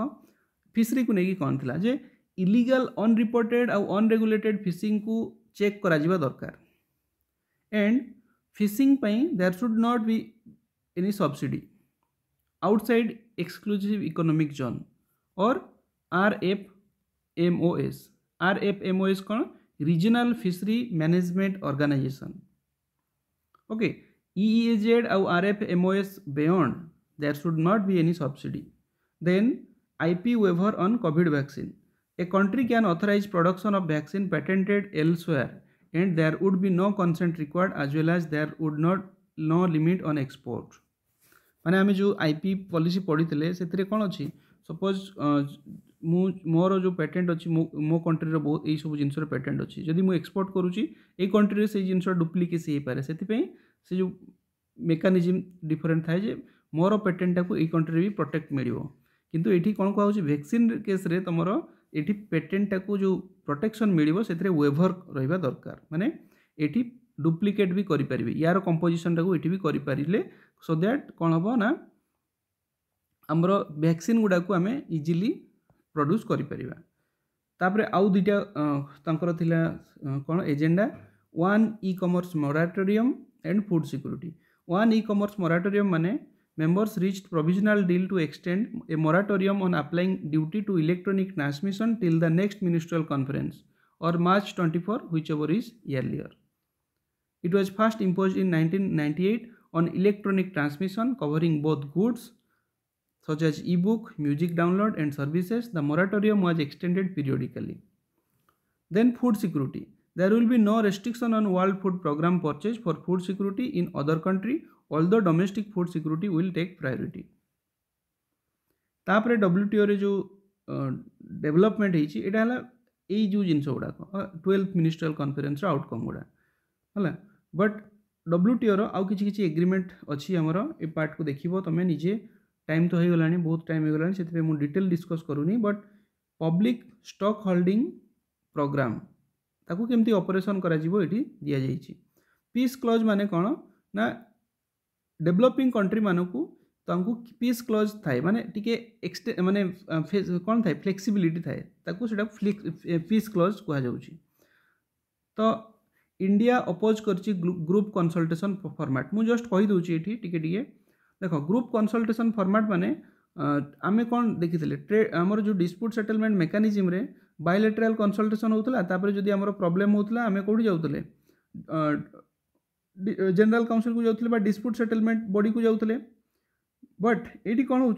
फिशरी को लेकिन कौन थी जे इलिगल अनरिपोर्टेड आउ अनरेगुलेटेड फिशिंग को चेक करा दरकार and fishing there should not be any subsidy outside exclusive economic zone और R F M O S RFMO is કોણ regional fishery management organisation okay EEZ આઉ RFMOs beyond there should not be any subsidy. Then IP waiver on COVID vaccine. A country can authorize production of vaccine patented elsewhere and there would be no consent required as well as there would not no limit on export. মানে আমি ଯେଉଁ I P policy ପଢ଼ିଥିଲେ ସେଥିରେ କ'ଣ ଅଛି suppose ମୁଁ ମୋର ଯେଉଁ ପେଟେଣ୍ଟ ଅଛି ମୋ ମୋ କଣ୍ଟ୍ରିର ବହୁତ ଏଇସବୁ ଜିନିଷର ପେଟେଣ୍ଟ ଅଛି ଯଦି ମୁଁ ଏକ୍ସପୋର୍ଟ କରୁଛି ଏଇ କଣ୍ଟ୍ରିରେ ସେଇ ଜିନିଷ ଡୁପ୍ଲିକେସି ହେଇପାରେ ସେଥିପାଇଁ ସେ ଯେଉଁ ମେକାନିଜିମ୍ ଡିଫରେଣ୍ଟ ଥାଏ ଯେ ମୋର ପେଟେଣ୍ଟଟାକୁ ଏଇ କଣ୍ଟ୍ରିରେ ବି ପ୍ରୋଟେକ୍ଟ ମିଳିବ କିନ୍ତୁ ଏଠି କ'ଣ କୁହାହେଉଛି ଭ୍ୟାକ୍ସିନ୍ କେସ୍ରେ ତୁମର ଏଠି ପେଟେଣ୍ଟଟାକୁ ଯେଉଁ ପ୍ରୋଟେକ୍ସନ୍ ମିଳିବ ସେଥିରେ ୱେଭର୍ ରହିବା ଦରକାର ମାନେ ଏଠି ଡୁପ୍ଲିକେଟ୍ ବି କରିପାରିବେ ୟାର କମ୍ପୋଜିସନ୍ଟାକୁ ଏଠି ବି କରିପାରିଲେ ସୋ ଦ୍ୟାଟ୍ କ'ଣ ହେବ ନା ଆମର ଭ୍ୟାକ୍ସିନ୍ ଗୁଡ଼ାକୁ ଆମେ ଇଜିଲି ପ୍ରଡ୍ୟୁସ୍ କରିପାରିବା ତାପରେ ଆଉ ଦୁଇଟା ତାଙ୍କର ଥିଲା କ'ଣ agenda one e-commerce moratorium and food security one e-commerce moratorium ମାନେ members reached provisional deal to extend a moratorium on applying duty to electronic transmission till the next ministerial conference or March 24 whichever is earlier. It was first imposed in 1998 on electronic transmission covering both goods such as ebook, music download and services, the moratorium was extended periodically. Then food security. There will be no restriction on World Food Program purchase for food security in other country, although domestic food security will take priority. wto ତାପରେ ଡବ୍ଲ୍ୟୁଟିଓରେ ଯେଉଁ development ହେଇଛି ଏଇଟା ହେଲା ଏଇ ଯେଉଁ ଜିନିଷ ଗୁଡ଼ାକ twelfth ministerial କନଫରେନ୍ସର outcome ଗୁଡ଼ା ହେଲା ବଟ୍ ଡବ୍ଲ୍ୟୁଟିଓର ଆଉ କିଛି କିଛି ଏଗ୍ରିମେଣ୍ଟ ଅଛି ଆମର ଏ ପାର୍ଟକୁ ଦେଖିବ ତୁମେ ନିଜେ टाइम तो होगा बहुत टाइम हो होगला मुझे डिटेल डिस्कस करूनी but public stock holding programme ताको केमती अपरेसन कर दि जा पीस क्लज मान कौन ना डेभलपिंग कंट्री मानक पीस क्लज थाए मैं टी एक्सटे मान कौन थाए फ्लेक्सीबिलिटी थाए पीस क्लज कह तो इंडिया अपोज कर ग्रुप कनसल्टेसन फर्माट मुझ जस्ट कहीदे ये टी टी देख ग्रुप कनसलटेसन फर्माट मैंने आम कौन देखी ट्रे जो dispute settlement mechanism bilateral consultation होता जदि आम प्रोब्लेम होता आम कौटी जाऊे जनरल काउनसिल को जाऊे डिस्प्यूट सेटलमेंट बॉडी को जाऊे बट ये कौन हो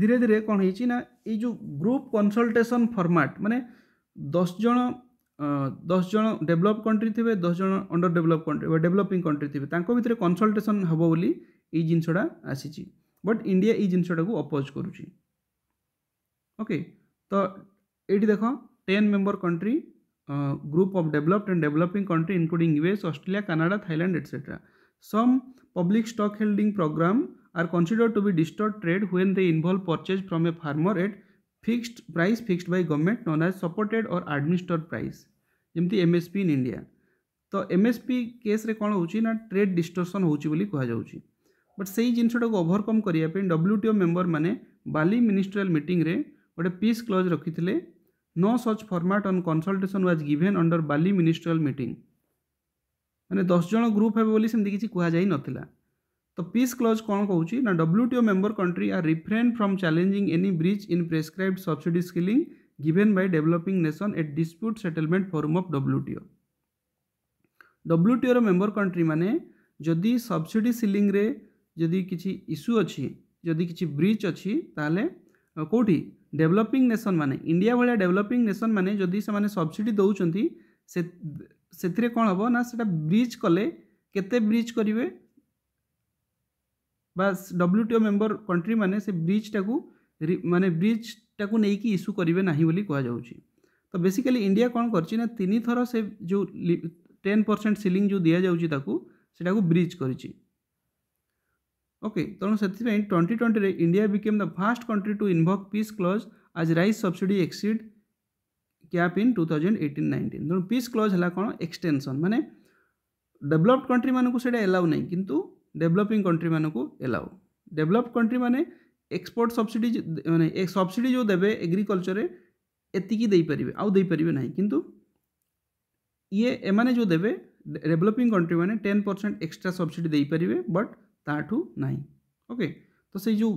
धीरे धीरे कौन होना ये ग्रुप कनसलटेसन फर्माट माने दस जन दस जन डेभलप कंट्री थे दस जन under develop country developing country थे भितर कनसल्टेसन हम जिनसटा आसी बट इंडिया य जिनसटा को अपोज करुच्ची ओके तो ये देख ten member country group of developed and developing country including US Australia Canada Thailand etcetera some public stock holding programme are considered to be disturb trade when they involve purchase from a farmer at fixed price fixed by government known as supported और administer price जमी M SP in India तो M S P केस्रे कौन हो trade distortion हो कहुच्छी but से ही जिनसटा ओभरकम करने डब्ल्यूटीओ मेम्बर मैंने बाली मिनिस्ट्रियाल मीटरे गोटे पीस क्लज रखी थे no such format on consultation was given under Bali ministerial meet मैंने दस जन ग्रुप है किसी कहुई नाला तो पीस क्लज कौन कौन ना WTO member country are refrain from challenging any breach in prescribe subsidy ceiling given by developing nation at dispute settlement forum of WTO WTO member country मैंने जदि सब्सीडी सिलिंग जदि किसी इश्यू अच्छी जदि किसी ब्रिज अच्छी तेल कौटी डेभलपिंग नेसन मैंने इंडिया भाया डेभलपिंग नेसन मैंने जदि से सब्सीडी दौंती से कौन हम तो ना से ब्रिज कले के ब्रिज करे बस डब्ल्यूटीओ मेंबर कंट्री मैंने से ब्रिजटा को मान ब्रिजटा को लेकिन इश्यू करेंगे ना बोली कह तो बेसिकली इंडिया कौन कर थर टेन परसेंट सिलिंग जो दि जाऊँगी ब्रिज करी ओके से twenty twenty India became the fast country to invoke peace clause आज रईस सब्सीडी एक्सीड क्या in two thousand eighteen nineteen तेणु पीस क्लज है कौन एक्सटेनसन मैंने डेभलपड कंट्री मानक एलाउ ना कि डेभलपिंग कंट्री मानक एलाउ डेभलप कंट्री मैंने एक्सपोर्ट सब्सीड मैंने सब्सीड जो देवे एग्रिकलचर एतिकपर आईपर ना कि ये एमाने जो देवे डेभलपिंग कंट्री मैंने ten percent extra subsidy but ताठू ना ओके तो से जो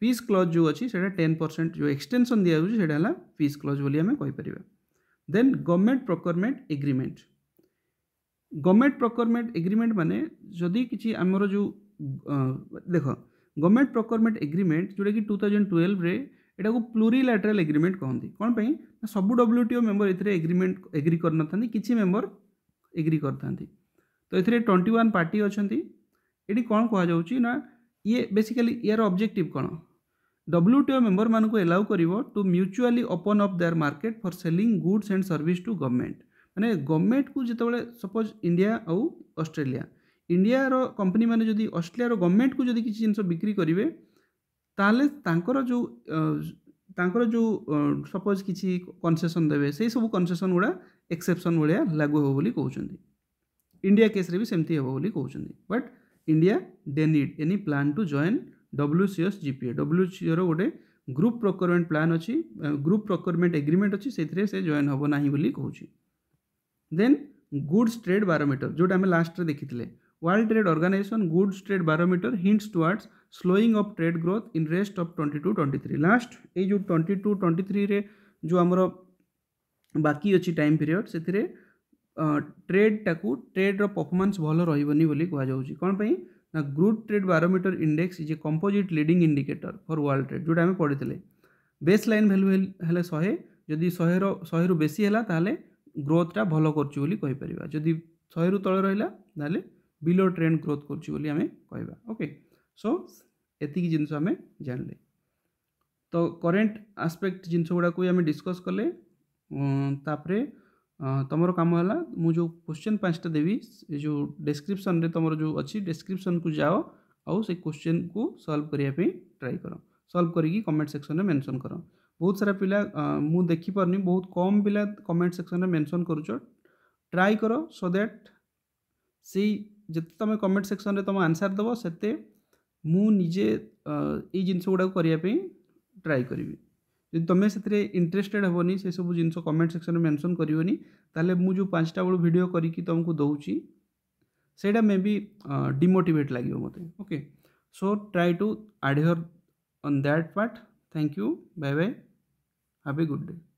पीस क्लज जो अच्छी से टेन परसेंट जो एक्सटेनसन दिखाला पीस क्लज बोली आम कहींपर दे government procurement agreement government procurement agreement मान जदि किसी आमर जो देख गवर्नमेंट प्रकरमेंट एग्रीमेंट जोटा कि टू थाउजेंड ट्वेल्व यू प्लूरी लैटराल एग्रीमेंट कहते कौन पर सब डब्ल्यू टीओ मेम्बर ये एग्रीमेंट एग्री करें मेम्बर एग्री करते तो ये ट्वेंटी वन पार्टी अच्छा कौन कह ये बेसिकली यार अब्जेक्टिव कौन डब्ल्यू टीओ मेम्बर मानक एलाउ कर to mutually open up their market for selling goods and service to government मैंने गवर्नमेंट को जो सपोज इंडिया आउ अस्ट्रेलिया इंडिया रो कंपनी मैंने जो अस्ट्रेलिया गवर्नमेंट को किसी जिन बिक्री करेंगे तालोले जो तांकर जो सपोज किसी कनसेसन देवे से सब कनसेसन गुड़ा एक्सेपन भाया लागू होली कहते इंडिया केस्रे भी सेमती हे कहते but India denied any plan to join W TO's GPA W ସିଓର ଗୋଟେ ଗ୍ରୁପ୍ ପ୍ରକ୍ୟୁରମେଣ୍ଟ ପ୍ଲାନ୍ ଅଛି ଗ୍ରୁପ୍ ପ୍ରକ୍ୟୁରମେଣ୍ଟ ଏଗ୍ରିମେଣ୍ଟ ଅଛି ସେଥିରେ ସେ ଜଏନ୍ ହେବ ନାହିଁ ବୋଲି କହୁଛି ଦେନ୍ ଗୁଡ୍ସ ଟ୍ରେଡ୍ ବାରୋମିଟର ଯେଉଁଟା ଆମେ ଲାଷ୍ଟରେ ଦେଖିଥିଲେ world trade organization goods trade barometer hints towards slowing of trade growth in rest of twenty two twenty three last ଏଇ ଯେଉଁ ଟ୍ୱେଣ୍ଟି ଟୁ ଟ୍ୱେଣ୍ଟି ଥ୍ରୀରେ ଯେଉଁ ଆମର ବାକି ଅଛି ଟାଇମ୍ ପିରିୟଡ଼ ସେଥିରେ ट्रेड टाक ट्रेड्र परफमान्स भल रही कहुच्छी कौनपाई ना group trade barometer index is a composite leading indicator for world trade जोटा पढ़ी बेस लाइन भैल्यू है शहे जदि शहे शहे रु बेसी है ग्रोथटा भल कर जदि शहे रु तले रहा बिलो ट्रेड ग्रोथ करें कह ओके सो ये जिनस जान लें तो करेन्ट आसपेक्ट जिनस गुड़ाक डिस्कस कले तुम कम है मुझे जो क्वेश्चन पांचटा देवी जो डेस्क्रिप्सन तुम जो अच्छी डेस्क्रिप्सन को जाओ आउ से क्वेश्चन को सल्व करने ट्राए कर सल्व करके कमेंट सेक्शन में मेनसन कर बहुत सारा पिला मु देखिपारनि बहुत कम पिला कमेंट सेक्शन में मेनसन कर ट्राए कर सो दैट से जिते तुम कमेंट सेक्शन में तुम आंसर देव से मुझे ये जिनस गुड़ाक करने ट्राए करी जी तुम्हें से इंटरेस्टेड हेनी से सब जिन कमेंट सेक्शन में मेनसन करनी तेल बेलू भिड करी तुमको से मे बी डिमोटेट लगे मत okay so try to adhere on that part thank you bye bye have a good day